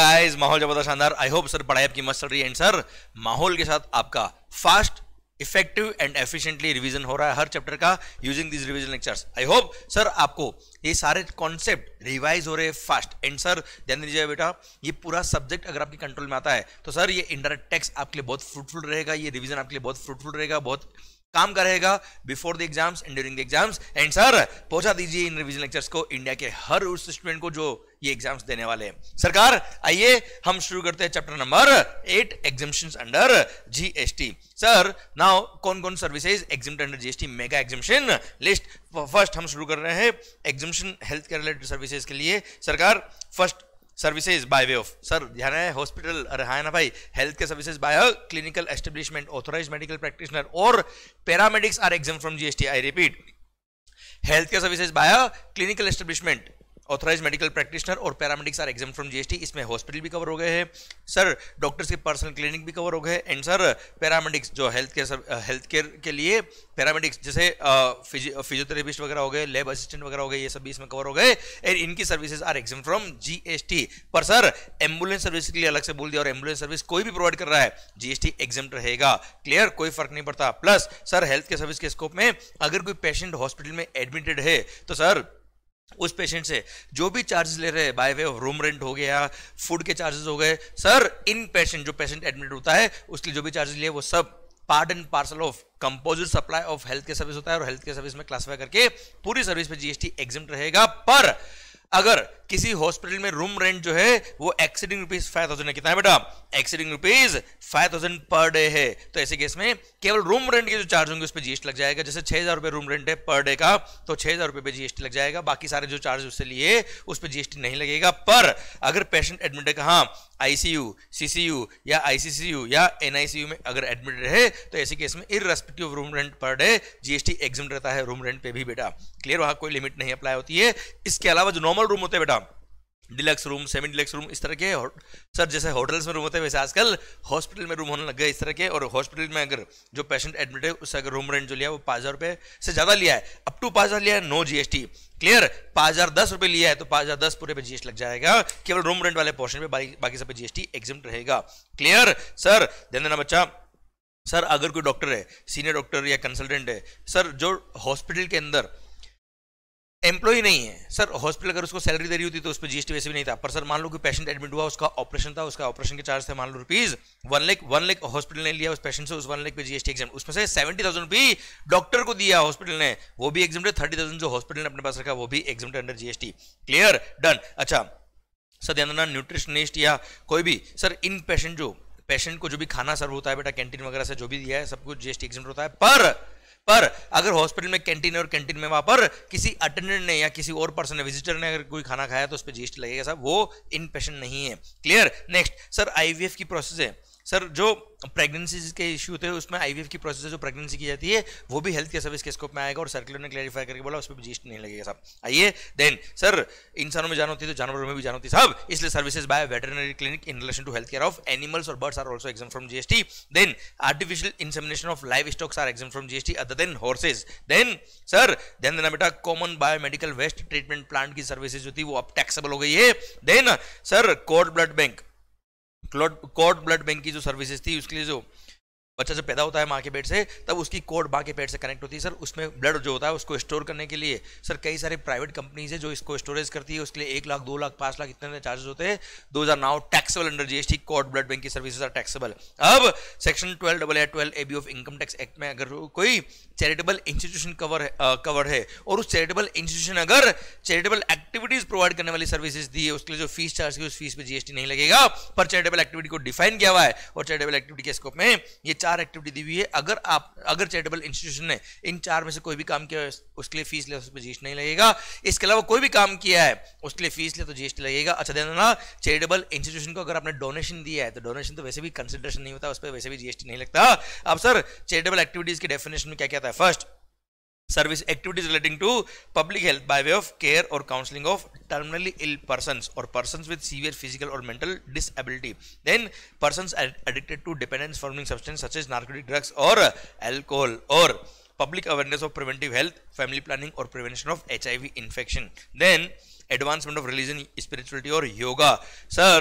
Guys माहौल जबरदस्त शानदार आई होप सर पढ़ाई आपकी मस्त चल रही है एंड सर माहौल के साथ आपका fast effective and efficiently revision हो रहा है हर चैप्टर का using this revision lectures I hope sir आपको ये सारे कॉन्सेप्ट रिवाइज हो रहे हैं फास्ट एंड सर ध्यान दीजिए बेटा ये पूरा सब्जेक्ट अगर आपके कंट्रोल में आता है तो सर ये इंडायरेक्ट टैक्स आपके लिए बहुत फ्रूटफुल रहेगा ये रिवीजन आपके लिए बहुत फ्रूटफुल रहेगा बहुत काम करेगा before the exams and during the exams and sir पहुंचा दीजिए इन रिविजन लेक्चर्स को इंडिया के हर उस स्टूडेंट को जो ये एग्जाम्स देने वाले हैं सरकार आइए हम शुरू करते हैं chapter number eight exemption under GST sir now कौन कौन services exempt under GST mega exemption list first हम शुरू कर रहे हैं exemption health care related services के लिए सरकार first services by way of sir ध्यान है हॉस्पिटल अरे हाँ ना भाई हेल्थ के services by a clinical establishment authorised medical practitioner और paramedics are exempt from GST I repeat health care services by a clinical establishment authorised medical practitioner और paramedics are exempt from GST इसमें hospital भी cover हो गए हैं sir doctors के personal clinic भी cover हो गए एंड सर पैरामेडिक्स जो हेल्थ केयर हेल्थ केयर के लिए पैरामेडिक्स जैसे फिजियोथेरेपिस्ट वगैरह हो गए लैब असिस्टेंट वगैरह हो गए ये सब भी इसमें कवर हो गए एंड इनकी services are exempt from GST पर सर एम्बुलेंस सर्विस के लिए अलग से बोल दिया और एम्बुलेंस सर्विस कोई भी प्रोवाइड कर रहा है जीएसटी एग्जाम रहेगा क्लियर कोई फर्क नहीं पड़ता plus sir health care service के स्कोप में अगर कोई पेशेंट हॉस्पिटल में एडमिटेड है तो सर उस पेशेंट से जो भी चार्जेस ले रहे हैं by way of room rent हो गया फूड के चार्जेस हो गए सर इन पेशेंट जो पेशेंट एडमिट होता है उसके जो भी चार्जेस लिए वो सब part and parcel of composite supply of health के सर्विस होता है और हेल्थ के सर्विस में क्लासिफाई करके पूरी सर्विस पे जीएसटी एग्जिम रहेगा पर अगर किसी हॉस्पिटल में रूम रेंट जो है वो एक्सीडिंग रुपीज फाइव थाउजेंड है कितना है बेटा exceeding rupees five thousand per day है तो ऐसे केस में केवल रूम रेंट के जो चार्ज होंगे उस पर जीएसटी लग जाएगा जैसे छह हजार रुपये रूम रेंट है पर डे का तो छह हजार रुपये पर जीएसटी लग जाएगा बाकी सारे जो चार्ज उससे लिए उस पर जीएसटी नहीं लगेगा पर अगर पेशेंट एडमिट है कहा आईसीयू सीसीयू या आईसीसीयू या एनआईसीयू में अगर एडमिटेड रहे तो ऐसे केस में respective room rent per day GST exempt रहता है रूम रेंट पे भी बेटा क्लियर वहां कोई लिमिट नहीं अप्लाई होती है इसके अलावा जो नॉर्मल रूम होते हैं बेटा deluxe room semi deluxe room इस तरह के सर जैसे होटल्स में रूम होते हैं वैसे आजकल हॉस्पिटल में रूम होने लग गए इस तरह के और हॉस्पिटल में अगर जो पेशेंट एडमिट है उससे अगर रूम रेंट जो लिया वो पाँच हज़ार रुपये से ज़्यादा लिया है अप टू पाँच हज़ार लिया है नो जीएसटी क्लियर पाँच हज़ार दस रुपये लिया है तो पाँच हज़ार दस पूरे पे जीएसटी लग जाएगा केवल रूम रेंट वाले पोर्शन पर बाकी सब पे जीएसटी एग्जाम रहेगा क्लियर सर ध्यान देना बच्चा सर अगर कोई डॉक्टर है सीनियर डॉक्टर या कंसल्टेंट है सर जो हॉस्पिटल के अंदर एम्प्लॉय नहीं है सर हॉस्पिटल अगर उसको सैलरी दे रही होती तो उस पर जीएसटी वैसे भी नहीं था पर सर मान लो कि पेशेंट एडमिट हुआ उसका ऑपरेशन था उसका ऑपरेशन के चार्ज थे मान लो rupees one lakh one lakh hospital ने लिया उस पेशेंट से उस वन लाख पे जीएसटी एग्जाम उसमें से सेवेंटी थाउजेंड रुपी डॉक्टर को दिया हॉस्पिटल ने वो भी एग्जाम थर्टी थाउजेंड जो हॉस्पिटल ने अपने पास रखा वो भी exempt under GST clear done अच्छा सर ध्यान न्यूट्रिशनिस्ट या कोई भी सर इन पेशेंट जो पेशेंट को जो भी खाना सर्व होता है बेटा कैंटीन वगैरह से जो भी दिया है सब कुछ जीएसटी एग्जाम होता है पर पर अगर हॉस्पिटल में कैंटीन है और कैंटीन में वहां पर किसी अटेंडेंट ने या किसी और पर्सन ने विजिटर ने अगर कोई खाना खाया तो उस पर जीएसटी लगेगा सर वो इन पेशेंट नहीं है क्लियर नेक्स्ट सर आईवीएफ की प्रोसेस है सर जो प्रेगनेंसी के इशू थे उसमें आईवीएफ की प्रोसेस जो प्रेगनेंसी की जाती है वो भी हेल्थ केयर सर्विस के स्कोप में आएगा और सर्कुलर ने क्लैरिफाई करके बोला उस पर जीएसटी नहीं लगेगा साहब आइए देन सर इंसानों में जान होती है तो जानवरों में भी जान होती है साहब इसलिए services by veterinary clinic in relation to health care of animals और birds are also exempt from GST then artificial insemination of livestock are exempt from GST other than horses then sir ध्यान देना बेटा common biomedical waste treatment plant की services जो थी वो अब taxable हो गई है then sir cord blood bank cord blood bank की जो सर्विसेज थी उसके लिए जो बच्चा जब पैदा होता है माँ के पेट से तब उसकी कोड माँ के पेट से कनेक्ट होती है सर उसमें ब्लड जो होता है उसको स्टोर करने के लिए सर कई सारे प्राइवेट कंपनीज है जो इसको स्टोरेज करती है उसके लिए एक लाख दो लाख पांच लाख इतने चार्जेस होते हैं दो हज़ार now taxable under GST cord blood bank की सर्विसेज आर टैक्सेबल अब section twelve double A twelve A B of income tax act में अगर कोई चैरिटेबल इंस्टीट्यूशन कवर कवर है और उस चैरिटेबल इंस्टीट्यूशन अगर चैरिटेबल एक्टिविटीज प्रोवाइड करने वाली सर्विसेज दी है उसके लिए जो फीस चार्ज की उस फीस पर जीएसटी नहीं लगेगा पर चैरिटेबल एक्टिविटी को डिफाइन किया हुआ है और चैरिटेबल एक्टिविटी के स्कोप में ये चार एक्टिविटी दी हुई है अगर आप अगर चैरिटेबल इंस्टीट्यूशन ने इन चार में से कोई भी काम किया उसके लिए फीस ले उस पर जीएसटी नहीं लगेगा इसके अलावा कोई भी काम किया है उसके लिए फीस ले तो जीएसटी लगेगा अच्छा ध्यान देना चैरिटेबल इंस्टीट्यूशन को अगर आपने डोनेशन दिया है तो डोनेशन तो वैसे भी कंसिडरेशन नहीं होता उस पर वैसे भी जीएसटी नहीं लगता अब सर चैरिटेबल एक्टिविटीज की डेफिनेशन में क्या क्या था first service activities relating to public health by way of care or counseling of terminally ill persons or persons with severe physical or mental disability then persons addicted to dependence forming substance such as narcotic drugs or alcohol or public awareness of preventive health family planning or prevention of hiv infection then advancement of religion spirituality or yoga sir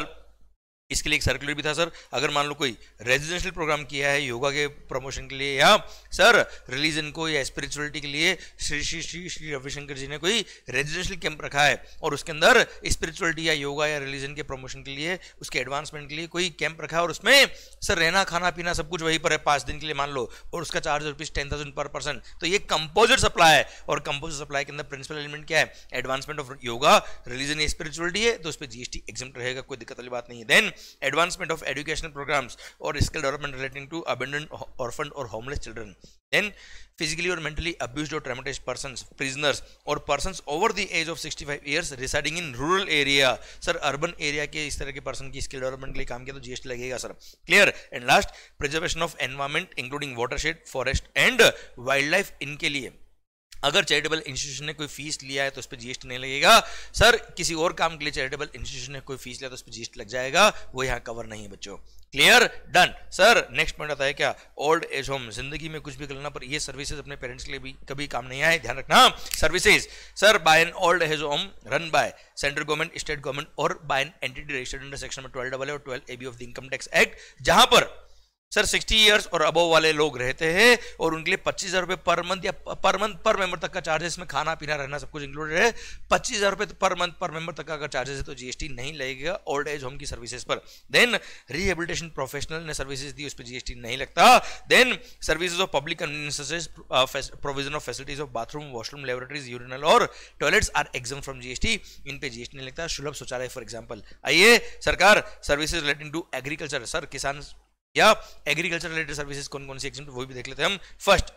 इसके लिए एक circular भी था sir अगर मान लो कोई residential programme किया है योगा के प्रमोशन के लिए या सर रिलीजन को या स्पिरिचुअलिटी के लिए श्री श्री श्री श्री रविशंकर जी ने कोई रेजिडेंशियल कैंप रखा है और उसके अंदर स्पिरिचुअलिटी या योगा या रिलीजन के प्रमोशन के लिए उसके एडवांसमेंट के लिए कोई कैंप रखा है और उसमें सर रहना खाना पीना सब कुछ वहीं पर है पाँच दिन के लिए मान लो और उसका charge rupees ten thousand per person तो ये कंपोजिट सप्लाई है और कंपोजिट सप्लाई के अंदर प्रिंसिपल एलिमेंट क्या है एडवांसमेंट ऑफ योगा रिलीजन या स्पिरिचुअलिटी है तो उस पर जीएसटी एग्जाम रहेगा कोई दिक्कत वाली बात नहीं है then advancement of educational programmes और skill development relating to abandoned orphan और होमलेस चिल्ड्रन देन फिजिकली और मेंटली अब्यूज और ट्रामेटाइज पर्सन प्रिजनर्स और person over the age of sixty five years residing in rural area sir urban area के इस तरह के person की skill development के लिए काम किया तो जीएसटी लगेगा sir clear and last preservation of environment including watershed forest and wildlife इनके लिए अगर चैरिटेबल इंस्टीट्यूशन ने कोई फीस लिया है तो उस पर जीएसटी नहीं लगेगा सर किसी और काम के लिए चैरिटेबल इंस्टीट्यूशन ने कोई फीस लिया तो उस पर जीएसटी लग जाएगा वो यहाँ कवर नहीं है बच्चों clear done sir next point आता है क्या ओल्ड एज होम जिंदगी में कुछ भी करना पर ये सर्विसेज अपने पेरेंट्स के लिए भी कभी काम नहीं आए ध्यान रखना services sir by an old age home run by central government state government और by an entity registered under section में ट्वेल्व डबल और twelve A B of the income tax act जहां पर सर 60 इयर्स और above वाले लोग रहते हैं और उनके लिए पच्चीस हज़ार रुपये पर मंथ या पर मंथ पर मेंबर तक का चार्जेस में खाना पीना रहना सब कुछ इंक्लूडेड है पच्चीस हज़ार रुपये पर मंथ पर मेंबर तक का अगर चार्जेस है तो जीएसटी नहीं लगेगा ओल्ड एज होम की सर्विसेज पर देन रिहेबिलिटेशन प्रोफेशनल ने सर्विसेज दी उस पर जीएसटी नहीं लगता then service of public conveniences provision of facilities of bathroom washroom laboratories urinal और toilets are exempt from GST इन पे जीएसटी नहीं लगता सुलभ शौचालय फॉर एग्जाम्पल आइए सरकार services relating to agriculture sir किसान या एग्रीकल्चर रिलेटेड सर्विसेज कौन कौन सी वो भी देख लेते हैं हम first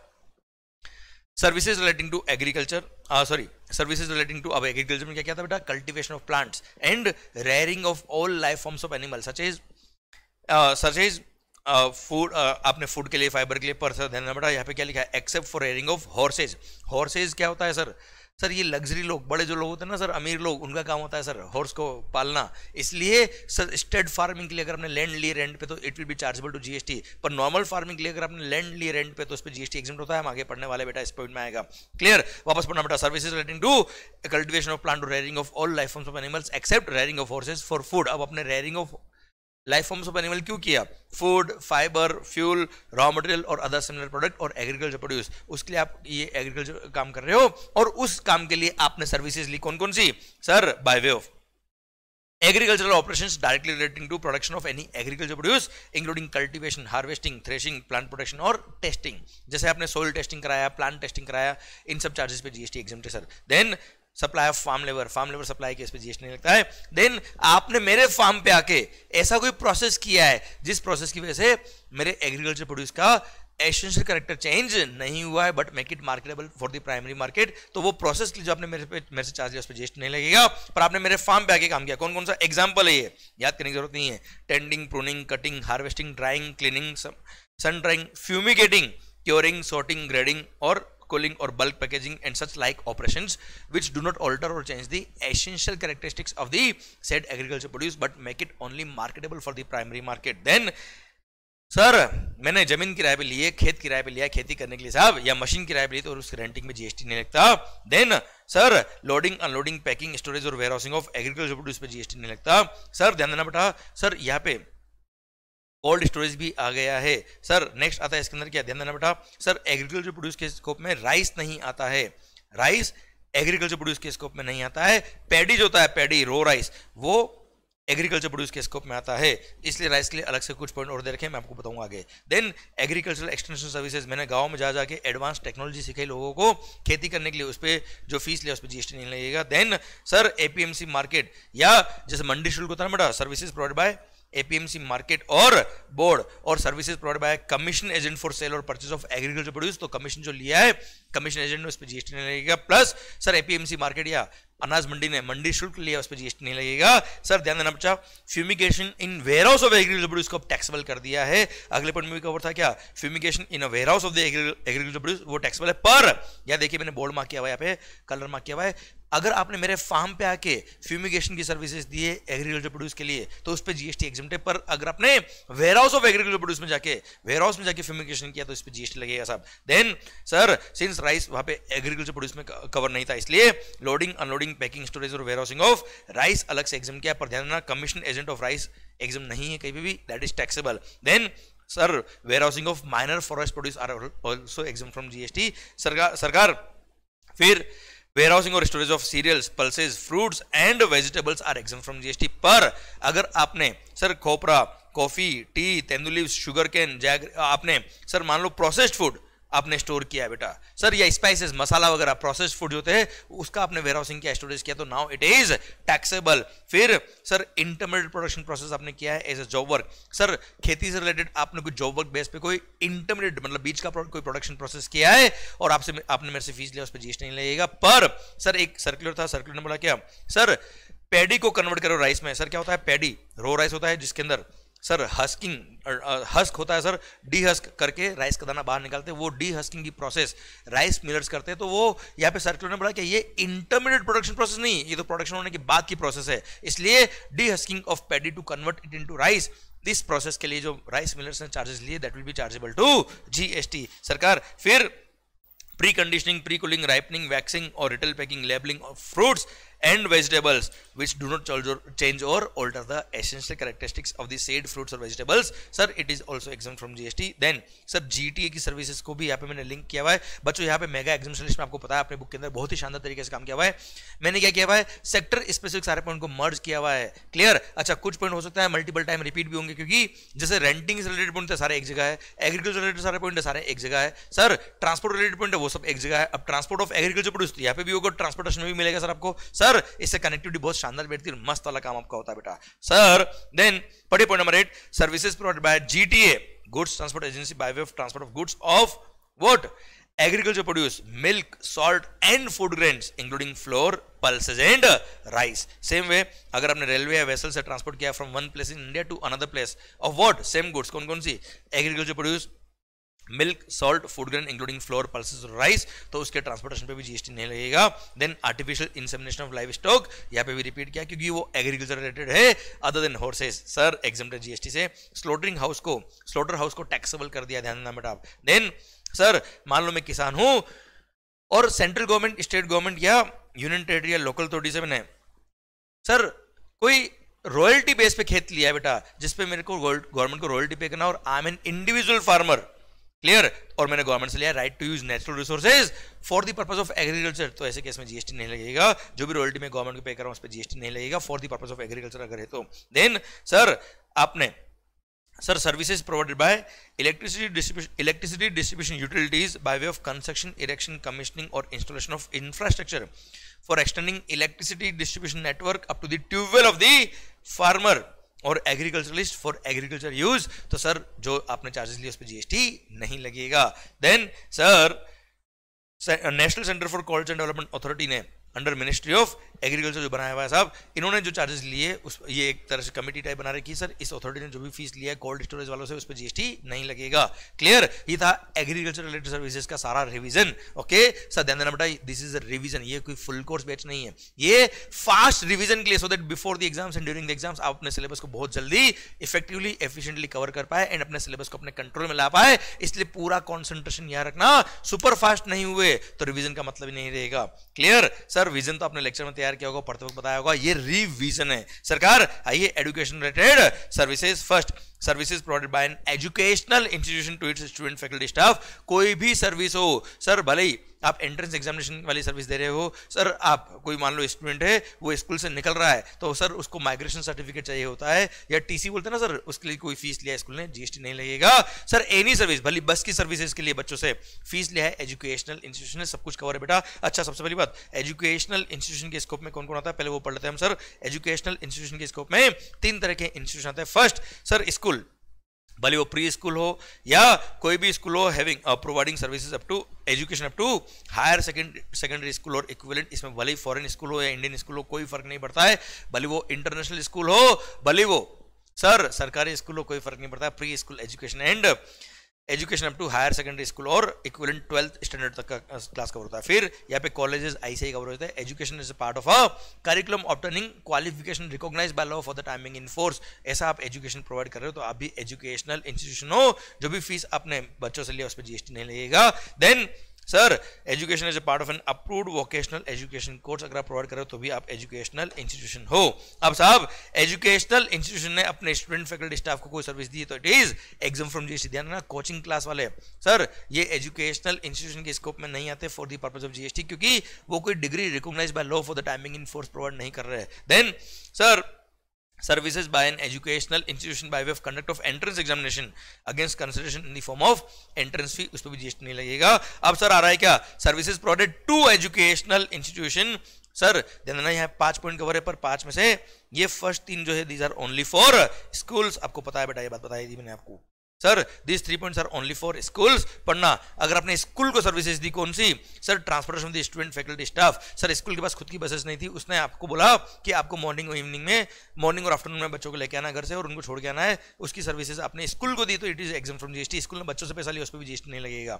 services relating to agriculture sorry services relating to अब एग्रीकल्चर में क्या क्या था बेटा cultivation of plants and rearing of all life forms of animal such is such is food आपने फूड के लिए फाइबर के लिए पर ध्यान बेटा यहाँ पे क्या लिखा है except for rearing of horses horses क्या होता है सर सर ये लग्जरी लोग बड़े जो लोग होते हैं ना सर अमीर लोग उनका काम होता है सर हॉर्स को पालना इसलिए सर स्टेड फार्मिंग के लिए अगर आपने लैंड लिए रेंट पे तो it will be chargeable to GST पर नॉर्मल फार्मिंग के लिए अगर आपने लैंड लिए रेंट पे तो उस पर जीएसटी एग्जाम होता है हम आगे पढ़ने वाले बेटा इस पॉइंट में आएगा क्लियर वापस पढ़ना बेटा service relating to cultivation of plant rearing of all life of animals except rearing of horses for food अब अपने rearing of life forms of animal क्यों किया food fibre fuel raw material और अदर सिमिलर प्रोडक्ट और agriculture produce उसके लिए आप ये एग्रीकल्चर काम कर रहे हो और उस काम के लिए आपने सर्विसेज ली कौन कौन सी sir by way of agricultural operation directly relating to production of any agriculture produce including cultivation harvesting threshing plant production और टेस्टिंग जैसे आपने सोइल टेस्टिंग कराया प्लांट टेस्टिंग कराया इन सब चार्जेस पे GST exempt sir then supply of farm labour farm labour supply case पे GST नहीं लगता है देन आपने मेरे फार्म पे आके ऐसा कोई प्रोसेस किया है जिस प्रोसेस की वजह से मेरे एग्रीकल्चर प्रोड्यूस का एसेंशियल करेक्टर चेंज नहीं हुआ है but make it marketable for the primary market तो वो प्रोसेस जो आपने मेरे पे मेरे से चार्ज लिया उस पर जीएसटी नहीं लगेगा पर आपने मेरे फार्म पे आके काम किया कौन कौन सा एग्जाम्पल है ये याद करने की जरूरत नहीं है tending pruning cutting harvesting drying cleaning sun drying fumigating curing sorting grading और कूलिंग और bulk packaging and such like operation which do not alter और change the essential characteristics of the said agriculture produce but make it only marketable for the primary market then sir मैंने जमीन किराए पे लिए खेत किराए पे लिया खेती करने के लिए साहब या मशीन किराए पे ली तो और उसके रेंटिंग में जीएसटी नहीं लगता then sir loading unloading packing storage और warehousing of agriculture produce पे जीएसटी नहीं लगता सर ध्यान देना बेटा सर यहाँ पे कोल्ड स्टोरेज भी आ गया है सर नेक्स्ट आता है इसके अंदर क्या ध्यान देना बेटा सर एग्रीकल्चर प्रोड्यूस के स्कोप में राइस नहीं आता है राइस एग्रीकल्चर प्रोड्यूस के स्कोप में नहीं आता है पैडी जो होता है पैडी रो राइस वो एग्रीकल्चर प्रोड्यूस के स्कोप में आता है इसलिए राइस के लिए अलग से कुछ पॉइंट और दे रखे मैं आपको बताऊंगा आगे देन एग्रीकल्चरल एक्सटेंशन सर्विसेज मैंने गांव में जा जाके एडवांस टेक्नोलॉजी सिखाई लोगों को खेती करने के लिए उस पर जो फीस लिया उस पर जीएसटी नहीं लगेगा देन सर एपीएमसी मार्केट या जैसे मंडी शुल्क होता है ना बेटा services provide by APMC market और बोर्ड और services provide by commission agent for sale और परचेज ऑफ एग्रीकल्चर प्रोड्यूस तो कमीशन जो लिया है कमीशन एजेंट ने उस पर जीएसटी नहीं लगेगा प्लस सर एपीएमसी मार्केट या अनाज मंडी ने मंडी शुल्क लिया उस पर जीएसटी नहीं लगेगा सर ध्यान देना बच्चा fumigation in warehouse of agriculture produce को टैक्सेबल कर दिया है अगले पॉइंट में भी कवर था क्या fumigation in warehouse of the agriculture produce वो टैक्सेबल है पर या देखिए मैंने बोर्ड मार्क किया हुआ यहाँ पे कलर मार्क किया हुआ है अगर आपने मेरे फार्म पे आके फ्यूमिगेशन की सर्विसेज दिए एग्रीकल्चर प्रोड्यूस के लिए तो उस पर जीएसटी एग्जिमटे पर अगर आपने warehouse of agriculture produce में जाके वेयर हाउस में जाके फ्यूमिगेशन किया तो इस पर जीएसटी लगेगा साहब देन सर सिंस राइस वहां पे एग्रीकल्चर प्रोड्यूस में कवर नहीं था इसलिए लोडिंग अनलोडिंग पैकिंग स्टोरेज और वेयर हाउसिंग ऑफ राइस अलग से एग्जाम किया पर ध्यान देना commission agent of rice exempt नहीं है कहीं भी that is taxable then sir warehousing of minor forest produce are also exempt from GST सरकार सरकार फिर वेयरहाउसिंग और storage of cereals pulses fruits and vegetables are exempt from GST पर अगर आपने सर खोपरा कॉफी टी तेंदुलिव sugar cane जैग आपने सर मान लो प्रोसेस्ड फूड आपने स्टोर किया है बेटा सर या स्पाइसेस मसाला वगैरह प्रोसेस फूड होते हैं उसका आपने वेयर हाउसिंग किया स्टोरेज किया तो नाउ इट इज टैक्सेबल फिर सर इंटरमीडिएट प्रोडक्शन प्रोसेस आपने किया है as a job work sir खेती से रिलेटेड आपने कोई जॉब वर्क बेस पे कोई इंटरमीडिएट मतलब बीज का कोई प्रोडक्शन प्रोसेस किया है और आपसे आपने मेरे से फीस लिया उस पर जीएसटी नहीं लगेगा पर सर एक सर्कुलर था सर्कुलर ने बोला क्या सर पैडी को कन्वर्ट करो राइस में सर क्या होता है पैडी रो राइस होता है जिसके अंदर सर हस्किंग हस्क होता है सर डी हस्क करके राइस का दाना बाहर निकालते हैं वो डी हस्किंग की प्रोसेस राइस मिलर्स करते हैं तो वो यहाँ पे सर्कुलर ने बोला कि ये इंटरमीडिएट प्रोडक्शन प्रोसेस नहीं ये तो प्रोडक्शन होने के बाद की प्रोसेस है इसलिए dehusking of paddy to convert it in rice this process के लिए जो राइस मिलर्स ने चार्जेस लिए that will be chargeable to जी सरकार फिर pre conditioning pre cooling ripening waxing और retail packing labelling of fruits and vegetables which do not change or alter the essential characteristics of the said fruits or vegetables sir it is also exempt from gst then sir gta की services को भी यहाँ पे मैंने link किया हुआ है बच्चों यहाँ पे मेगा एग्जामिशन लिस्ट में आपको पता है अपने बुक के अंदर बहुत ही शानदार तरीके से काम किया हुआ है मैंने क्या किया हुआ है सेक्टर स्पेसिफिक सारे पॉइंट को मर्ज किया हुआ है क्लियर अच्छा कुछ पॉइंट हो सकता है मल्टीपल टाइम रिपीट भी होंगे क्योंकि जैसे रेंटिंग से रिलेटेड पॉइंट तो सारे एक जगह है एग्रीकल्चर रिलेटेड सारे पॉइंट तो सारे एक जगह है सर ट्रांसपोर्ट रिलेटेड पॉइंट वो सब एक जगह है अब ट्रांसपोर्ट ऑफ एग्रीकल्चर प्रोड्यूस यहाँ पे भी होगा ट्रांसपोर्टेशन भी मिलेगा सर आपको सर सर इससे कनेक्टिविटी बहुत शानदार बैठती है मस्त वाला काम आपका होता है बेटा सर देन पढ़िए point number eight services provide by GTA goods transport agency by way of transport of goods of what agriculture produce milk salt and food grains including flour pulses and rice same way अगर आपने railway या vessel से transport किया from one place in India to another place of what same goods कौन कौन सी agriculture produce milk salt food grain including flour pulses rice तो उसके ट्रांसपोर्टेशन पे भी जीएसटी नहीं लगेगा then artificial insemination of livestock यहाँ पे भी रिपीट किया क्योंकि वो एग्रीकल्चर रिलेटेड है other than horses sir exempt GST से स्लोटरिंग हाउस को स्लोटर हाउस को टैक्सेबल कर दिया ध्यान देना बेटा देन सर मान लो मैं किसान हूँ और सेंट्रल गवर्नमेंट स्टेट गवर्नमेंट या यूनियन टेरिटरी या लोकल अथॉरिटी से मैंने सर कोई रॉयल्टी बेस पे खेत लिया है बेटा जिसपे मेरे को गवर्नमेंट को रॉयल्टी पे करना और I am an individual farmer clear और मैंने गवर्नमेंट से लिया right to use natural resources for the purpose of agriculture तो ऐसे केस में जीएसटी नहीं लगेगा जो भी रॉयल्टी में गवर्नमेंट को पे कर रहा हूँ उस पर जीएसटी नहीं लगेगा for the purpose of agriculture अगर है तो देन सर आपने sir services provided by electricity distribution electricity distribution utilities by way of construction erection commissioning और installation of infrastructure for extending electricity distribution network up to the tubewell of the farmer और agriculturalist for agriculture use तो sir जो आपने charges लिए उस पर GST नहीं लगेगा then sir national centre for cold and development authority ने अंडर मिनिस्ट्री ऑफ एग्रीकल्चर जो बनाया हुआ है साहब इन्होंने जो चार्जेस लिए उस ये एक तरह से कमेटी टाइप बना रखी है सर इस अथॉरिटी ने जो भी फीस लिया है कोल्ड स्टोरेज वालों से उस पर जीएसटी नहीं लगेगा क्लियर ये था एग्रीकल्चर रिलेटेड सर्विसेज का सारा रिवीजन ओके सर ध्यान देना बेटा दिस इज अ रिवीजन ये कोई फुल कोर्स बैच नहीं है ये फास्ट रिविजन के लिए so that before the exams and during the exams आप अपने सिलेबस को बहुत जल्दी इफेक्टिवली एफिशिएंटली कवर कर पाए एंड अपने सिलेबस को अपने कंट्रोल में ला पाए इसलिए पूरा कॉन्सेंट्रेशन यहां रखना सुपर फास्ट नहीं हुए तो रिविजन का मतलब नहीं रहेगा क्लियर सर सर विजन तो आपने लेक्चर में तैयार किया होगा पढ़ते वक्त बताया होगा ये रिविजन है सरकार आइए education related services first services provided by an educational institution to its student faculty staff कोई भी सर्विस हो सर भले ही आप एंट्रेंस एग्जामिनेशन वाली सर्विस दे रहे हो सर आप कोई मान लो स्टूडेंट है वो स्कूल से निकल रहा है तो सर उसको माइग्रेशन सर्टिफिकेट चाहिए होता है या टीसी बोलते हैं ना सर उसके लिए कोई फीस लिया स्कूल ने जीएसटी नहीं लगेगा सर एनी सर्विस भली बस की सर्विसेज के लिए बच्चों से फीस लिया है एजुकेशनल इंस्टीट्यूशन ने सब कुछ कवर है बेटा अच्छा सबसे पहली बात एजुकेशनल इंस्टीट्यूशन के स्कोप में कौन कौन आता है पहले वो पढ़ लेते हैं हम सर एजुकेशनल इंस्टीट्यूशन के स्कोप में तीन तरह के इंस्टीट्यूशन आते हैं फर्स्ट सर स्कूल भले वो प्री स्कूल हो या कोई भी स्कूल हो having providing services up to education up to higher secondary school और इक्विवेलेंट इसमें भले फॉरेन स्कूल हो या इंडियन स्कूल हो कोई फर्क नहीं पड़ता है भले वो इंटरनेशनल स्कूल हो भले वो सर सरकारी स्कूल हो कोई फर्क नहीं पड़ता है pre school education and education up to higher secondary school और इक्वलेंट ट्वेल्थ स्टैंडर्ड तक का क्लास कवर होता है फिर यहाँ पे कॉलेजेस ऐसे ही कवर होते हैं education is a part of a curriculum obtaining qualification recognise by law for the timing in force ऐसा आप एजुकेशन प्रोवाइड कर रहे हो तो आप भी एजुकेशनल इंस्टीट्यूशन हो जो भी फीस अपने बच्चों से लिया उस पर जीएसटी नहीं लगेगा then sir education is a part of an approved vocational education course अगर आप प्रोवाइड करो तो भी आप एजुकेशनल इंस्टीट्यूशन हो अब साहब एजुकेशनल इंस्टीट्यूशन ने अपने स्टूडेंट फैकल्टी स्टाफ को कोई सर्विस दी है तो it is exempt from GST ध्यान ना कोचिंग क्लास वाले सर ये एजुकेशनल इंस्टीट्यूशन के स्कोप में नहीं आते for the purpose of GST क्योंकि वो कोई degree recognise by law for the timing in force provide नहीं कर रहे then sir services by an educational institution by way of conduct of entrance examination against consideration in the form of entrance fee उस पर भी GST नहीं लगेगा अब sir आ रहा है क्या services provided to educational institution sir ध्यान देना यहाँ पांच पॉइंट कवर है पर पांच में से ये फर्स्ट तीन जो है these are only for schools आपको पता है बेटा ये बात बताई थी मैंने आपको sir this three points are only for schools पढ़ना अगर आपने स्कूल को सर्विसेज दी कौन सी सर ट्रांसपोर्टेशन दी student faculty staff sir school के पास खुद की बसेस नहीं थी उसने आपको बोला कि आपको मॉर्निंग और इवनिंग में मॉर्निंग और आफ्टरनून में बच्चों को लेकर आना घर से और उनको छोड़ के आना है उसकी सर्विसेज आपने स्कूल को दी तो it is exempt from GST school ने बच्चों से पैसा लिया उस पर भी जीएसटी नहीं लगेगा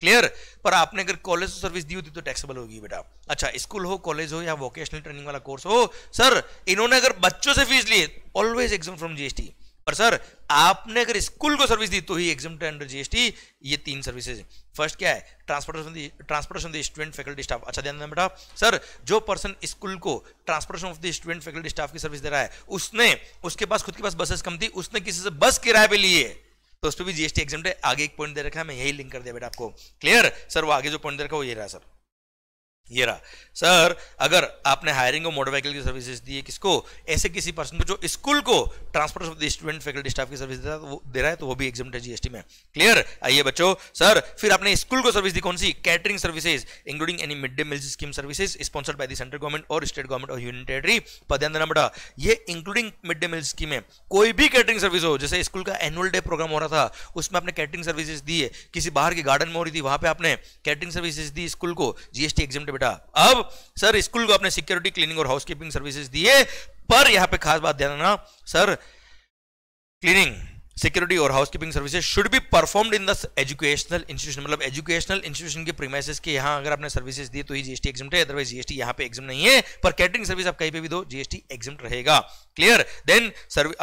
क्लियर पर आपने अगर कॉलेज से सर्विस दी होती तो टैक्सेबल होगी बेटा अच्छा स्कूल हो कॉलेज हो या वोकेशनल ट्रेनिंग वाला कोर्स हो सर इन्होंने अगर बच्चों से फीस लिए ऑलवेज एग्जाम फ्रॉम जीएसटी पर सर आपने अगर स्कूल को सर्विस दी तो ही एग्जाम अंडर जीएसटी ये तीन सर्विसेज फर्स्ट क्या है transportation transportation the student faculty staff अच्छा ध्यान देना बेटा सर जो पर्सन स्कूल को transportation of the student faculty staff की सर्विस दे रहा है उसने उसके पास खुद के पास बसेस कम थी उसने किसी से बस किराए पर लिए तो उस पर भी जीएसटी एग्जाम आगे एक पॉइंट दे रखा है मैं यही लिंक कर दिया बेटा आपको क्लियर सर वो आगे जो पॉइंट दे रखा वो ये रहा सर ये रहा सर अगर आपने हायरिंग और मोटर व्हीकल की सर्विसेज दी है किसको ऐसे किसी पर्सन को जो स्कूल को transport of the student faculty staff की सर्विस दे रहा है तो दे रहा है तो वो भी एग्जाम जीएसटी में क्लियर आइए बच्चों सर फिर आपने स्कूल को सर्विस दी कौन सी catering services including any mid day meal scheme services sponsored by central central government और स्टेट गवर्नमेंट और यूनियन टेरिटरी पर ध्यान देना ये including mid day meal scheme है कोई भी कैटरिंग सर्विस हो जैसे स्कूल का एनुअल डे प्रोग्राम हो रहा था उसमें आपने कैटरिंग सर्विसेज दी है किसी बाहर के गार्डन में हो रही थी वहां पर आपने कैटरिंग सर्विसेज दी स्कूल को जीएसटी एग्जाम बेटा अब सर स्कूल को अपने सिक्योरिटी क्लीनिंग और हाउसकीपिंग सर्विसेज दिए पर यहां पे खास बात ध्यान देना सर क्लीनिंग सिक्योरिटी और housekeeping services should be performed in the educational institution मतलब एजुकेशनल इंस्टीट्यूशन के प्रीमाइसेस के यहां अगर आपने सर्विसेज दी तो ही जीएसटी एग्जाम है अदरवाइज जीएसटी यहां पे एग्जाम नहीं है पर कैटरिंग सर्विस आप कहीं पे भी दो जीएसटी एग्जाम रहेगा क्लियर देन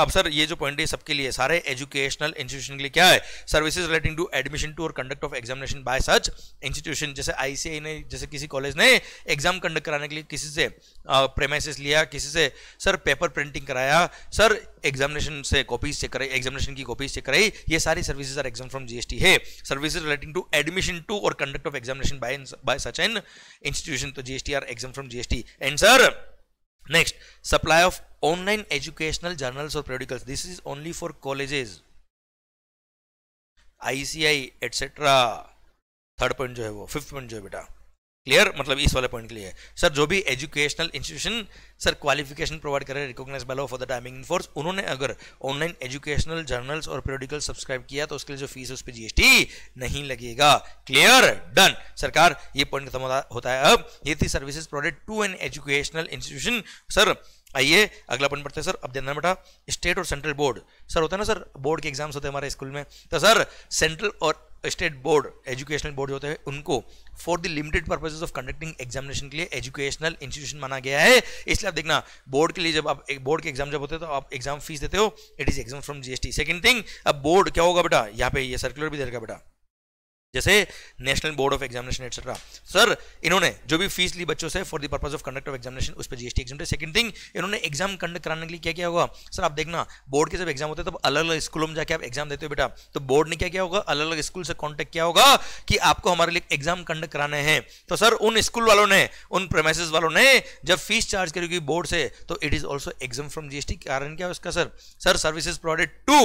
अब सर ये जो पॉइंट है सबके लिए सारे एजुकेशनल इंस्टीट्यूशन के लिए क्या है services relating to admission to और conduct of examination by such institution जैसे आईसीआई ने जैसे किसी कॉलेज ने एग्जाम कंडक्ट कराने के लिए किसी से प्रेमाइसिस लिया किसी से सर पेपर प्रिंटिंग कराया सर एग्जामिनेशन से कॉपीज चेक कराई एग्जामिनेशन की कॉपीज चेक कराई ये सारी services are exempt from GST है services relating to admission to और conduct of examination by by such an institution तो GST are exempt from GST and sir next supply of online educational journals और periodicals this is only for colleges ICI etcetera third point जो है वो fifth point जो है बेटा clear मतलब इस वाले पॉइंट के लिए सर जो भी educational institution sir qualification provide कर रहे हैं recognise by law for the timing in force उन्होंने अगर ऑनलाइन एजुकेशनल जर्नल्स और पीरियोडिकल सब्सक्राइब किया तो उसके लिए जो फीस है उस पर जीएसटी नहीं लगेगा क्लियर डन सरकार ये पॉइंट खत्म होता है अब ये थी services provided to an educational institution sir आइए अगला पॉइंट पढ़ते हैं सर अब ध्यान देना बेटा स्टेट और सेंट्रल बोर्ड सर होता है ना सर बोर्ड के एग्जाम्स होते हैं हमारे स्कूल में तो सर सेंट्रल और स्टेट बोर्ड एजुकेशनल बोर्ड जो होते हैं उनको for the limited purposes of conducting examination के लिए एजुकेशनल इंस्टीट्यूशन माना गया है इसलिए आप देखना बोर्ड के लिए जब आप एक बोर्ड के एग्जाम जब होते हैं तो आप एग्जाम फीस देते हो it is exempt from GST second thing अब बोर्ड क्या होगा बेटा यहाँ पे ये सर्कुलर भी देगा बेटा जैसे national board of examination etcetera sir इन्होंने जो भी फीस ली बच्चों से for the purpose of conduct of examination उस पर जीएसटी एग्जाम सेकंड थिंग इन्होंने एग्जाम कंडक्ट कराने के लिए क्या क्या होगा सर आप देखना बोर्ड के जब एग्जाम होते हैं तब अलग अलग स्कूलों में जाकर आप एग्जाम देते हो बेटा तो बोर्ड ने क्या क्या होगा अलग अलग स्कूल से कॉन्टेक्ट किया होगा कि आपको हमारे लिए एग्जाम कंडक्ट कराने हैं तो सर उन स्कूल वालों ने उन प्रेमेसेस वालों ने जब फीस चार्ज करी हुई बोर्ड से तो it is also exempt from GST कारण क्या है उसका sir sir services provided to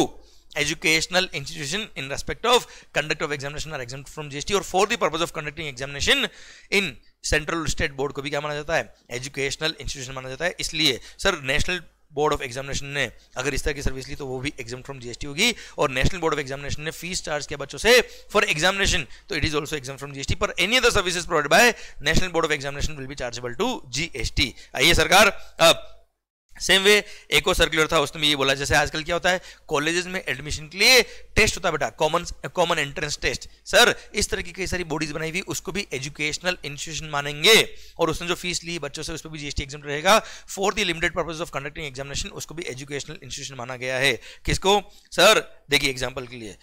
educational institution in respect of conduct of examination are exempt from GST और for the purpose of conducting examination in central state board को भी क्या माना जाता है educational institution माना जाता है इसलिए sir national board of examination ने अगर इस तरह की सर्विस ली तो वो भी एग्जाम फ्रॉम जीएसटी होगी और नेशनल बोर्ड ऑफ एग्जामिनेशन ने फीस चार्ज किया बच्चों से फॉर एग्जामिनेशन तो it is also exempt from GST पर any other services provide by national board of examination will be chargeable to GST आइए सरकार अब सेम वे और सर्कुलर था उसमें ये बोला जैसे आजकल क्या होता है कॉलेजेस में एडमिशन के लिए टेस्ट होता है बेटा common common entrance test sir इस तरह की कई सारी बॉडीज बनाई हुई उसको भी एजुकेशनल इंस्टीट्यूशन मानेंगे और उसने जो फीस ली बच्चों से उस पर भी जीएसटी एग्जाम रहेगा for the limited purpose of conducting examination उसको भी एजुकेशनल इंस्टीट्यूशन माना गया है किसको सर देखिए एग्जाम्पल के लिए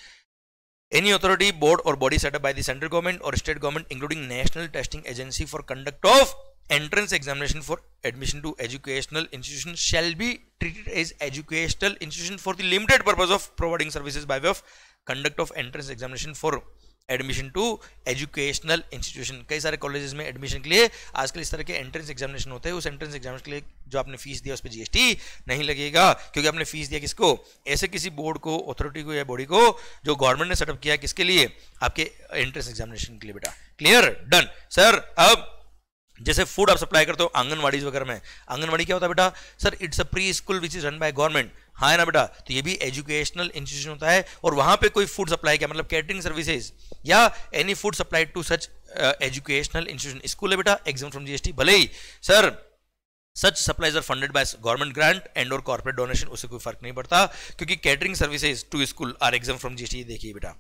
एनी अथॉरिटी बोर्ड और body set up by central government और state government including national testing agency for conduct of entrance examination for admission to educational institution shall be treated as educational institution for the limited purpose of providing services by way of conduct of entrance examination for admission to educational institution कई सारे colleges में admission के लिए आजकल इस तरह के entrance examination होते हैं उस एंट्रेंस एग्जामिनेशन के लिए जो आपने फीस दिया उस पर जीएसटी नहीं लगेगा क्योंकि आपने फीस दिया किसको ऐसे किसी बोर्ड को अथॉरिटी को या बॉडी को जो गवर्नमेंट ने सेटअप किया किसके लिए आपके एंट्रेंस एग्जामिनेशन के लिए बेटा क्लियर डन सर अब जैसे फूड आप सप्लाई करते हो आंगनवाड़ी वगैरह में आंगनवाड़ी क्या होता है बेटा sir it's a pre school which is run by government हाँ है ना बेटा तो ये भी एजुकेशनल इंस्टीट्यूशन होता है और वहां पे कोई फूड सप्लाई क्या मतलब कैटरिंग सर्विसेज या any food supply to such educational institution school है बेटा एग्जाम फ्रॉम जीएसटी भले ही sir such supplies are funded by government grant and और कॉर्पोरेट डोनेशन उससे कोई फर्क नहीं पड़ता क्योंकि catering services to school are exempt from GST देखिए बेटा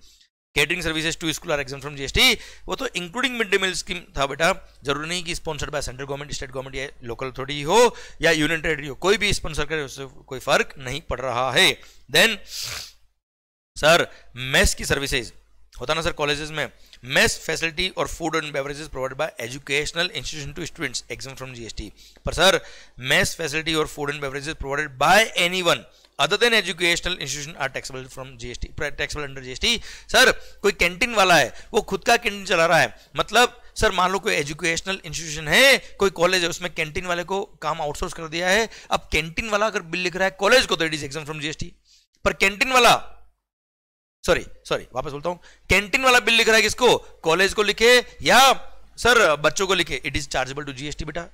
catering services to school are exempt from GST वो तो including mid day meal scheme था बेटा जरूरी नहीं कि sponsored by central government state government या लोकल अथॉरिटी हो या यूनियन टेरेटरी हो कोई भी स्पॉन्सर करे उससे कोई फर्क नहीं पड़ रहा है देन सर मेस की सर्विसेज होता ना सर कॉलेजेस में मेस फैसिलिटी और food and beverages provide by educational institution to students exempt from GST पर सर मेस फैसिलिटी और food and beverages provided by anyone other than educational institution are taxable from GST taxable under GST sir कोई canteen वाला है वो खुद का canteen चला रहा है मतलब सर मान लो कोई एजुकेशनल इंस्टीट्यूशन है कोई कॉलेज है उसमें कैंटीन वाले को काम आउटसोर्स कर दिया है अब कैंटीन वाला अगर बिल लिख रहा है कॉलेज को तो it is exempt from GST पर कैंटीन वाला सॉरी सॉरी वापस बोलता हूं कैंटीन वाला बिल लिख रहा है किसको कॉलेज को लिखे या सर बच्चों को लिखे it is chargeable to GST बेटा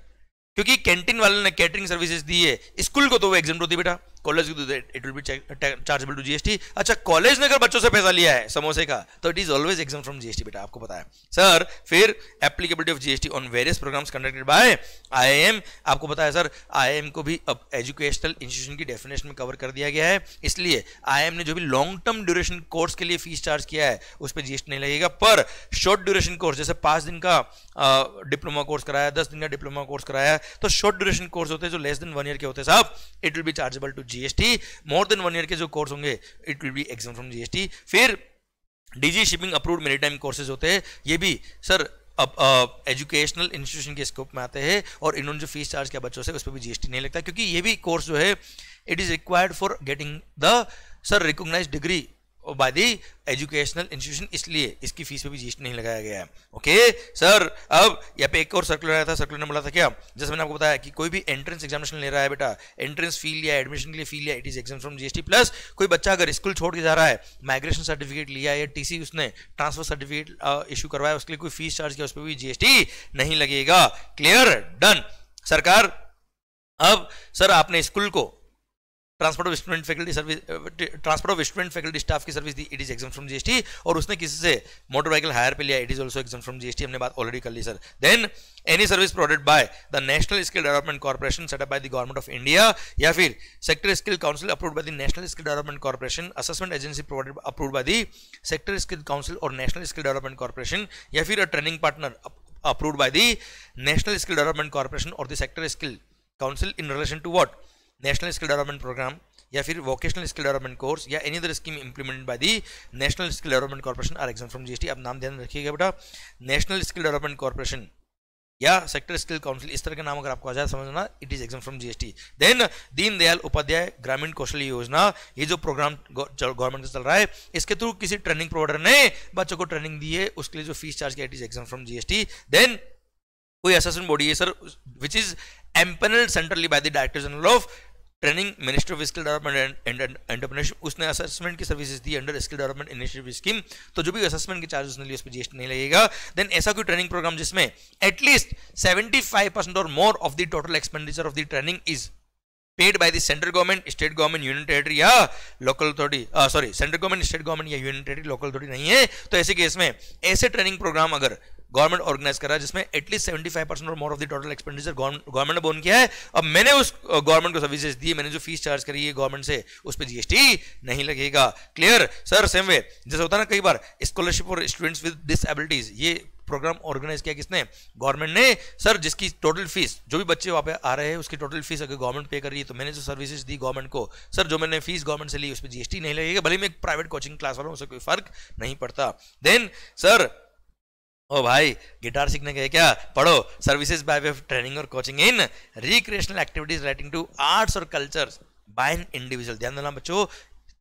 क्योंकि कैंटीन वाले ने कैटरिंग सर्विसेज दी है स्कूल को तो वो एग्जाम दो दी बेटा कॉलेज की it will be chargeable to GST अच्छा कॉलेज ने अगर बच्चों से पैसा लिया है समोसे का तो it is always exempt from GST बेटा आपको पता है सर फिर applicability of GST on various programs conducted by IIM आपको पता है सर आईएम को भी अब एजुकेशनल इंस्टीट्यूशन की डेफिनेशन में कवर कर दिया गया है इसलिए आई ने जो भी लॉन्ग टर्म ड्यूरेशन कोर्स के लिए फीस चार्ज किया है उस पर जीएसटी नहीं लगेगा पर शॉर्ट ड्यूरेशन कोर्स जैसे पांच दिन का डिप्लोमा कोर्स कराया दस दिन का डिप्लोमा कोर्स कराया तो शॉर्ट ड्यूरेशन कोर्स होते हैं जो लेस देन वन ईयर के होते हैं साहब it will be chargeable to GST more than one year के जो कोर्स होंगे it will be exempt from GST फिर DG shipping approved time courses होते हैं ये भी सर अब एजुकेशनल इंस्टीट्यूशन के स्कोप में आते हैं और इन्होंने जो फीस चार्ज किया बच्चों से उस पर भी जीएसटी नहीं लगता क्योंकि ये भी कोर्स जो है it is required for getting the sir recognise degree और बाय दी एजुकेशनल इंस्टीट्यूशन इसलिए इसकी फीस पे भी जीएसटी नहीं लगाया गया है ओके सर अब यहाँ पे एक और सर्कुलर आया था सर्कुलर ने बोला था क्या जैसे मैंने आपको बताया कि कोई भी एंट्रेंस एग्जामिनेशन ले रहा है बेटा एंट्रेंस फी लिया एडमिशन के लिए फी लिया it is exempt from GST plus कोई बच्चा अगर स्कूल छोड़ के जा रहा है माइग्रेशन सर्टिफिकेट लिया या टीसी उसने ट्रांसफर सर्टिफिकेट इशू करवाया उसके लिए कोई फीस चार्ज किया उस पर भी जीएसटी नहीं लगेगा क्लियर डन सरकार अब सर आपने स्कूल को transport of student faculty service transport of student faculty staff की सर्विस दी it is exempt from GST और उसने किसी से मोटर हायर पे लिया it is also exempt from GST हमने बात ऑलरेडी कर ली sir then any service provided by the national skill development corporation set up by the government of India या फिर sector skill council approve by the national skill development corporation assessment agency provided approve by the sector skill council और national skill development corporation या फिर a training partner approve by the national skill development corporation और the sector skill council in relation to what national skill development program या फिर vocational skill development course या any other scheme implement by the national skill development corporation are exempt from GST अब नाम ध्यान रखिएगा बेटा national skill development corporation या sector skill council इस तरह के नाम अगर आपको आ जाए समझना it is exempt from GST then Deendayal Upadhyaya Grameen Kaushal योजना ये जो प्रोग्राम गवर्नमेंट का चल रहा है इसके थ्रू किसी ट्रेनिंग प्रोवाइडर ने बच्चों को ट्रेनिंग दी है उसके लिए जो फीस चार्ज किया it is exempt from GST then कोई असेसमेंट बॉडी है sir which is empanel centrally by the director general of training minister of skill development and entrepreneurship उसने असेसमेंट की सर्विसेज दी under skill development initiative scheme तो जो भी assessment के charge उसने लिए उस पर जीएसटी नहीं लगेगा देन ऐसा कोई ट्रेनिंग प्रोग्राम जिसमें एटलीस्ट सेवेंटी फाइव परसेंट और more of the total expenditure of the training is paid by the central government state government union territory या local authority sorry central government state government या union territory local authority नहीं है तो ऐसे case में ऐसे training program अगर government organise कर रहा है जिसमें एटलीस्ट सेवेंटी फाइव परसेंट और more of the total expenditure government ने बोन किया है अब मैंने उस गवर्नमेंट को सर्विसेज दी मैंने जो फीस चार्ज करी है गवर्नमेंट से उस पर जीएसटी नहीं लगेगा क्लियर सर सेम वे जैसे होता है ना कई बार scholarship for students with disabilities ये प्रोग्राम ऑर्गेनाइज किया किसने गवर्नमेंट ने सर जिसकी टोटल फीस जो भी बच्चे वहाँ पे आ रहे हैं उसकी टोटल फीस अगर गवर्नमेंट पे कर रही है तो मैंने जो सर्विसेज दी गवर्नमेंट को सर जो मैंने फीस गवर्नमेंट से ली उस पर जीएसटी नहीं लगेगा भले मैं एक प्राइवेट कोचिंग क्लास वाला हूँ उससे कोई फर्क नहीं पड़ता देन सर ओ भाई गिटार सीखने गए क्या पढ़ो services by way of training और coaching in recreational activities relating to arts और कल्चर बाय एन इंडिविजुअल ध्यान देना बच्चों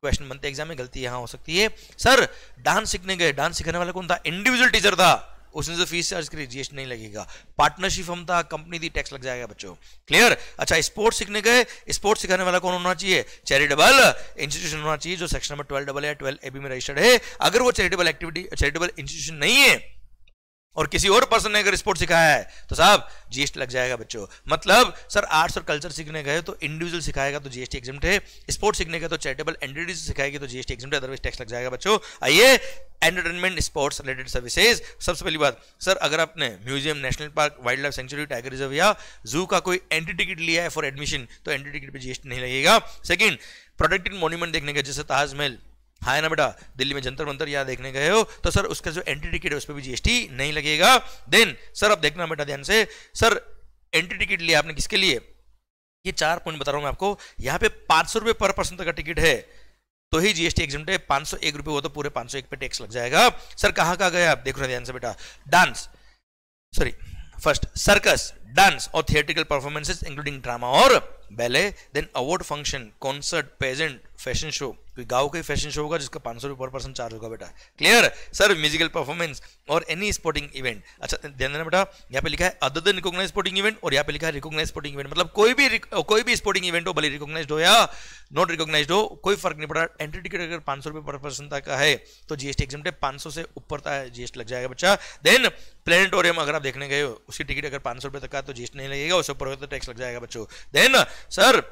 क्वेश्चन बनते एग्जाम में गलती यहाँ हो सकती है सर डांस सीखने गए डांस सिखाने वाला कौन था इंडिविजुअल टीचर था उसने जो फीस चार्ज करी जीएसटी नहीं लगेगा पार्टनरशिप हम था कंपनी दी टैक्स लग जाएगा बच्चों क्लियर अच्छा स्पोर्ट्स सीखने गए स्पोर्ट्स सिखाने वाला कौन होना चाहिए चैरिटेबल इंस्टीट्यूशन होना चाहिए जो सेक्शन नंबर ट्वेल्व डबल या ट्वेल्व ए बी में रजिस्टर्ड है अगर वो चैरिटेबल एक्टिविटी चैरिटेबल इंस्टीट्यूशन नहीं है और किसी और पर्सन ने अगर स्पोर्ट सिखाया है तो साहब जीएसटी लग जाएगा बच्चों मतलब सर आर्ट्स और कल्चर सीखने गए तो इंडिविजुअल सिखाएगा तो जीएसटी एग्जाम है स्पोर्ट्स सीखने गए तो चैरिटेबल एंटिटीज सिखाएगी तो जीएसटी एग्जाम अदरवाइज टैक्स लग जाएगा बच्चों आइए एंटरटेनमेंट स्पोर्ट्स रिलेटेड सर्विसेज सबसे पहली बात सर अगर आपने museum national park wildlife sanctuary tiger reserve या जू का कोई एंट्री टिकट लिया है फॉर एडमिशन तो एंट्री टिकट पर जीएसटी नहीं लगेगा सेकंड प्रोटेक्टेड मोन्यूमेंट देखने का जैसे ताजमहल है ना बेटा दिल्ली में जंतर मंतर या देखने गए हो तो सर उसका जो एंट्री टिकट है उस पर भी जीएसटी नहीं लगेगा देन सर अब देखना बेटा ध्यान से सर एंट्री टिकट लिया आपने किसके लिए ये चार पॉइंट बता रहा हूँ मैं आपको यहाँ पे पाँच सौ रुपये पर पर्सन तक का टिकट है तो ही जीएसटी एग्जाम है पाँच सौ एक रुपये वो तो पूरे पाँच सौ एक पे टैक्स लग जाएगा सर कहाँ कहाँ गए आप देख रहे ध्यान से बेटा dance sorry first circus dance और थिएट्रिकल परफॉर्मेंसेज इंक्लूडिंग ड्रामा और ballet then award function concert pageant fashion show कोई गाँव का ही फैशन शो होगा जिसका पाँच सौ रुपये पर पर्सन चार्ज होगा बेटा क्लियर सर म्यूजिकल परफॉर्मेंस और एनी स्पोर्टिंग इवेंट अच्छा ध्यान देना बेटा यहाँ पे लिखा है other than recognise sporting event और यहाँ पे लिखा है रिकोगनाइज स्पोर्टिंग इवेंट मतलब कोई भी कोई भी स्पोर्टिंग इवेंट हो भले रिकोगनाइज हो या नॉट रिकोगनाइज हो कोई फर्क नहीं पड़ा एंट्री टिकट अगर पाँच सौ पर पर्सन तक का है तो जीएसटी एग्जाम पाँच सौ से ऊपर तक जीएसटी लग जाएगा बच्चा देन प्लेनेटोरियम अगर आप देखने गए हो उसकी टिकट अगर पाँच तक का तो जीएसटी नहीं लगेगा उससे ऊपर तो टैक्स लग जाएगा बच्चों देन सर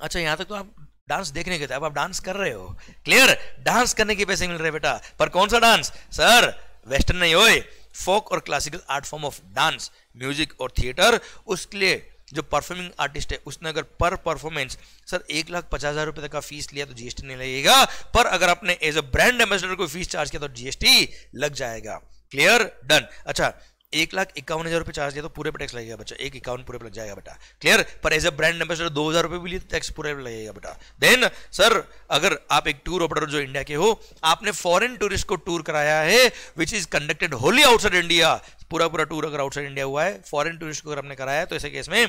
अच्छा यहाँ तक तो आप डांस देखने के अब आप डांस कर रहे हो क्लियर डांस करने के पैसे मिल रहे बेटा पर कौन सा डांस सर वेस्टर्न नहीं हो फोक और classical art form of dance music और थिएटर उसके लिए जो परफॉर्मिंग आर्टिस्ट है उसने अगर पर परफॉर्मेंस सर एक लाख पचास हजार रुपए तक का फीस लिया तो जीएसटी नहीं लगेगा पर अगर आपने एज अ ब्रांड एम्बेसडर को फीस चार्ज किया तो जीएसटी लग जाएगा क्लियर डन अच्छा एक लाख इक्यावन हज़ार रुपये चार्ज दिया तो पूरे पर टैक्स लगेगा बच्चा एक इक्यावन पूरे पर लग जाएगा बेटा क्लियर पर एज ए ब्रांड एम्बेसडर दो हज़ार रुपये भी लिए तो टैक्स पूरे पर लगेगा बेटा देन सर अगर आप एक टूर ऑपरेटर जो इंडिया के हो आपने फॉरेन टूरिस्ट को टूर कराया है which is conducted wholly outside India पूरा पूरा टूर अगर आउटसाइड इंडिया हुआ है फॉरन टूरिस्ट को अगर आपने कराया है तो ऐसे केस में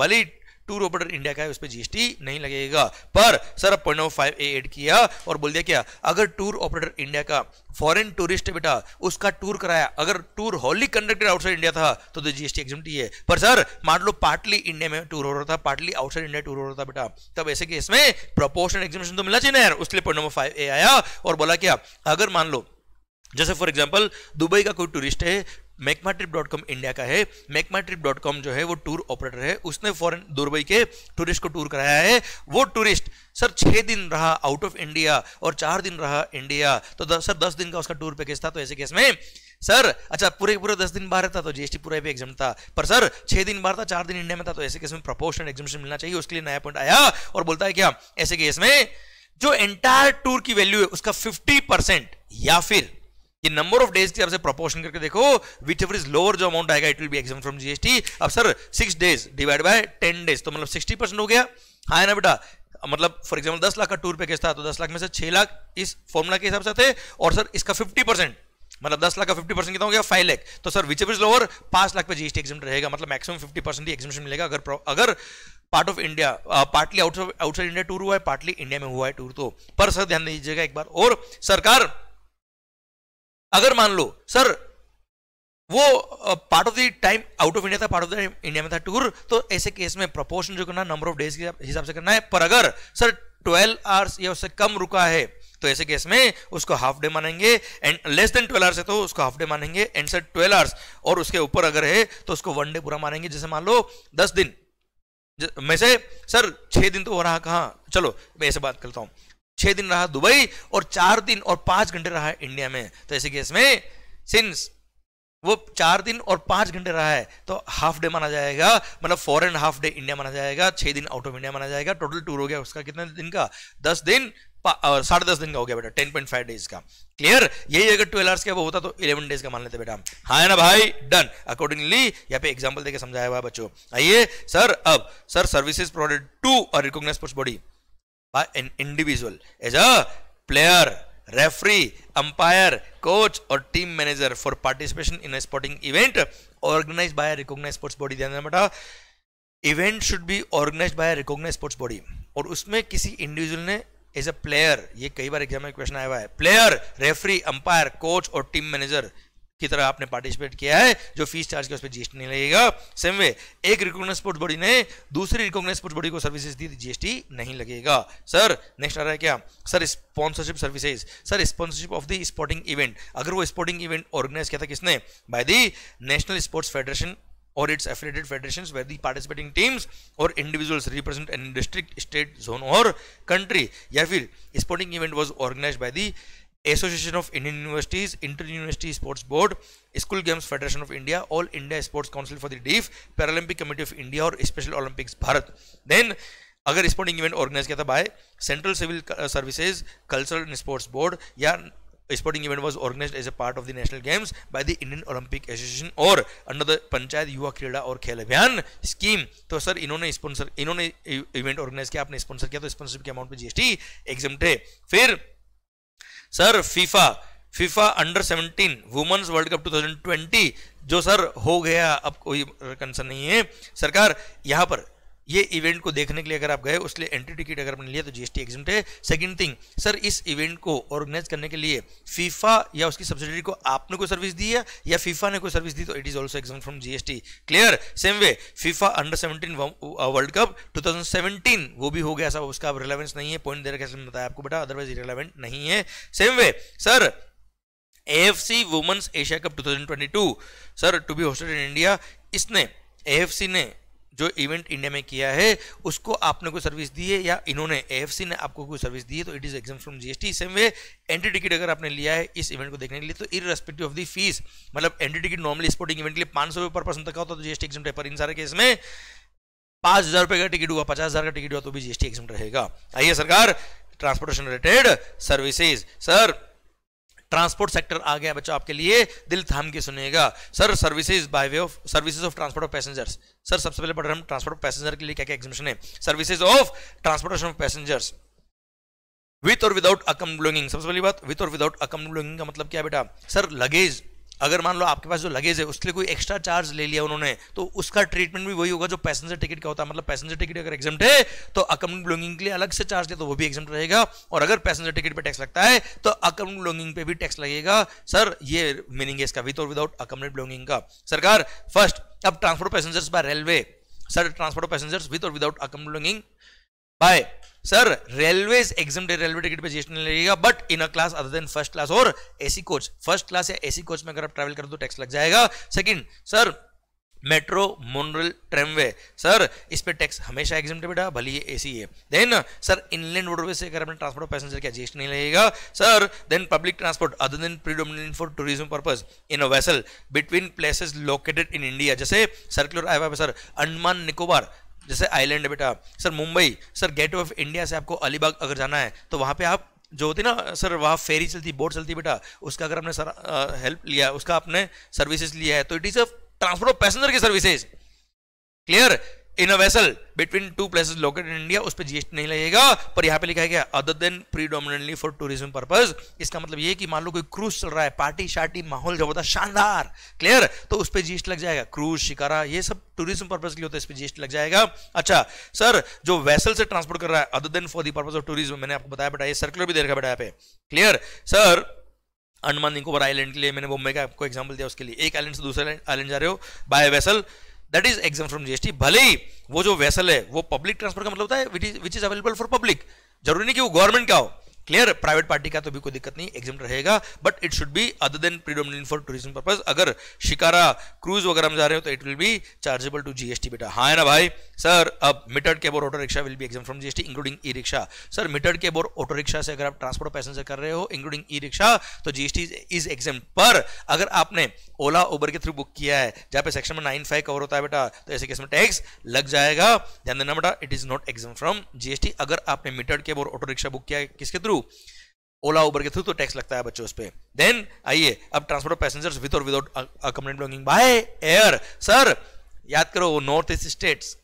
भले टूर ऑपरेटर इंडिया का है उस पर जीएसटी नहीं लगेगा पर सर अब point number five A add किया और बोल दिया क्या अगर टूर ऑपरेटर इंडिया का फॉरेन टूरिस्ट बेटा उसका टूर कराया अगर tour wholly conducted outside India था तो जीएसटी तो एग्जाम है पर सर मान लो पार्टली इंडिया में टूर हो रहा था पार्टली आउटसाइड इंडिया टूर हो रहा था बेटा तब ऐसे केस में प्रोपोर्शन एग्जामेशन तो मिलना चाहिए ना यार उसलिए पॉइंट नंबर फाइव ए आया और बोला क्या अगर मान लो जैसे फॉर एग्जाम्पल दुबई का कोई टूरिस्ट है मैकमाट्रिप इंडिया का है मैकमाट्रिप जो है वो टूर ऑपरेटर है उसने फॉरन दुबई के टूरिस्ट को टूर कराया है वो टूरिस्ट सर छः दिन रहा आउट ऑफ इंडिया और चार दिन रहा इंडिया तो दस, सर दस दिन का उसका टूर पैकेज था तो ऐसे केस में सर अच्छा पूरे पूरे दस दिन बाहर था तो जीएसटी पूरा भी एग्जाम था पर सर छह दिन बाहर था चार दिन इंडिया में था तो ऐसे केस में प्रोपोर्शनल एग्जामेशन मिलना चाहिए उसके लिए नया पॉइंट आया और बोलता है क्या ऐसे केस में जो एंटायर टूर की वैल्यू है उसका फिफ्टी परसेंट या फिर ये नंबर ऑफ डेज की तरफ से प्रोपोर्शन करके देखो विच एवर इज लोअर जो अमाउंट आएगा it will be exempt from GST अब sir six days divide by ten days तो मतलब सिक्सटी परसेंट हो गया हाँ है ना बेटा मतलब फॉर एग्जाम्पल दस लाख का टूर पे था तो दस लाख में से छह लाख इस फॉर्मुला के हिसाब से थे और सर इसका फिफ्टी परसेंट मतलब दस लाख का फिफ्टी परसेंट कितना हो गया फाइव लाख तो sir whichever is lower पांच लाख पे जीएसटी एक्सम रहेगा मतलब मैक्सिमम फिफ्टी परसेंट ही एग्जामेशन मिलेगा अगर अगर part of India partly outside India tour हुआ है पार्टली इंडिया में हुआ है टूर तो पर सर ध्यान दीजिएगा एक बार और सरकार अगर मान लो सर वो part of the time out of India था पार्ट ऑफ द इंडिया में था टूर तो ऐसे केस में प्रपोर्शन जो करना नंबर ऑफ डेज के हिसाब से करना है पर अगर सर ट्वेल्व आवर्स या उससे कम रुका है तो ऐसे केस में उसको हाफ डे मानेंगे and less than twelve hours है तो उसको हाफ डे मानेंगे एंड सर ट्वेल्व आवर्स और उसके ऊपर अगर है तो उसको वन डे पूरा मानेंगे जैसे मान लो दस दिन में से सर छह दिन तो हो रहा कहा चलो मैं ऐसे बात करता हूं छह दिन रहा दुबई और चार दिन और पांच घंटे रहा है इंडिया में तो ऐसे केस में सिंस वो चार दिन और पांच घंटे रहा है तो हाफ डे माना जाएगा मतलब four and half day India माना जाएगा छह दिन आउट ऑफ इंडिया माना जाएगा टोटल टूर हो गया उसका कितने दिन का दस दिन साढ़े दस दिन का हो गया बेटा टेन पॉइंट फाइव डेज का क्लियर यही अगर ट्वेल्व आवर्स का वो होता तो इलेवन डेज का मान लेते बेटा हाँ है ना भाई डन अकॉर्डिंगली यहाँ पे एग्जाम्पल देकर समझाया हुआ बच्चों आइए सर अब सर सर्विसेज प्रोवाइडेड टू और recognise body by an individual as a player referee umpire coach or team manager for participation in a sporting event organized by a recognized sports body ध्यान देना बेटा event should be organise by recognise sports body और उसमें किसी individual ने as a player ये कई बार exam में क्वेश्चन आया हुआ है प्लेयर रेफरी अंपायर कोच और टीम मैनेजर की तरह आपने पार्टिसिपेट किया है जो फीस चार्ज किया उस पर जीएसटी नहीं लगेगा सेम वे एक रिकॉग्नाइज स्पोर्ट्स बॉडी ने दूसरी रिकॉग्नाइज स्पोर्ट्स बॉडी को सर्विसेज दी जीएसटी तो नहीं लगेगा सर नेक्स्ट आ रहा है क्या sir sponsorship services sir sponsorship of the sporting event अगर वो स्पोर्टिंग इवेंट ऑर्गेनाइज किया था किसने by the national sports federation और its affiliated federation where the participating teams और individuals represent an district state zone और कंट्री या फिर sporting event was organise by the association of Indian universities inter university sports board school games federation of India all India sports council for the deaf Paralympic committee of India और special Olympics Bharat then अगर sporting event organise किया था by central civil services cultural and sports board या sporting event was organise as a part of the national games by the Indian Olympic association और under the Panchayat Yuva Krida और खेल अभियान scheme तो sir इन्होंने sponsor इन्होंने इवेंट e-, ऑर्गेनाइज किया आपने स्पॉन्सर किया तो स्पॉन्सरशिप के अमाउंट पर जीएसटी एग्जाम फिर sir FIFA FIFA under 17 women's world cup 2020 जो सर हो गया अब कोई कंसर्न नहीं है सरकार यहाँ पर ये इवेंट को देखने के लिए अगर आप गए उसके लिए एंट्री टिकट अगर आपने लिया तो जीएसटी एग्जिट है सेकंड थिंग सर इस इवेंट को ऑर्गेनाइज करने के लिए फीफा या उसकी सब्सिडरी को आपने कोई सर्विस दी है या फीफा ने कोई सर्विस दी तो it is also exempt from GST clear same way FIFA under seventeen world cup too वो भी हो गया सब उसका अब रिलेवेंस नहीं है पॉइंट देर कैसे बताया आपको बेटा अदरवाइज रिलेवेंट नहीं है same way sir F C women's Asia cup two sir to be hosted in India इसने सी ने जो इवेंट इंडिया में किया है उसको आपने कोई सर्विस दी है या इन्होंने एएफसी ने आपको कोई सर्विस दी है तो it is exempt from GST same way entry ticket अगर आपने लिया है इस इवेंट को देखने के लिए तो इरेस्पेक्टिव ऑफ दी फीस मतलब entry ticket normally sporting event के लिए पांच सौ पर पर्सन तक होता तो जीएसटी एग्जाम पर इन सारे केस में पांच हजार रुपए का टिकट हुआ पचास हजार का टिकट हुआ तो भी जीएसटी एग्जाम रहेगा आइए सरकार transportation related services sir transport sector आ गया बच्चों आपके लिए दिल थाम के सुनेगा sir services by way of services of transport of passengers sir सबसे पहले पढ़ रहे हम ट्रांसपोर्ट ऑफ पैसेंजर के लिए क्या क्या एग्जिबिशन है services of transportation of passengers with और विदाउट अकम्बलोइंग सबसे पहली बात विथ और विदाउट अकम्बलोइंग का मतलब क्या बेटा सर लगेज अगर मान लो आपके पास जो लगेज है उसके लिए कोई एक्स्ट्रा चार्ज ले लिया उन्होंने तो उसका ट्रीटमेंट भी वही होगा जो पैसेंजर टिकट का होता है मतलब पैसेंजर टिकट अगर एग्जाम है तो अकाउंट बिलोंगिंग के लिए अलग से चार्ज दे तो वो भी एग्जाम रहेगा और अगर पैसेंजर टिकट पर टैक्स लगता है तो अकाउंट बिलोंगिंग पे भी टैक्स लगेगा सर ये मीनिंग है इसका विद और विदाउट अकाउंट बिलोंगिंग का सरकार फर्स्ट अब transport passengers by railway sir transport passengers with और विदाउट अकाउंट बिलोंगिंग हाय sir railway exempt railway ticket पे जीएसटी नहीं लगेगा but in a class other than first class और एसी कोच फर्स्ट क्लास या एसी कोच में अगर आप ट्रेवल करो तो टैक्स लग जाएगा second sir metro monorail tramway sir इस पर टैक्स हमेशा एग्जाम बेटा भले ही सी है देन सर इनलैंड रोडवे से अगर अपने ट्रांसपोर्ट पैसेंजर क्या जीएसटी नहीं लगेगा sir then public transport other than predominant for tourism purpose in a vessel between places located in India जैसे सर्कुलर आया सर अंडमान निकोबार जैसे आइलैंड है बेटा sir Mumbai sir gate of India से आपको अलीबाग अगर जाना है तो वहाँ पे आप जो होती ना सर वहाँ फेरी चलती बोट चलती बेटा उसका अगर आपने सर हेल्प लिया उसका आपने सर्विसेज लिया है तो it is a transport of passenger की services clear in a vessel between two places locate in India उस पर जीएसटी नहीं लगेगा पर यहाँ पे लिखा है क्या other than predominantly for tourism purpose इसका मतलब ये कि मान लो कोई क्रूज चल रहा है पार्टी शार्टी माहौल जब होता है शानदार क्लियर तो उस पर जीएसटी लग जाएगा क्रूज शिकारा ये सब टूरिज्म पर्पज के लिए होता है इस पर जीएसटी लग जाएगा अच्छा सर जो वैसल से ट्रांसपोर्ट कर रहा है other than for the purpose of tourism मैंने आपको बताया बेटा ये सर्कुलर भी दे रखा बेटा यहाँ पे clear sir Andaman Nicobar island के लिए मैंने मुंबई का आपको एग्जाम्पल दिया उसके लिए एक आइलैंड से दूसरे आइलैंड जा रहे हो by vessel that is exempt from GST भले ही वो जो वेसल है वो पब्लिक ट्रांसपोर्ट का मतलब होता है which is available for public जरूरी नहीं कि वो गवर्नमेंट का हो क्लियर प्राइवेट पार्टी का तो भी कोई दिक्कत नहीं एग्जाम रहेगा but it should be other than predominant for tourism purpose अगर शिकारा क्रूज वगैरह हम जा रहे हो तो it will be chargeable to GST बेटा हाँ है ना भाई सर अब मीटर्ड कैब और auto rickshaw will be exempt from GST including e rickshaw sir metered cab auto rickshaw से अगर आप ट्रांसपोर्ट पैसेंजर कर रहे हो इंक्लूडिंग ई रिक्शा तो जीएसटी इज एग्जाम पर अगर आपने ओला उबर के थ्रू बुक किया है जहां पे सेक्शन में नाइन फाइव कवर होता है बेटा तो ऐसे केस में टैक्स लग जाएगा ध्यान देना बेटा it is not exempt from GST अगर आपने metered cab auto rickshaw book किया है किसके थ्रू थ्रू ओला उबर के थ्रू तो टैक्स लगता है बच्चों उस पर देन आइए अब ट्रांसपोर्ट ऑफ पैसेंजर्स विथ और without belonging by air sir याद करो नॉर्थ ईस्ट स्टेट्स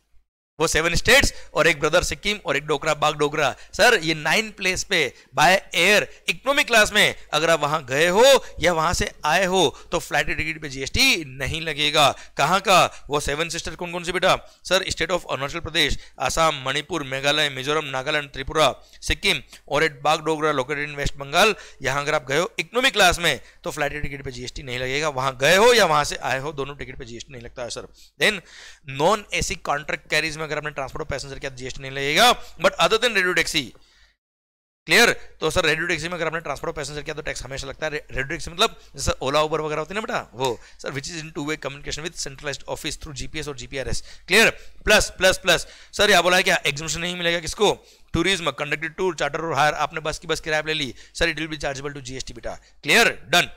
वो सेवन स्टेट्स और एक ब्रदर सिक्किम और एक डोकरा बाग डोगरा सर ये नाइन प्लेस पे बाय एयर इकोनॉमिक क्लास में अगर आप वहां गए हो या वहां से आए हो तो फ्लाइट टिकट पे जीएसटी नहीं लगेगा कहाँ का वो सेवन सिस्टर कौन कौन सी बेटा sir state of Arunachal Pradesh Assam Manipur Meghalaya Mizoram Nagaland Tripura Sikkim और at Bagdogra located in West Bengal यहाँ अगर आप गए हो इकोनॉमिक क्लास में तो फ्लाइट टिकट पर जीएसटी नहीं लगेगा वहां गए हो या वहां से आए हो दोनों टिकट पर जीएसटी नहीं लगता है sir then non AC contract carriage में अगर आपने ट्रांसपोर्ट ऑफ पैसेंजर किया जीएसटी तो नहीं लगेगा but other than radio taxi clear तो सर रेडियो टैक्सी में अगर आपने ट्रांसपोर्ट ऑफ पैसेंजर किया तो टैक्स हमेशा लगता है रेडियो टैक्सी मतलब जैसे ओला उबर वगैरह होती है ना बेटा वो sir which is in two way communication with centralise office through GPS और GPRS clear plus plus plus sir यहाँ बोला है क्या एग्जिबिशन नहीं मिलेगा किसको टूरिज्म कंडक्टेड टूर चार्टर और हायर आपने बस की बस किराया ले ली sir it will be chargeable to GST बेटा क्लियर डन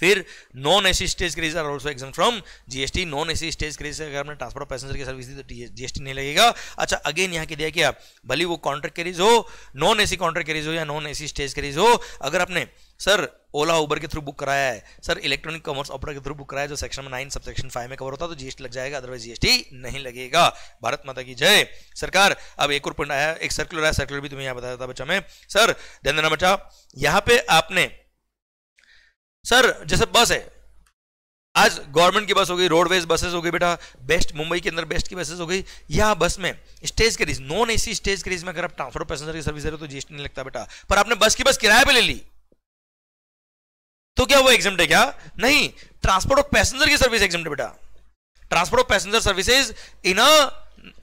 फिर non AC stage carriage are also exempt from GST non AC stage carriage अगर ट्रांसपोर्ट पैसेंजर की सर्विस दी तो जीएसटी नहीं लगेगा अच्छा अगेन यहाँ के दिया क्या भले वो कॉन्ट्रैक्ट कैरीज हो नॉन एसी कॉन्ट्रैक्ट कैरीज हो या नॉन एसी स्टेज कैरीज हो अगर आपने सर ओला उबर के थ्रू बुक कराया है सर इलेक्ट्रॉनिक कॉमर्स ऑपरेटर के थ्रू बुक कराया है जो सेक्शन में नाइन सब सेक्शन फाइव में कवर होता है तो जीएसटी लग जाएगा अदरवाइज जीएसटी नहीं लगेगा भारत माता की जय सरकार अब एक और पॉइंट आया एक सर्कुलर आया सर्कुलर भी तुम्हें यहाँ बताया था बच्चा में सर ध्यान देना बच्चा यहाँ पे आपने सर जैसे बस है आज गवर्नमेंट की बस हो गई रोडवेज बसेस हो गई बेटा बेस्ट मुंबई के अंदर बेस्ट की बसेस हो गई या बस में stage carriage non AC stage carriage में अगर आप ट्रांसफर पैसेंजर की सर्विस दे रहे हो तो जीएसटी नहीं लगता बेटा पर आपने बस की बस किराए पे ले ली तो क्या वो एग्जाम है क्या नहीं ट्रांसपोर्ट ऑफ पैसेंजर की सर्विस एग्जाम बेटा transport of passenger services in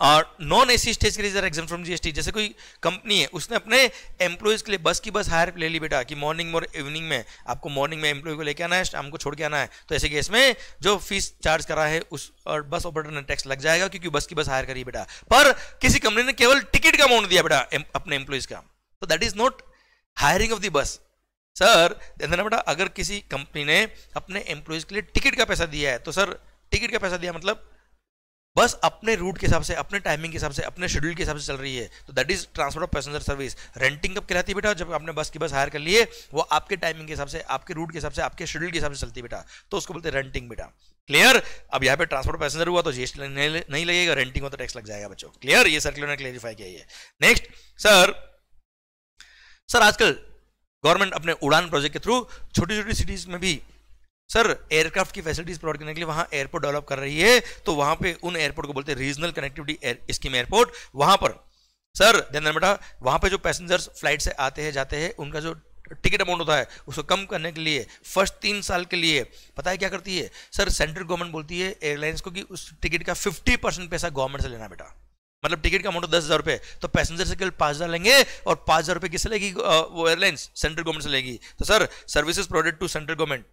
और non A C stationeries are exempt from GST जैसे कोई कंपनी है उसने अपने एम्प्लॉयज़ के लिए बस की बस हायर ले ली बेटा कि मॉर्निंग और इवनिंग में आपको मॉर्निंग में एम्प्लॉय को लेके आना है शाम को छोड़ के आना है तो ऐसे केस में जो फीस चार्ज करा है उस और बस ऑपरेटर ने टैक्स लग जाएगा क्योंकि बस की बस हायर करी बेटा पर किसी कंपनी ने केवल टिकट का अमाउंट दिया बेटा अपने एम्प्लॉयज़ का तो that is not hiring of the bus sir देना बेटा अगर किसी कंपनी ने अपने एम्प्लॉयज़ के लिए टिकट का पैसा दिया है तो सर टिकट का पैसा दिया मतलब बस अपने रूट के हिसाब से अपने टाइमिंग के हिसाब से अपने शेड्यूल के हिसाब से चल रही है तो that is transport of passenger service renting कब कहलाती है बेटा जब आपने बस की बस हायर कर ली है वो आपके टाइमिंग के हिसाब से आपके रूट के हिसाब से आपके शेड्यूल के हिसाब से चलती है बेटा तो उसको बोलते हैं रेंटिंग बेटा क्लियर अब यहाँ पे ट्रांसपोर्ट पैसेंजर हुआ तो जीएसटी नहीं लगेगा रेंटिंग हो तो टैक्स लग जाएगा बच्चों क्लियर ये सर्कुलर ने क्लियरिफाई किया है नेक्स्ट सर सर आजकल गवर्नमेंट अपने उड़ान प्रोजेक्ट के थ्रू छोटी छोटी सिटीज में भी सर एयरक्राफ्ट की फैसिलिटीज प्रोवाइड करने के लिए वहां एयरपोर्ट डेवलप कर रही है तो वहां पे उन एयरपोर्ट को बोलते हैं रीजनल कनेक्टिविटी स्कीम एयरपोर्ट वहां पर सर जनरल बेटा वहां पे जो पैसेंजर्स फ्लाइट से आते हैं जाते हैं उनका जो टिकट अमाउंट होता है उसको कम करने के लिए फर्स्ट तीन साल के लिए पता है क्या करती है सर सेंट्रल गवर्नमेंट बोलती है एयरलाइंस को कि उस टिकट का फिफ्टी परसेंट पैसा गवर्नमेंट से लेना बेटा मतलब टिकट का अमाउंट तो दस हज़ार रुपये तो पैसेंजर से केवल पाँच हज़ार लेंगे और पाँच हज़ार रुपये किससे लेगी वो एयरलाइंस सेंट्रल गवर्नमेंट से लेगी तो sir services provided to central government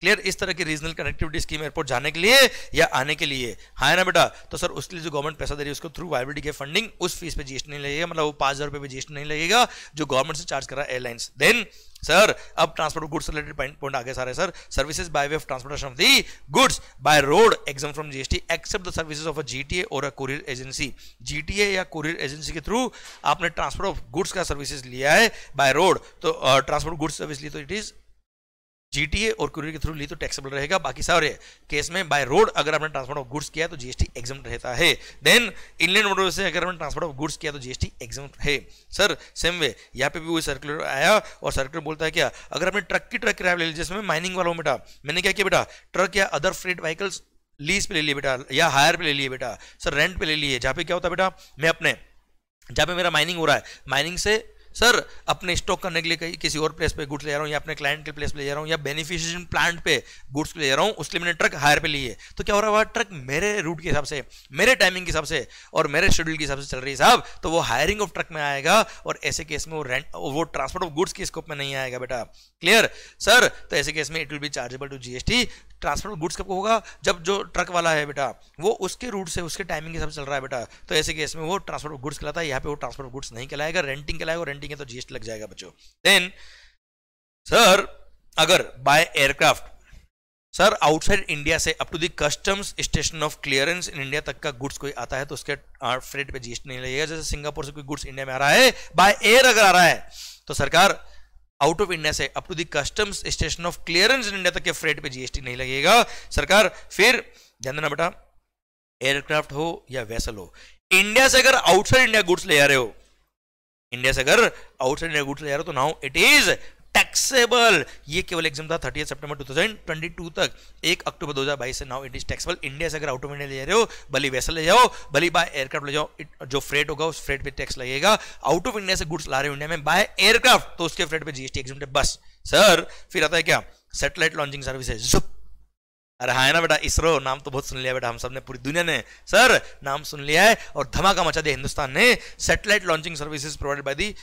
clear इस तरह की रीजनल कनेक्टिविटी स्कीम एयरपोर्ट जाने के लिए या आने के लिए हाँ ना बेटा तो सर उसके लिए जो गवर्नमेंट पैसा दे रही है उसको थ्रू वाइबिलिटी के फंडिंग उस फीस पे जीएसटी नहीं लगेगा मतलब वो पांच हज़ार रुपये जीएसटी नहीं लगेगा जो गवर्नमेंट से चार्ज कर रहा है एयरलाइंस देन सर अब ट्रांसपोर्ट गुड्स रिलेटेड पॉइंट आगे सारे sir services by way of transportation of the goods by road exempt from GST except the services of a GTA और अ कुरियर एजेंसी जीटीए या courier agency के through आपने transport of goods का services लिया है by road तो transport goods service ली तो इट इज जीटीए और कुरियर के थ्रू ली तो टैक्सेबल रहेगा बाकी सारे केस में बाय रोड अगर आपने ट्रांसपोर्ट ऑफ गुड्स किया तो जीएसटी एग्जाम रहता है देन इनलैंड मोटर से अगर आपने ट्रांसपोर्ट ऑफ गुड्स किया तो जीएसटी एग्जाम है सर सेम वे यहाँ पे भी वही सर्कुलर आया और सर्कुलर बोलता है क्या अगर आपने ट्रक की ट्रक किराया ले लिया जिसमें माइनिंग वाला हूँ बेटा मैंने क्या किया बेटा ट्रक या अदर फ्रेट व्हीकल्स लीज पे ले लिए बेटा या हायर पे ले लिए बेटा सर रेंट पे ले लिए जहाँ पे क्या होता है बेटा मैं अपने जहाँ पे मेरा माइनिंग हो रहा है माइनिंग से सर अपने स्टॉक करने के लिए कहीं किसी और प्लेस पे गुड्स ले जा रहा हूँ या अपने क्लाइंट के प्लेस पे ले जा रहा हूँ या बेनिफिशियन प्लांट पे गुड्स ले जा रहा हूँ उसके लिए मैंने ट्रक हायर पे ली है तो क्या हो रहा है ट्रक मेरे रूट के हिसाब से मेरे टाइमिंग के हिसाब से और मेरे शेड्यूल के हिसाब से चल रही है साहब तो वो हायरिंग ऑफ ट्रक में आएगा और ऐसे केस में वो रेंट वो ट्रांसपोर्ट ऑफ गुड्स के स्कोप में नहीं आएगा बेटा क्लियर सर तो ऐसे केस में it will be chargeable to GST transfer of goods कब होगा जब जो ट्रक वाला है बेटा वो उसके रूट से उसके टाइमिंग के हिसाब से चल रहा है बेटा तो ऐसे केस में वो ट्रांसफर ऑफ गुड्स कहलाता है यहाँ पे वो ट्रांसफर ऑफ गुड्स नहीं कहलाएगा रेंटिंग कहलाएगा रेंटिंग है तो जीएसटी लग जाएगा बच्चों देन सर अगर by aircraft sir outside India से up to the customs station of clearance in India तक का गुड्स कोई आता है तो उसके फ्रेट पे जीएसटी नहीं लगेगा जैसे सिंगापुर से कोई गुड्स इंडिया में आ रहा है बाय एयर अगर आ रहा है तो सरकार आउट ऑफ इंडिया से up to the customs station of clearance in India तक के फ्रेट पे जीएसटी नहीं लगेगा सरकार फिर ध्यान देना बेटा एयरक्राफ्ट हो या वेसल हो इंडिया से अगर आउटसाइड इंडिया गुड्स ले जा रहे हो इंडिया से अगर आउटसाइड इंडिया गुड्स ले जा रहे हो तो नाउ इट इज टैक्सेबल ये केवल एग्जाम था thirty two thousand twenty two तक एक अक्टूबर दो हजार बाईस से now it is taxable India से अगर आउट ऑफ इंडिया ले जा रहे हो भली वैसा ले जाओ भली बाय एयरक्राफ्ट ले जाओ जो फ्रेट होगा उस फ्रेट पे टैक्स लगेगा आउट ऑफ इंडिया से गुड्स ला रहे हो इंडिया में बाय एयरक्राफ्ट तो उसके फ्रेट पे जीएसटी एग्जाम बस सर फिर आता है क्या सेटेलाइट लॉन्चिंग सर्विसेज अरे हाँ ना बेटा इसरो नाम तो बहुत सुन लिया बेटा हम सब ने पूरी दुनिया ने सर नाम सुन लिया है और धमाका मचा दिया हिंदुस्तान ने satellite launching services provide by the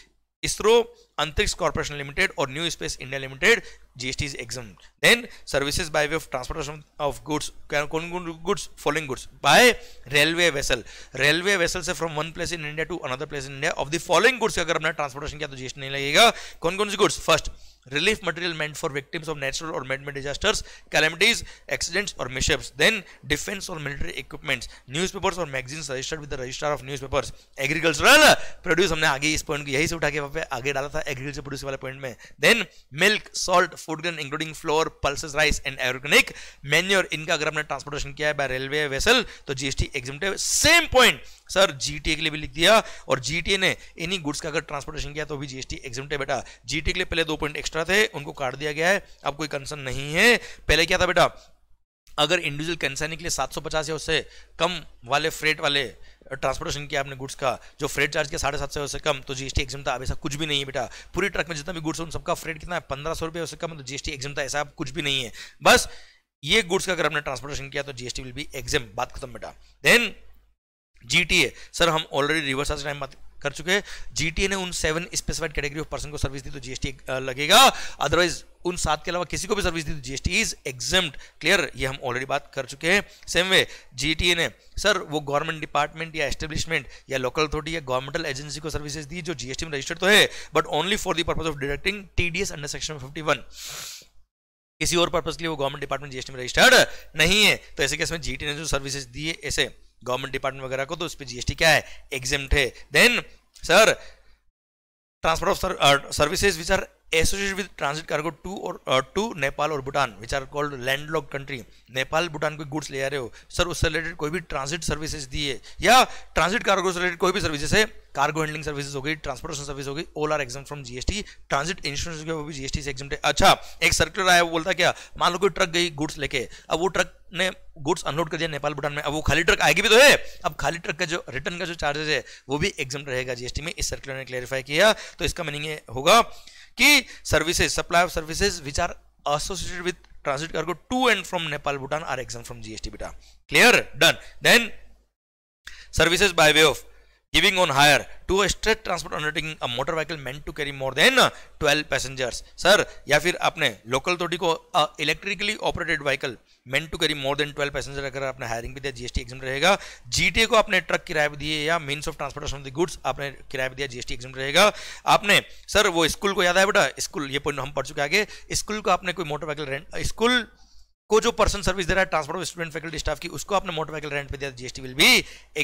ISRO Antrix corporation limited और new space India limited GST is then services by way of transportation of goods goods following goods by railway vessel railway vessel से from one place in India to another place in India of the following goods अगर हमने transportation किया तो GST नहीं लगेगा कौन कौन सी goods first relief material meant for victims of natural और मेड डिजास्टर्स कैलमिटीज एक्सीडेंट्स और मिशप्स देन डिफेंस और मिलिट्री इक्विपमेंट्स न्यूज पेपर्स और magazines registered with register of newspapers agricultural produce हमने आगे इस पॉइंट को यही से उठा के आगे डाला था एग्रीकल्चर प्रोड्यूस वाले पॉइंट में then milk salt food grain including flour pulses rice and organic manure इनका अगर आपने ट्रांसपोर्टेशन किया है बाय रेलवे वेसल तो जीएसटी एग्जिम्प्टिव सेम पॉइंट सर जीटीए के लिए भी लिख दिया और जीटीए ने इन्हीं गुड्स का अगर ट्रांसपोर्टेशन किया तो भी जीएसटी एग्जिम्प्टिव बेटा जीटीए के लिए पहले दो पॉइंट एक्स्ट्रा थे उनको काट दिया गया है अब कोई कंसर्न नहीं है पहले क्या था बेटा अगर इंडिविजुअल कंसर्निंग के लिए सात सौ पचास या उससे कम वाले फ्रेट वाले ट्रांसपोर्टेशन किया आपने गुड्स का जो फ्रेट चार्ज किया साढ़े सात सौ से कम तो जीएसटी एग्जाम था ऐसा कुछ भी नहीं है बेटा पूरी ट्रक में जितना भी गुड्स उन सबका फ्रेट कितना है पंद्रह सौ रुपये उससे कम तो जीएसटी एग्जाम था ऐसा कुछ भी नहीं है बस ये गुड्स का अगर हमने ट्रांसपोर्टेशन किया तो जीएसटी विल भी एग्जाम बात खत्म बेटा देन जीटीए सर हम ऑलरेडी रिवर्स टाइम कर चुके जीटीए ने उन seven specified category of person को सर्विस दी तो जीएसटी लगेगा अदरवाइज उन सात के अलावा किसी को भी सर्विस दी तो जीएसटी इज एग्जाम क्लियर ये हम ऑलरेडी बात कर चुके हैं सेम वे जीटीए ने सर वो गवर्नमेंट डिपार्टमेंट या एस्टेब्लिशमेंट या लोकल अथॉरिटी या गवर्नमेंटल एजेंसी को सर्विसेज दी जो जीएसटी में रजिस्टर्ड तो है but only for the purpose of deducting TDS under section fifty किसी और पर्पज के लिए वो गवर्नमेंट डिपार्टमेंट जीएसटी में रजिस्टर्ड नहीं है तो ऐसे केस में जीटी ने जो सर्विसेज दिए ऐसे गवर्नमेंट डिपार्टमेंट वगैरह को तो उस पर जीएसटी क्या है एग्जेम्ट है then sir transfer of services which are associated with transit cargo to और टू नेपाल और Bhutan which are called called landlocked Nepal Bhutan कोई गुड्स ले आ रहे हो सर उससे रिलेटेड कोई भी ट्रांसिट सर्विसेज दिए या ट्रांसिट कार्गो से रिलेटेड कोई भी सर्विसेज है कार्गो हैंडलिंग सर्विसेज होगी ट्रांसपोर्टेशन सर्विस होगी all all are exempt from GST transit insurance के भी जीएसटी से एग्जाम अच्छा एक सर्कुलर आया वो बोलता क्या मान लो कोई ट्रक गई गुड्स लेके अब वो ट्रक ने गुड्स अनलोड कर दिया नेपाल भूटान में अब वो खाली ट्रक आएगी भी तो है अब खाली ट्रक का जो रिटर्न का जो चार्जेस है वो भी एग्जाम रहेगा जीएसटी में इस सर्कुलर ने क्लैरिफाई किया तो इसका मीनिंग होगा कि services supply of services which are associated with transit cargo to and from Nepal Bhutan are exempt from GST बेटा clear done then services by way of giving on hire to a straight transport undertaking a motor vehicle meant to carry more than 12 passengers. Sir, या फिर आपने local authority को electrically operated vehicle meant to carry more than twelve passenger अगर आपने hiring भी दिया GST exempt रहेगा GTA को आपने ट्रक किराए पर दिए या means of transportation of the goods आपने किराए पर दिया जीएसटी एग्जाम रहेगा आपने सर वो स्कूल को याद है बेटा स्कूल ये पॉइंट हम पढ़ चुके आगे स्कूल को आपने कोई मोटरसाइकिल रेंट स्कूल को जो पर्सन सर्विस दे रहा है ट्रांसपोर्ट स्टूडेंट फैकल्टी स्टाफ की उसको आपने मोटरसाइकिल रेंट पे दिया जीएसटी विल भी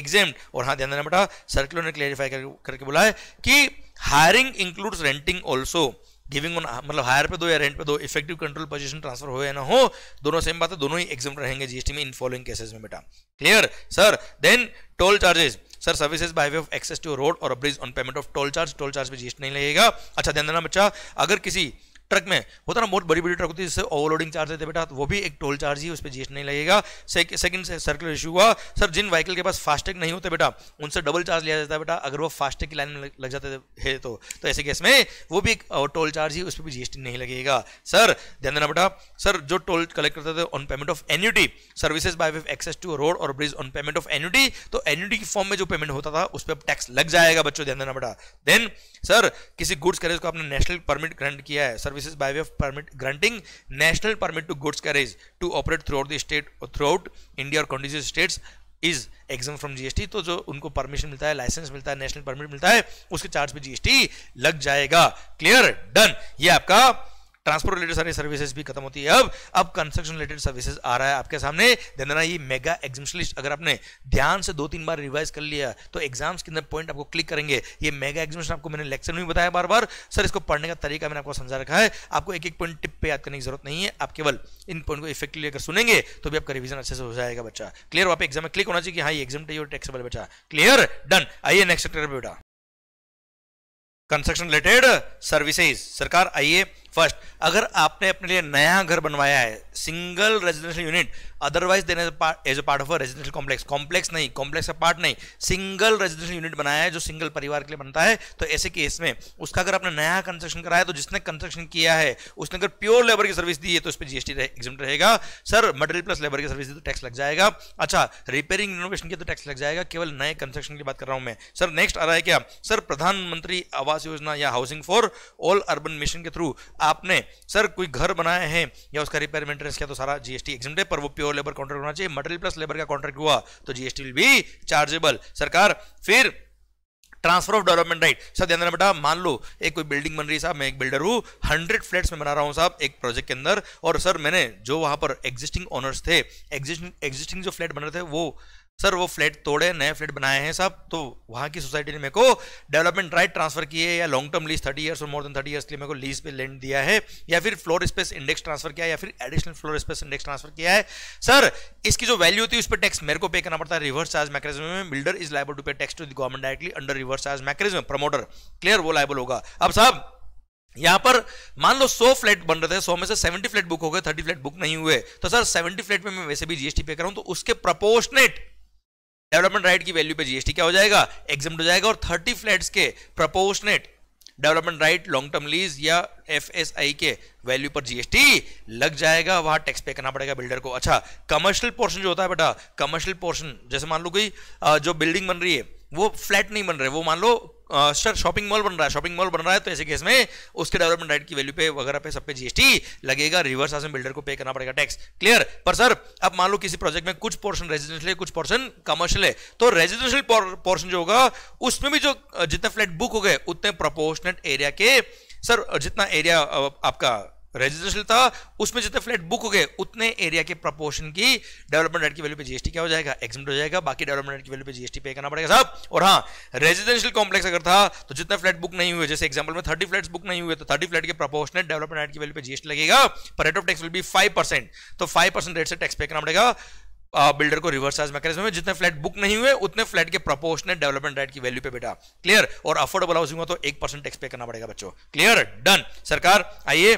एग्जाम और हाँ ध्यान देना बेटा सर्कुलर ने क्लेरिफाई करके बोला है कि hiring includes renting also giving on मतलब हायर पे दो या रेंट पे दो इफेक्टिव कंट्रोल पोजीशन ट्रांसफर हो या ना हो दोनों सेम बात है दोनों ही एग्जाम रहेंगे जीएसटी में इन फॉलोइंग केसेस में बेटा clear sir then toll charges sir services by way of access to road और bridge on payment of toll charge toll charge भी जीएसटी नहीं लगेगा अच्छा ध्यान देना बच्चा अगर किसी ट्रक में होता ना बहुत बड़ी बड़ी ट्रक होती है जिससे ओवरलोडिंग चार्ज देते बेटा तो वो भी एक टोल चार्ज ही उस पर जी नहीं लगेगा सेकंड से, सर्कुलर इशू हुआ सर जिन व्हीकल के पास फास्टैग नहीं होते बेटा उनसे डबल चार्ज लिया जाता है बेटा अगर वो फास्टैग की लाइन में लग जाते है तो, तो ऐसे केस में वो भी एक टोल चार्ज ही उस पर भी जी नहीं लगेगा सर ध्यान देना बेटा सर जो टोल कलेक्ट करते थे on payment of annuity services by way access to road और bridge on payment of annuity तो एन्यूटी की फॉर्म में जो पेमेंट होता था उस पर टैक्स लग जाएगा बच्चों ध्यान देना बेटा देन सर किसी गुड्स कैरेज को आपने नेशनल परमिट ग्रांट किया है service services by way of permit granting national permit to goods carriage to operate throughout the state or throughout India or contiguous states is exempt from GST तो जो उनको permission मिलता है licence मिलता है national permit मिलता है उसके चार्ज पे जीएसटी लग जाएगा क्लियर डन ये आपका ट्रांसपोर्ट रिलेटेड सारी सर्विसेज भी खत्म होती है अब अब कंस्ट्रक्शन रिलेटेड सर्विसेज आ रहा है आपके सामने देना ये मेगा एग्जिबिशन लिस्ट अगर आपने ध्यान से दो तीन बार रिवाइज कर लिया तो एग्जाम्स के अंदर पॉइंट आपको क्लिक करेंगे ये मेगा एग्जिबिशन आपको मैंने लेक्चर में बताया बार बार सर इसको पढ़ने का तरीका मैंने आपको समझा रखा है आपको एक एक पॉइंट टिप पे याद करने की जरूरत नहीं है आप केवल इन पॉइंट को इफेक्टिवली अगर सुनेंगे तो भी आपका रिविजन अच्छे से हो जाएगा बच्चा क्लियर वहाँ पे एग्जाम में क्लिक होना चाहिए कि हाँ ये एग्जाम चाहिए वाले बच्चा क्लियर डन आइए नेक्स्ट चैप्टर पर बेटा कंस्ट्रक्शन रिलेटेड सर्विसेज सरकार आइए फर्स्ट अगर आपने अपने लिए नया घर बनवाया है single residential unit otherwise than as a part of a residential complex complex नहीं कॉम्प्लेक्स का पार्ट नहीं सिंगल रेजिडेंशियल यूनिट बनाया है जो सिंगल परिवार के लिए बनता है तो ऐसे केस में उसका अगर आपने नया कंस्ट्रक्शन कराया तो जिसने कंस्ट्रक्शन किया है उसने अगर प्योर लेबर की सर्विस दी है तो उस पर जीएसटी एग्जाम रहेगा सर मटेरियल प्लस लेबर की सर्विस दी तो टैक्स लग जाएगा अच्छा रिपेयरिंग रिनोवेशन की तो टैक्स लग जाएगा केवल नए कंस्ट्रक्शन की बात कर रहा हूं मैं सर नेक्स्ट आ रहा है क्या सर प्रधानमंत्री आवास योजना या housing for all urban mission के थ्रू आपने सर कोई घर बनाया है या उसका रिपेयर मेंटेनेंस किया तो सारा जीएसटी एग्जाम पर वो प्योर लेबर कॉन्ट्रैक्ट होना चाहिए मटेरियल प्लस लेबर का कॉन्ट्रैक्ट हुआ तो जीएसटी विल बी चार्जेबल सरकार फिर transfer of development right sir ध्यान देना बेटा मान लो एक कोई बिल्डिंग बन रही है साहब मैं एक बिल्डर हूँ हंड्रेड फ्लैट्स में बना रहा हूँ साहब एक प्रोजेक्ट के अंदर और सर मैंने जो वहाँ पर एग्जिस्टिंग ओनर्स थे एग्जिस्टिंग एग्जिस्टिंग जो फ्लैट बन रहे थे वो सर वो फ्लैट तोड़े नए फ्लैट बनाए हैं सब तो वहाँ की सोसाइटी ने मेरे को डेवलपमेंट राइट ट्रांसफर किए या long term lease thirty years और मोर देन थर्टी ईयर्स के लिए मेरे को लीज पे लैंड दिया है या फिर फ्लोर स्पेस इंडेक्स ट्रांसफर किया या फिर additional floor space index transfer किया है सर इसकी जो वैल्यू होती है उस पर टैक्स मेरे को पे करना पड़ता है रिवर्स चार्ज मैकेजम में builder is liable to pay tax to the government directly under reverse charge mechanism promoter clear वो लाइबल होगा अब साहब यहां पर मान लो 100 फ्लैट बन रहे थे 100 में से 70 फ्लैट बुक हो गए 30 फ्लैट बुक नहीं हुए तो सर 70 फ्लैट में मैं वैसे भी जीएसटी पे कर रहा हूं तो उसके प्रपोर्शनेट डेवलपमेंट राइट की वैल्यू पे जीएसटी क्या हो जाएगा एग्जाम हो जाएगा और थर्टी फ्लैट्स के proportionate development right long term lease या एफ के वैल्यू पर जीएसटी लग जाएगा वहां टैक्स पे करना पड़ेगा बिल्डर को अच्छा कमर्शियल पोर्शन जो होता है बेटा कमर्शियल पोर्शन जैसे मान लो कोई जो बिल्डिंग बन रही है वो फ्लैट नहीं बन रहे वो मान लो सर शॉपिंग मॉल बन रहा है शॉपिंग मॉल बन रहा है तो ऐसे केस में उसके डेवलपमेंट राइट की वैल्यू पे वगैरह पे सब पे जीएसटी लगेगा रिवर्स आसम बिल्डर को पे करना पड़ेगा टैक्स क्लियर पर सर अब मान लो किसी प्रोजेक्ट में कुछ पोर्शन रेजिडेंशियल है कुछ पोर्शन कमर्शियल है तो रेजिडेंशियल पोर्शन जो होगा उसमें भी जो जितने फ्लैट बुक हो गए उतने प्रपोर्शनेट एरिया के सर जितना एरिया आपका रजिस्ट्रेशन था उसमें जितने फ्लैट बुक हो गए उतने एरिया के प्रपोर्शन की डेवलपमेंट रेट की वैल्यू पे जीएसटी क्या हो जाएगा एक्समिट हो जाएगा बाकी डेवलपमेंट रेट की वैल्यू पे जीएसटी पे करना पड़ेगा साहब और हाँ रेजिडेंशियल कॉम्प्लेक्स अगर था तो जितने फ्लैट बुक नहीं हुए जैसे एग्जाम्पल में थर्टी फ्लैट बुक नहीं हुए तो थर्टी फ्लैट के प्रपोशन डेवलपमेंट रेट की वैल्यू पे जीएसटी लगेगा पर rate of tax will be five तो फाइव रेट से टैक्स पे करना पड़ेगा बिल्डर को रिवर्स चार्ज मैकेनिज्म में जितने फ्लैट बुक नहीं हुए उतने फ्लैट के प्रोपोर्शनल डेवलपमेंट राइट की वैल्यू पे बेटा क्लियर और अफोर्डेबल हाउसिंग में तो एक परसेंट टैक्स पे करना पड़ेगा बच्चों क्लियर डन सरकार आइए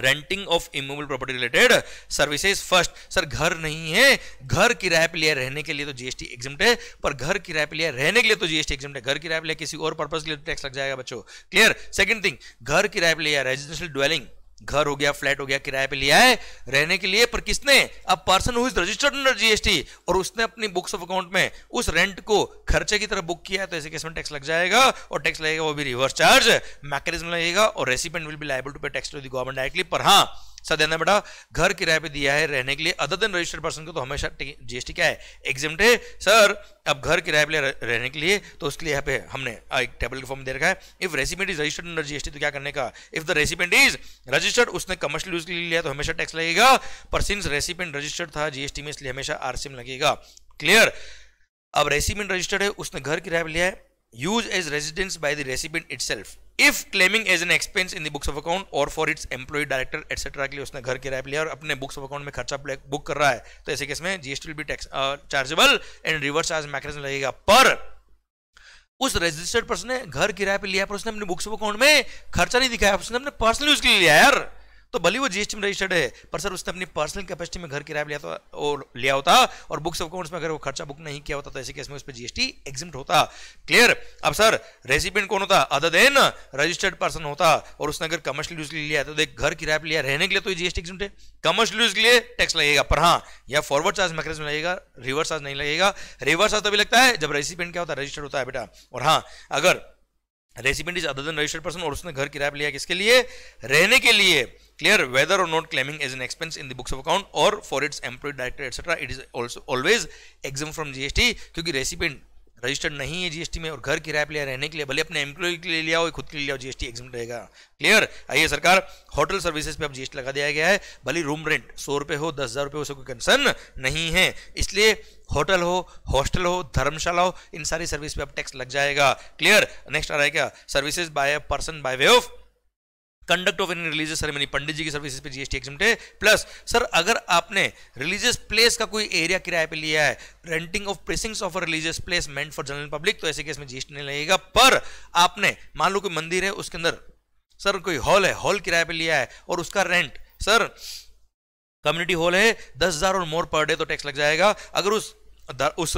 renting of immovable property related services first sir घर नहीं है घर किराए पे लिया रहने के लिए तो जीएसटी एग्जाम है पर घर किराए पे लिया रहने के लिए तो जीएसटी एग्जाम है घर किराए पे लिया किसी और पर्पज के लिए टैक्स तो लग जाएगा बच्चों क्लियर सेकंड थिंग घर किराए पे लिया रेजिडेंशियल ड्वेलिंग घर हो गया फ्लैट हो गया किराए पे लिया है रहने के लिए पर किसने अब पर्सन हुई रजिस्टर्ड अंडर जीएसटी और उसने अपनी बुक्स ऑफ अकाउंट में उस रेंट को खर्चे की तरफ बुक किया है तो ऐसे केस में टैक्स लग जाएगा और टैक्स लगेगा वो भी रिवर्स चार्ज मैकेनिज्म लगेगा और recipient will be liable to pay tax to the government directly पर हाँ सर देना बेटा घर किराए पे दिया है रहने के लिए अदर देन रजिस्टर्ड पर्सन को तो हमेशा जीएसटी क्या है एग्जाम है सर अब घर किराए पे रहने के लिए तो उसके लिए यहाँ पे हमने एक टेबल के फॉर्म दे रखा है if recipient is registered under GST तो क्या करने का if the recipient is registered उसने कमर्शियल यूज के लिए लिया तो हमेशा टैक्स लगेगा पर सिंस रेसिपेंट रजिस्टर्ड था जीएसटी में इसलिए हमेशा आरसीएम लगेगा क्लियर अब रेसिपेंट रजिस्टर्ड है उसने घर किराए पे लिया है use as residence by the recipient it if claiming as an expense in the books of account और for its employ director etcetera के लिए उसने घर किराया लिया और अपने बुक्स ऑफ अकाउंट में खर्चा बुक कर रहा है तो ऐसे केस में GST will be tax chargeable and reverse charge mechanism लगेगा पर उस रजिस्टर्ड पर्सन ने घर किराए पे लिया पर उसने अपने बुक्स ऑफ अकाउंट में खर्चा नहीं दिखाया उसने अपने पर्सनल यूज के लिए लिया यार तो भले वो जीएसटी में रजिस्टर्ड है पर सर उसने अपनी पर्सनल कैपेसिटी में घर किराया लिया था और लिया होता और बुक्स ऑफ अकाउंट्स में अगर वो खर्चा बुक नहीं किया होता तो ऐसे केस में उस पर जीएसटी एग्जिम होता क्लियर अब सर रेसिपेंट कौन होता अदर देन रजिस्टर्ड पर्सन होता और उसने अगर कमर्शियल यूज के लिए लिया तो देख घर किराया लिया रहने के लिए तो जीएसटी एग्जिम है कमर्शियल यूज के लिए टैक्स लगेगा पर हाँ या फॉरवर्ड चार्ज मैकेज में लगेगा रिवर्स चार्ज नहीं लगेगा रिवर्स चार्ज तभी लगता है जब रेसिपेंट क्या होता है रजिस्टर्ड होता है बेटा और हाँ अगर recipient is other than registered person और उसने घर किराया लिया किसके लिए रहने के लिए clear whether or not claiming as an expense in the books of account or for its employee director etc it is also always exempt from gst क्योंकि रेसिपेंट रजिस्टर्ड नहीं है जीएसटी में और घर किराया पर रहने के लिए भले अपने एम्प्लॉय के लिए लिया हो खुद के लिए लिया हो जीएसटी एग्जाम रहेगा क्लियर आइए सरकार होटल सर्विसेज पे अब जीएसटी लगा दिया गया है भले रूम रेंट सौ रुपये हो दस हज़ार रुपये हो उससे कोई कंसर्न नहीं है इसलिए होटल हो हॉस्टल हो धर्मशाला हो इन सारी सर्विस पे अब टैक्स लग जाएगा क्लियर नेक्स्ट आ रहा है क्या services by a person by way of conduct of any religious ceremony pandit ji की सर्विसेज पे जीएसटी एग्जाम है प्लस सर अगर आपने रिलीजियस प्लेस का कोई एरिया किराए पे लिया है renting of precincts of a religious place meant for general public तो ऐसे केस में जीएसटी नहीं लगेगा पर आपने मान लो कोई मंदिर है उसके अंदर सर कोई हॉल है हॉल किराए पर लिया है और उसका रेंट सर कम्युनिटी हॉल है दस हजार और मोर पर डे तो टैक्स लग जाएगा अगर उस उस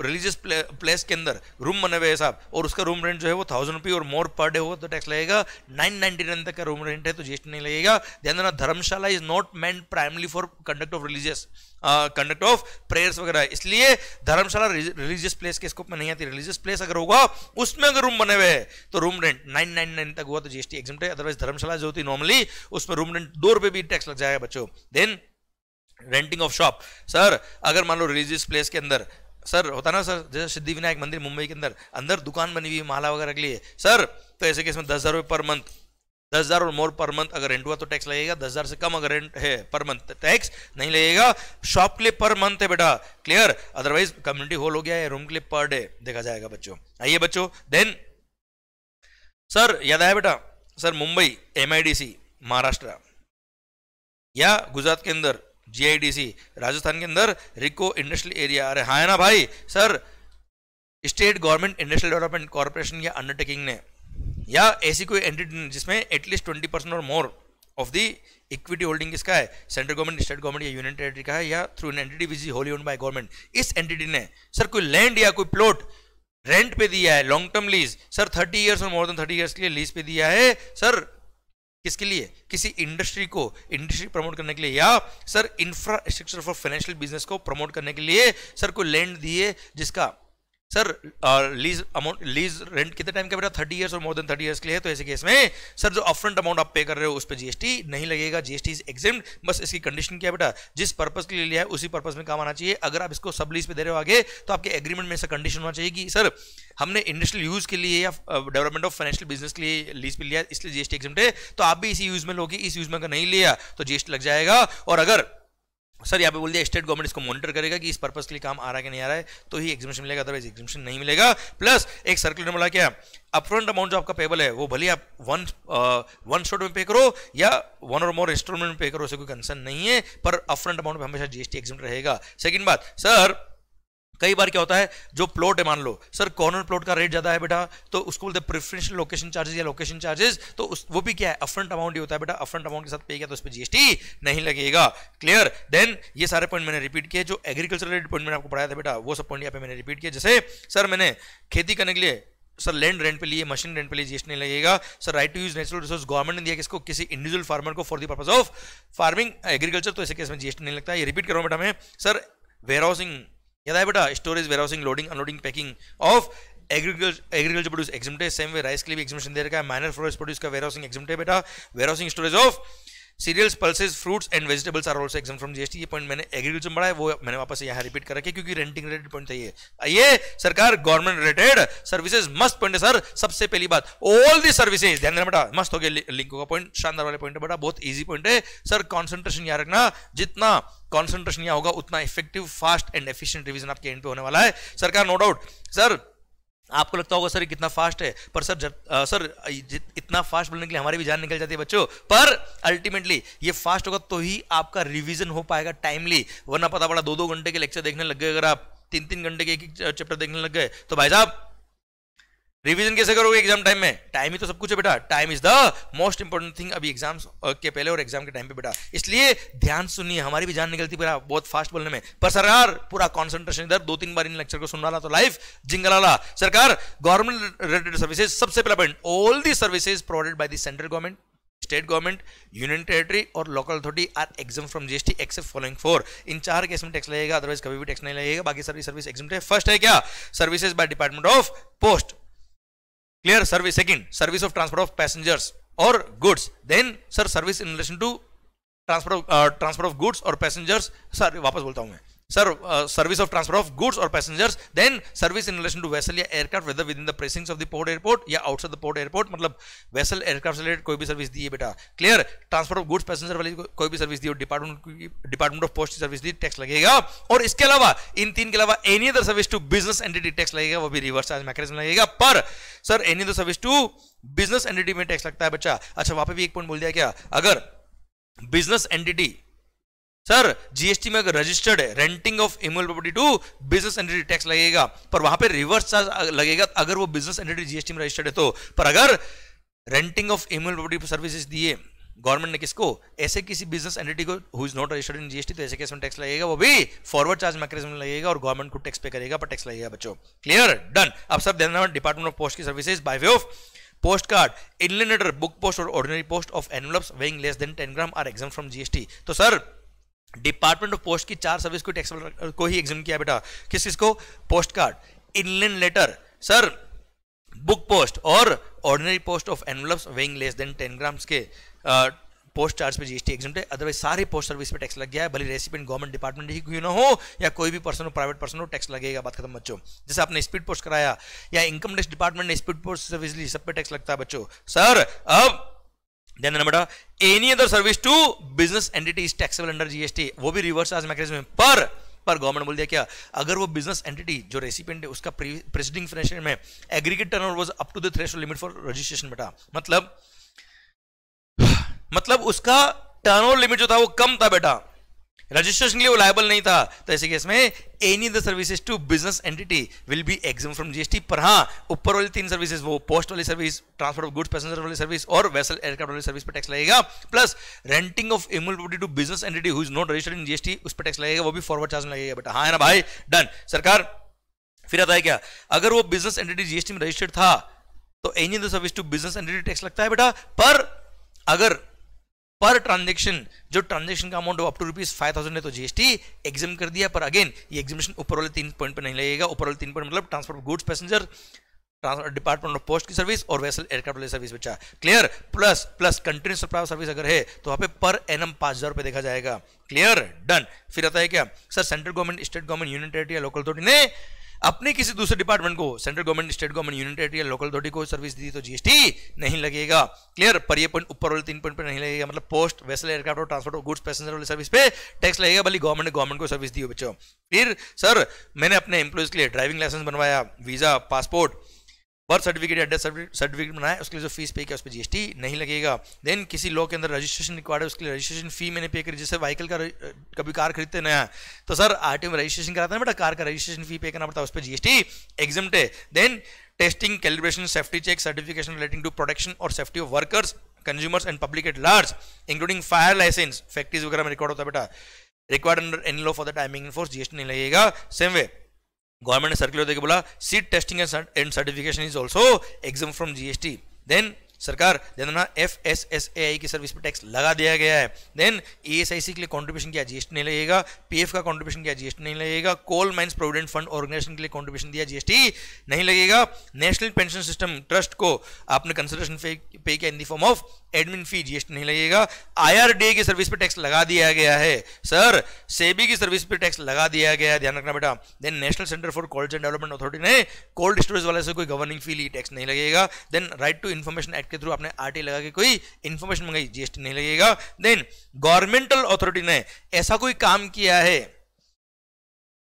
रिलीजियस प्लेस के अंदर रूम बने हुए हैं साहब और उसका रूम रेंट जो है वो थाउजेंड रुपी और मोर पर डे हो तो टैक्स लगेगा नाइन नाइनटी नाइन तक का रूम रेंट है तो जीएसटी नहीं लगेगा ध्यान देना dharamshala is not meant primarily for conduct of religious conduct of prayers वगैरह इसलिए धर्मशाला रिलीजियस प्लेस के स्कोप में नहीं आती रिलीजियस प्लेस अगर होगा उसमें अगर रूम बने हुए हैं तो room rent nine nine nine तक हुआ तो जीएसटी एग्जाम है अदरवाइज धर्मशाला जो होती नॉर्मली उसमें रूम रेंट दो रुपये भी टैक्स लग जाएगा बच्चों then renting of shop sir अगर मान लो रिलीजियस प्लेस के अंदर सर होता ना सर जैसे सिद्धि विनायक मंदिर मुंबई के अंदर अंदर दुकान बनी हुई माला वगैरह के लिए सर तो ऐसे केस में दस हज़ार रुपये पर मंथ दस हज़ार और मोर पर मंथ अगर रेंट हुआ तो टैक्स लगेगा दस हज़ार से कम अगर रेंट है पर मंथ टैक्स नहीं लगेगा शॉप के लिए पर मंथ है बेटा क्लियर अदरवाइज कम्युनिटी हॉल हो गया है रूम के लिए पर डे देखा जाएगा बच्चों आइए बच्चों देन सर याद आया बेटा सर मुंबई एम महाराष्ट्र या गुजरात के अंदर जीआईडीसी राजस्थान के अंदर रिको इंडस्ट्रियल एरिया अरे हाँ है ना भाई sir state government industrial development corporation या अंडरटेकिंग ने या ऐसी कोई एंटिटी जिसमें एटलीस्ट ट्वेंटी परसेंट और more of the equity holding किसका है सेंट्रल गवर्नमेंट स्टेट गवर्नमेंट या यूनियन टेरेटरी का है या through an entity whose wholly owned by government इस एंटिटी ने सर कोई लैंड या कोई प्लॉट रेंट पे दिया है long term lease sir thirty years और मोर देन थर्टी ईयर्स के लिए लीज पे दिया है सर किसके लिए किसी इंडस्ट्री को इंडस्ट्री प्रमोट करने के लिए या sir infrastructure for financial business को प्रमोट करने के लिए सर को लैंड दिए जिसका sir lease amount lease rent कितने टाइम का बेटा थर्टी ईयर्स और मोर देन थर्टी ईयर्स के लिए तो ऐसे केस में सर जो अपफ्रंट अमाउंट आप पे कर रहे हो उस पर जीएसटी नहीं लगेगा जीएसटी इज एग्जाम बस इसकी कंडीशन क्या बेटा जिस पर्पज के लिए लिया है उसी पर्पज में काम आना चाहिए अगर आप इसको सब लीज पे दे रहे हो आगे तो आपके एग्रीमेंट में ऐसा कंडीशन होना चाहिए कि सर हमने इंडस्ट्रियल यूज के लिए या डेवलपमेंट ऑफ फाइनेंशियल बिजनेस के लिए लीज पे लिया इसलिए जीएसटी एग्जिम है तो आप भी इसी यूज में लोगे इस यूज में अगर नहीं लिया तो जीएसटी लग जाएगा और अगर सर यहाँ पे बोल दिया स्टेट गवर्नमेंट इसको मॉनिटर करेगा कि इस पर्पज के लिए काम आ रहा है कि नहीं आ रहा है तो ही एग्जिबिशन मिलेगा अदरवाइज एग्जिबिशन नहीं मिलेगा प्लस एक सर्कुलर बोला क्या अपफ्रंट अमाउंट जो आपका पेबल है वो भले आप वन वन शॉट में पे करो या वन और मोर इंस्टॉलमेंट में पे करो उसे कोई कंसर्न नहीं है पर अपफ्रंट अमाउंट में हमेशा जीएसटी एग्जाम रहेगा सेकंड बात सर कई बार क्या होता है जो प्लॉट है मान लो सर कॉर्नर प्लॉट का रेट ज्यादा है बेटा तो उसको बोलते हैं लोकेशन चार्जेस या लोकेशन चार्जेस तो उस, वो भी क्या है अफ्रंट अमाउंट ही होता है बेटा अफ्रंट अमाउंट के साथ पे किया तो उस पर जीएसटी नहीं लगेगा क्लियर देन ये सारे पॉइंट मैंने रिपीट किए जो एग्रीकल्चर रिलेटेड पॉइंट मैंने आपको पढ़ाया था बेटा वो सब पॉइंट यहाँ पे मैंने रिपीट किया जैसे सर मैंने खेती करने के लिए सर लैंड रेंट पे लिए मशीन रेंट पे लिए जीएसटी नहीं लगेगा sir right to use natural resource government ने दिया किसको किसी इंडिविजुअल फार्मर को for the purpose of farming agriculture तो ऐसे केस में जीएसटी नहीं लगता ये रिपीट करो बेटा मैं सर वेयर हाउसिंग याद है बेटा storage warehousing loading unloading packing of agriculture produce exempt है सेम वे राइस के लिए भी एग्जिमेशन दे रखा है माइनर फॉरेस्ट प्रोड्यूस का वेराउसिंग एग्जिम्ट है बेटा warehousing storage of cereals pulses fruits and vegetables are also exempt from GST ये पॉइंट मैंने एग्रीकल्चर बढ़ा है वो मैंने वापस यहाँ रिपीट कर रखे क्योंकि रेंटिंग रिलेटेड पॉइंट था ये आइए सरकार गवर्नमेंट रिलेटेड सर्विसेज मस्त पॉइंट है सर सबसे पहली बात ऑल दी सर्विसेज ध्यान देना बेटा मस्त हो गया लिंको का पॉइंट शानदार वाले पॉइंट है बेटा बहुत ईजी पॉइंट है सर कॉन्सेंट्रेशन यहाँ रखना जितना कॉन्सेंट्रेशन यहाँ होगा उतना effective fast and efficient revision आपके एंड पे होने वाला है सरकार नो डाउट सर आपको लगता होगा सर कितना फास्ट है पर सर जब आ, सर इतना फास्ट बोलने के लिए हमारी भी जान निकल जाती है बच्चों पर अल्टीमेटली ये फास्ट होगा तो ही आपका रिवीजन हो पाएगा टाइमली वरना पता पड़ा दो दो घंटे के लेक्चर देखने लग गए अगर आप तीन तीन घंटे के एक एक चैप्टर देखने लग गए तो भाई साहब रिवीजन कैसे करोगे एग्जाम टाइम में टाइम ही तो सब कुछ है बेटा time is the most important thing अभी एग्जाम के पहले और एग्जाम के टाइम पे बेटा इसलिए ध्यान सुनिए हमारी भी जान निकलती पूरा बहुत फास्ट बोलने में पर सरकार पूरा कॉन्सेंट्रेशन इधर दो तीन बार इन लेक्चर को सुन रहा तो लाइफ जिंगला सरकार गवर्नमेंट रिलेटेड सर्विसेज सबसे पहला point all the services provided by the central government state government union territory और local authority are exempt from GST except following four इन चार केस में टैक्स लगेगा अदरवाइज कभी भी टैक्स नहीं लगेगा बाकी सर्विस सर्विस एग्जाम फर्स्ट है क्या services by department of post clear service second service of transport of passengers or goods then sir service in relation to transfer of transfer of goods और passengers sir वापस बोलता हूँ मैं sir uh, service of transport of goods or passengers then service in relation to vessel या aircraft whether within the precincts of the port airport या outside the port airport मतलब vessel aircraft से related कोई भी service दी है बेटा clear transport of goods passenger वाली कोई भी सर्विस दी department department of post service दी टैक्स लगेगा और इसके अलावा इन तीन के अलावा any other service to business entity tax लगेगा वो भी रिवर्स चार्ज मैकेनिज्म लगेगा पर sir any other service to business entity में टैक्स लगता है बच्चा अच्छा वहां पर भी एक पॉइंट बोल दिया क्या अगर बिजनेस एंटिटी सर जीएसटी में अगर रजिस्टर्ड है renting of immovable property to business entity tax लगेगा पर वहां पे रिवर्स चार्ज लगेगा अगर वो बिजनेस एंटिटी जीएसटी में रजिस्टर्ड है तो पर अगर renting of immovable property services दिए गवर्नमेंट ने किसको ऐसे किसी बिजनेस एंटिटी को who is not registered in GST तो ऐसे केस में टैक्स लगेगा वो भी फॉरवर्ड चार्ज मैकेनिज्म लगेगा और गवर्नमेंट को टैक्स पे करेगा पर टैक्स लगेगा बच्चों क्लियर डन अब सब देना डिपार्टमेंट ऑफ पोस्ट की services by way of post card inland letter book post और ordinary post of envelopes weighing less than ten gram are exempt from GST तो सर डिपार्टमेंट ऑफ पोस्ट की चार service को tax को ही exam किया बेटा किस किस को post card inland letter sir book post और ordinary post of envelopes weighing less than ten grams के पोस्ट चार्ज पे जीएसटी एग्जाम है अदरवाइज सारे पोस्ट सर्विस पे टैक्स लग गया है भले रेसिपेंट गवर्नमेंट डिपार्टमेंट ही क्यों ना हो या कोई भी पर्सन हो प्राइवेट पर्सन हो टैक्स लगेगा बात खत्म बच्चों जैसे आपने स्पीड पोस्ट कराया या इनकम टैक्स डिपार्टमेंट ने स्पीड पोस्ट सर्विस ली सब पे टैक्स लगता है बच्चों सर अब then the number any other service to business entity is taxable under gst wo bhi reverse charge mechanism mein par पर गवर्नमेंट बोल दिया क्या अगर वो बिजनेस एंटिटी जो रेसिपेंट है उसका प्रेसिडिंग फाइनेंशियल में aggregate turnover was up to the threshold limit for registration बेटा मतलब मतलब उसका टर्नओवर लिमिट जो था वो कम था बेटा रजिस्ट्रेशन के लिए वो लायबल नहीं था तो ऐसे केस में any the services to business entity will be exempt from GST पर हाँ ऊपर वाली तीन सर्विसेज वो पोस्ट वाली service transport of goods passenger वाली सर्विस और वेसल एयरक्राफ्ट वाली सर्विस पर टैक्स लगेगा plus renting of immovable property to business entity who is not registered in GST उस पर टैक्स लगेगा वो भी फॉरवर्ड चार्ज लगेगा बेटा हाँ है ना भाई डन सरकार फिर आता है क्या अगर वो बिजनेस एंटिटी जीएसटी में रजिस्टर्ड था तो any the service to business entity tax लगता है बेटा पर अगर पर ट्रांजेक्शन जो ट्रांजेक्शन का amount up to rupees five thousand है तो जीएसटी एग्जाम कर दिया पर अगेन ये एग्जामेशन ऊपर वाले तीन पॉइंट पर नहीं लगेगा ऊपर वाले तीन पॉइंट मतलब transport goods passenger department of post की सर्विस और वैसल एयरक्राफ्ट वाली सर्विस बचा clear plus plus continuous supply service अगर है तो वहाँ पे पर एम पाँच हज़ार रुपये देखा जाएगा क्लियर डन फिर आता है क्या sir central government state government union territory या लोकल अथॉरिटी ने अपने किसी दूसरे डिपार्टमेंट को central government state government union territory local authority को सर्विस दी तो जीएसटी नहीं लगेगा क्लियर पर ये पॉइंट ऊपर वाले तीन पॉइंट पर नहीं लगेगा मतलब पोस्ट वेसल एयरक्राफ्ट और ट्रांसपोर्ट और गुड्स पैसेंजर वाली सर्विस पे टैक्स लगेगा भले गवर्नमेंट ने गवर्नमेंट को सर्विस दी हो बच्चों फिर सर मैंने अपने एम्प्लॉयज के लिए ड्राइविंग लाइसेंस बनवाया वीजा पासपोर्ट बर्थ सर्टिफिकेट या डेथ सर्टिफिकेट बनाया उसके लिए जो फीस पे किया उस पर जीएसटी नहीं लगेगा देन किसी लॉ के अंदर रजिस्ट्रेशन रिक्वायर्ड है उसके लिए रजिस्ट्रेशन फी मैंने पे करी जैसे व्हीकल का कभी कार खरीदते नया तो सर आरटीओ में रजिस्ट्रेशन कराते हैं बेटा कार का रजिस्ट्रेशन फी पे करना पड़ता है उस पर जीएसटी एग्जाम है then testing calibration safety check certification relating to protection और safety of workers consumers and public at large including fire licence factories वगैरह में रिकॉर्ड होता है बेटा required under an law for the timing in force GST नहीं लगेगा same way government circular they bola seed testing and certification is also exempt from gst then सरकार जनगणना F S S A I की service पर tax लगा दिया गया है देन ई एस आई सी के लिए कॉन्ट्रीब्यूशन किया जीएसटी नहीं लगेगा पीएफ का कॉन्ट्रीब्यूशन किया जीएसटी नहीं लगेगा coal mines provident fund organisation के लिए कॉन्ट्रीब्यूशन दिया जीएसटी नहीं लगेगा नेशनल पेंशन सिस्टम ट्रस्ट को आपने कंसल्टेशन पे किया in the form of admin fee GST नहीं लगेगा आईआरडीए की सर्विस पर टैक्स लगा दिया गया है सर सेबी की सर्विस पर टैक्स लगा दिया गया है ध्यान रखना बेटा then national centre for cold and development authority ने कोल्ड स्टोरेज वाले से कोई गवर्निंग फी ली टैक्स नहीं लगेगा then right to information act के थ्रू आपने आरटी लगा के कोई इन्फॉर्मेशन मंगाई जीएसटी नहीं लगेगा देन गवर्नमेंटल अथॉरिटी ने ऐसा कोई काम किया है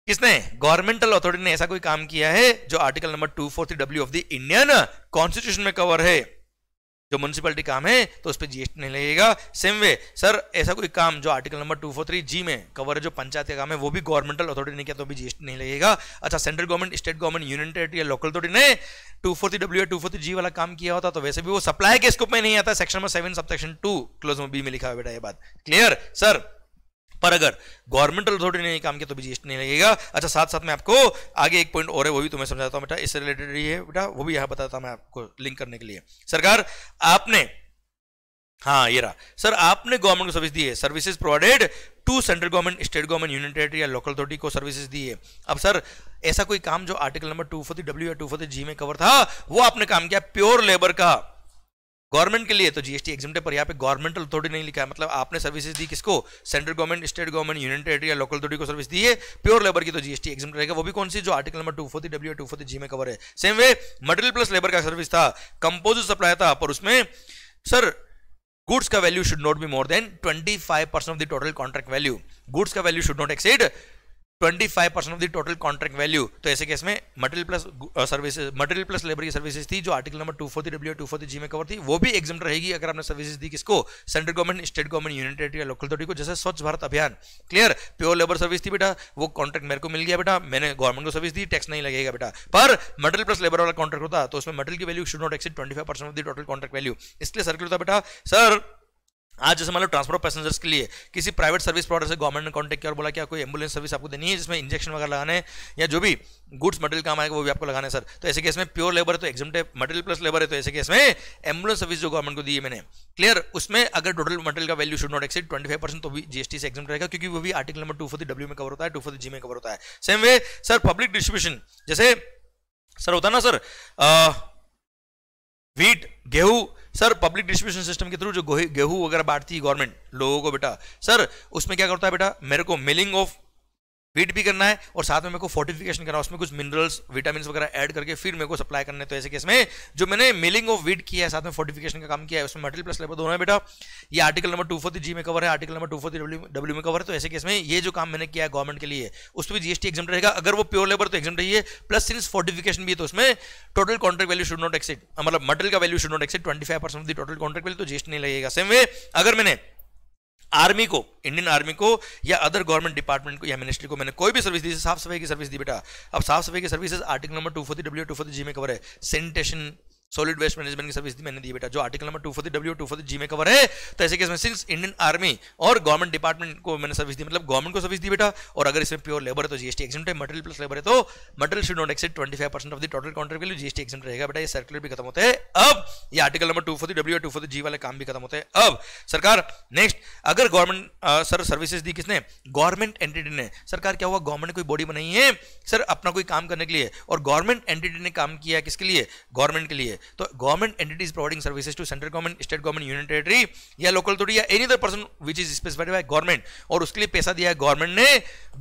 किसने गवर्नमेंटल अथॉरिटी ने ऐसा कोई काम किया है जो article number two four three W of the Indian constitution में कवर है जो म्यूनसिपलिटी काम है तो उस पर जीएसटी नहीं लगेगा सेम वे सर ऐसा कोई काम जो article number two four three G में कवर है जो पंचायत का काम है वो भी गवर्नमेंटल अथॉरिटी ने किया तो भी जीएसटी नहीं लगेगा अच्छा central government state government union territory या लोकल अथॉरिटी ने two four three W two four three G वाला काम किया होता तो वैसे भी वो सप्लाई के स्कोप में नहीं आता section number seven sub section two clause में बी में लिखा हुआ बेटा ये बात क्लियर सर पर अगर गवर्नमेंटल अथॉरिटी ने काम किया तो भी जीएसटी नहीं लगेगा अच्छा साथ साथ में आपको आगे एक पॉइंट और है वो भी तुम्हें समझाता हूँ बेटा इससे रिलेटेड ही है बेटा वो भी यहाँ बताता हूँ मैं आपको लिंक करने के लिए सरकार आपने हाँ ये रहा सर आपने गवर्नमेंट को सर्विस दी है services provided to central government state government union territory या लोकल अथॉरिटी को सर्विसेज दी है अब सर ऐसा कोई काम जो article number two forty W या टू फोर्टी जी में कवर था वो आपने काम किया प्योर लेबर का गवर्नमेंट के लिए तो जीएसटी एग्जाम पर यहाँ पे गवर्नमेंटल अथॉरिटी नहीं लिखा है मतलब आपने सर्विसेज दी किसको central government state government union territory या लोकल अथॉरिटी को सर्विस दी है प्योर लेबर की तो जीएसटी एग्जाम रहेगा वो भी कौन सी जो article number two forty W two forty G में कवर है same way material plus labour का सर्विस था कंपोजिट सप्लाई था पर उसमें सर गुड्स का value should not be more than twenty five percent of the total contract value goods का value should not exceed 25 percent of the total contract value तो ऐसे case में material plus services material plus labour की services थी जो article number two forty W two forty G में cover थी वो भी एग्जाम रहेगी अगर आपने सर्विसेज दी किसको central government state government united या लोकल अथॉरिटी को जैसे स्वच्छ भारत अभियान क्लियर प्योर लेबर सर्विस थी बेटा वो कॉन्ट्रैक्ट मेरे को मिल गया बेटा मैंने गवर्नमेंट को सर्विस दी टैक्स नहीं लगेगा बेटा पर मटेरियल प्लस लेबर वाला कॉन्ट्रैक्ट होता तो उसमें मटेरियल की value should not exceed twenty five percent of the total contract value इसलिए सर्कुलर होता बेटा सर आज जैसे मान लो ट्रांसपोर्ट ऑफ पैसेंजर्स के लिए किसी प्राइवेट सर्विस प्रोवाइडर से गवर्नमेंट ने कॉन्टेक्ट किया और बोला क्या कोई एम्बुलेंस सर्विस आपको देनी है जिसमें इंजेक्शन वगैरह लगाने या जो भी गुड्स मटेरियल काम आएगा वो भी आपको लगाने सर तो ऐसे केस में प्योर लेबर है तो एग्जामटेड मटेरियल प्लस लेबर है तो ऐसे केस में एम्बुलेंस सर्विस जो गवर्नमेंट को दी है मैंने क्लियर उसमें अगर टोटल मटेरियल का value should not exceed twenty five percent तो भी जीएसटी से एग्जाम रहेगा क्योंकि वो भी article number two forty W में कवर होता है टू फोर्टी जी में कवर होता है same way sir public distribution जैसे सर होता ना सर वीट गेहूं सर पब्लिक डिस्ट्रीब्यूशन सिस्टम के थ्रू जो गेहूं वगैरह बांटती है गवर्नमेंट लोगों को बेटा सर उसमें क्या करता है बेटा मेरे को मिलिंग ऑफ फीड भी करना है और साथ में मेरे को फोर्टिफिकेशन करना है उसमें कुछ मिनरल्स विटामिन वगैरह ऐड करके फिर मेरे को सप्लाई करने तो ऐसे केस में जो मैंने मिलिंग ऑफ वीड किया है साथ में फोर्टिफिकेशन का काम किया है उसमें मटेरियल प्लस लेबर दोनों है बेटा ये article number two forty G में कवर है article number two forty W में कवर है तो ऐसे केस में ये जो काम मैंने किया है गवर्नमेंट के लिए उस पर भी जीएसटी एग्जाम रहेगा अगर वो प्योर लेबर तो एग्जाम रही है प्लस सिंस फोर्टिफिकेशन भी है तो उसमें total contract value should not exceed मतलब मटेरियल का value should not exceed twenty five percent total contract value तो जीएसटी नहीं लगेगा सेम वे अगर मैंने आर्मी को इंडियन आर्मी को या अदर गवर्नमेंट डिपार्टमेंट को या मिनिस्ट्री को मैंने कोई भी सर्विस दी साफ सफाई की सर्विस दी बेटा अब साफ सफाई की services article number two forty W two forty G में कवर है सेनिटेशन सॉलिड वेस्ट मैनेजमेंट की सर्विस मैंने दी बेटा जो article number two four W two four G में कवर है तो ऐसे केस में सिंस इंडियन आर्मी और गवर्नमेंट डिपार्टमेंट को मैंने सर्विस दी मतलब गवर्नमेंट को सर्विस दी बेटा और अगर इसमें प्योर लेबर है तो जीएसटी एक्सेंट है मटेरियल प्लस लेबर है तो material should not exceed twenty five percent of the total contract के लिए जीएसटी एक्सेंट रहेगा बेटा ये सर्कुलर भी खत्म होते है अब ये article number two four W two four G वाले काम भी खत्म होते हैं अब सरकार नेक्स्ट अगर गवर्नमेंट सर सर्विसेज दी किसने गवर्नमेंट एंटिटी ने सरकार क्या हुआ गवर्नमेंट कोई बॉडी बनाई है सर अपना कोई काम करने के लिए और गवर्नमेंट एंटिटी ने काम किया किसके लिए गवर्नमेंट के लिए तो government entities providing services to central government state government union territory या लोकल थोड़ी या any other person which is specified by government और उसके लिए पैसा दिया है गवर्नमेंट ने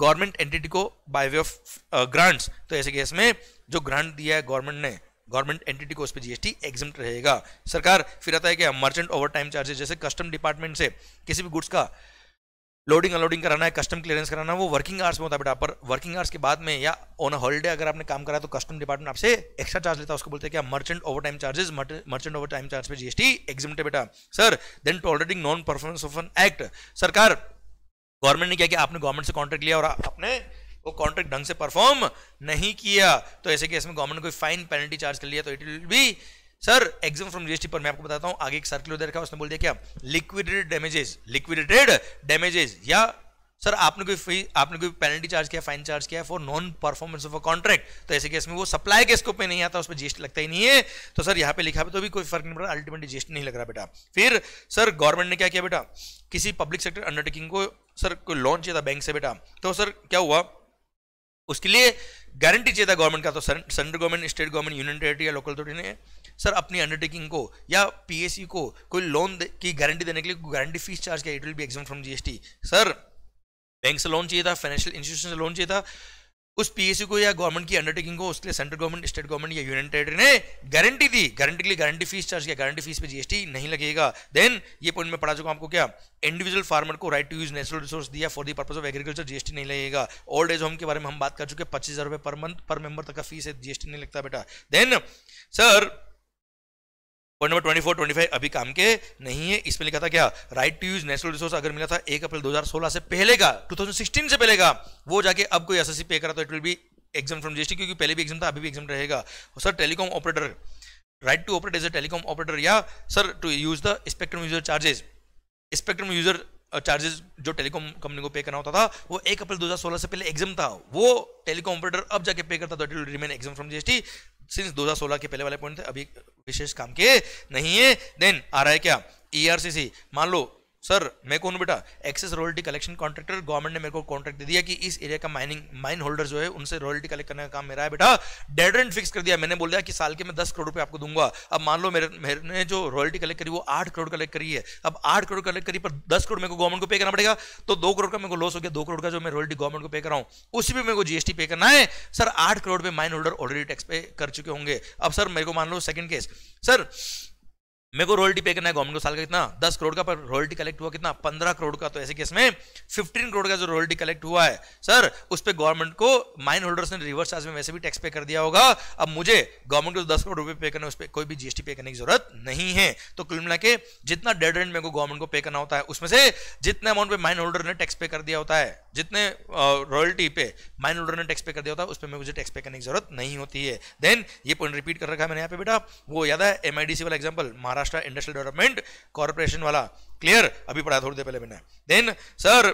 गवर्नमेंट एंटिटी को बाय वे ऑफ ग्रांट्स तो ऐसे केस में जो ग्रांट दिया है गवर्नमेंट ने गवर्नमेंट एंटिटी को उस पर जीएसटी एग्जाम रहेगा सरकार फिर आता है कि मर्चेंट ओवर टाइम चार्जेस जैसे कस्टम डिपार्टमेंट से किसी भी गुड्स का लोडिंग अनलोडिंग कराना है कस्टम क्लियरेंस कराना है वो वर्किंग आवर्स में होता है बेटा पर वर्किंग आवर्स के बाद में या ऑन हॉलीडे अगर आपने काम करा तो कस्टम डिपार्टमेंट आपसे एक्स्ट्रा चार्ज लेता है उसको बोलते हैं क्या merchant overtime charges merchant overtime charge पे जीएसटी एग्जिम बेटा sir then tolerating non performance of an act सरकार गवर्नमेंट ने क्या किया आपने गवर्नमेंट से कॉन्ट्रैक्ट लिया और आपने वो कॉन्ट्रैक्ट ढंग से परफॉर्म नहीं किया तो ऐसे केस में गवर्नमेंट कोई फाइन पेनल्टी चार्ज कर लिया तो it will be sir exempt from GST पर मैं आपको बताता हूं आगे एक सर्कुलर दे रखा उसने बोल दिया क्या लिक्विडेटेड डैमेजेस लिक्विडेटेड डैमेजेस या सर आपने कोई फी आपने कोई पेनल्टी चार्ज किया फाइन चार्ज किया for non performance of a contract तो ऐसे केस में वो सप्लाई के स्कोप में नहीं आता उस पर जीएसटी लगता ही नहीं है तो सर यहाँ पे लिखा है तो भी कोई फर्क नहीं पड़ा अल्टीमेटली जीएसटी नहीं लग रहा बेटा फिर सर गवर्नमेंट ने क्या किया बेटा किसी पब्लिक सेक्टर अंडरटेकिंग को सर कोई लोन चाहिए था बैंक से बेटा तो सर क्या हुआ उसके लिए गारंटी चाहिए था गवर्नमेंट का तो central government state government union territory या लोकल अथॉरिटी ने सर अपनी अंडरटेकिंग को या पीएसयू को कोई लोन की गारंटी देने के लिए गारंटी फीस चार्ज किया it will be exempt from GST sir bank से लोन चाहिए था फाइनेंशियल इंस्टीट्यूशन से लोन चाहिए था उस पीएसयू को या गवर्नमेंट की अंडरटेकिंग को उसके लिए सेंट्रल गवर्नमेंट स्टेट गवर्नमेंट या यूनियन टेरेटरी ने गारंटी दी गारंटी के लिए गारंटी फीस चार्ज किया गारंटी फीस पे जीएसटी नहीं लगेगा देन ये पॉइंट में पढ़ा चुका आपको क्या इंडिविजुअल फार्मर को right to use natural resource दिया for the purpose of agriculture GST नहीं लगेगा ओल्ड एज होम के बारे में हम बात कर चुके पच्चीस हजार पर मंथ पर मेंबर तक का फीस है जीएसटी नहीं लगता बेटा then sir point number twenty four twenty five अभी काम के नहीं है इसमें लिखा था क्या right to use natural resource अगर मिला था एक अप्रैल 2016 से पहले का 2016 से पहले का वो जाके अब कोई एसएससी पे करा तो it will be exempt from GST क्योंकि पहले भी एग्जाम था अभी भी एग्जाम रहेगा sir telecom operator right to operate as a telecom operator या sir to use the spectrum user charges spectrum user charges जो टेलीकॉम कंपनी को पे करना होता था वो एक अप्रैल 2016 से पहले एग्जाम था वो टेलीकॉम ऑपरेटर अब जाके पे करता तो remain exempt from GST since 2016 के पहले वाले पॉइंट थे अभी विशेष काम के नहीं है देन आ रहा है क्या ई e मान लो सर मैं कौन बेटा excess royalty collection contractor government ने मेरे को कॉन्ट्रैक्ट दे दिया कि इस एरिया का माइनिंग माइन होल्डर जो है उनसे रॉयल्टी कलेक्ट करने का काम मेरा है बेटा डेड रेंट फिक्स कर दिया मैंने बोल दिया कि साल के मैं दस करोड़ रुपए आपको दूंगा अब मान लो मेरे मैंने जो रॉयल्टी कलेक्ट करी वो आठ करोड़ कलेक्ट करी है अब आठ करोड़ कलेक्ट करी पर दस करोड़ मेरे को गवर्नमेंट को पे करना पड़ेगा तो दो करोड़ का मेरे को लॉस हो गया दो करोड़ का जो मैं रॉयल्टी गवर्नमेंट को पे कर रहा हूँ उसी भी मेरे को जीएसटी पे करना है सर आठ करोड़ पे माइन होल्डर ऑलरेडी टैक्स पे कर चुके होंगे अब सर मेरे को मान लो सेकंड केस सर मेरे को रॉयल्टी पे करना है गवर्नमेंट को साल का कितना दस करोड़ का पर रॉयल्टी कलेक्ट हुआ कितना पंद्रह करोड़ का तो ऐसे केस में फिफ्टीन करोड़ का जो रॉयल्टी कलेक्ट हुआ है सर उस पर गवर्नमेंट को माइन होल्डर्स ने रिवर्स चार्ज में वैसे भी टैक्स पे कर दिया होगा अब मुझे गवर्नमेंट को दस करोड़ रुपए पे करना उस पर कोई भी जीएसटी पे करने की जरूरत नहीं है तो कुल मिला के जितना डेड रेंट मेरे को गवर्नमेंट को पे करना होता है उसमें से जितने अमाउंट पे माइन होल्डर ने टैक्स पे कर दिया होता है जितने रॉयल्टी पे माइन ऑर्डर ने टैक्स पे कर दिया होता है उस पर मुझे टैक्स पे करने की जरूरत नहीं होती है देन ये पॉइंट रिपीट कर रखा है मैंने यहाँ पे बेटा वो याद है एम वाला example Maharashtra industrial development corporation वाला क्लियर अभी पढ़ा थोड़ी देर पहले मैंने देन सर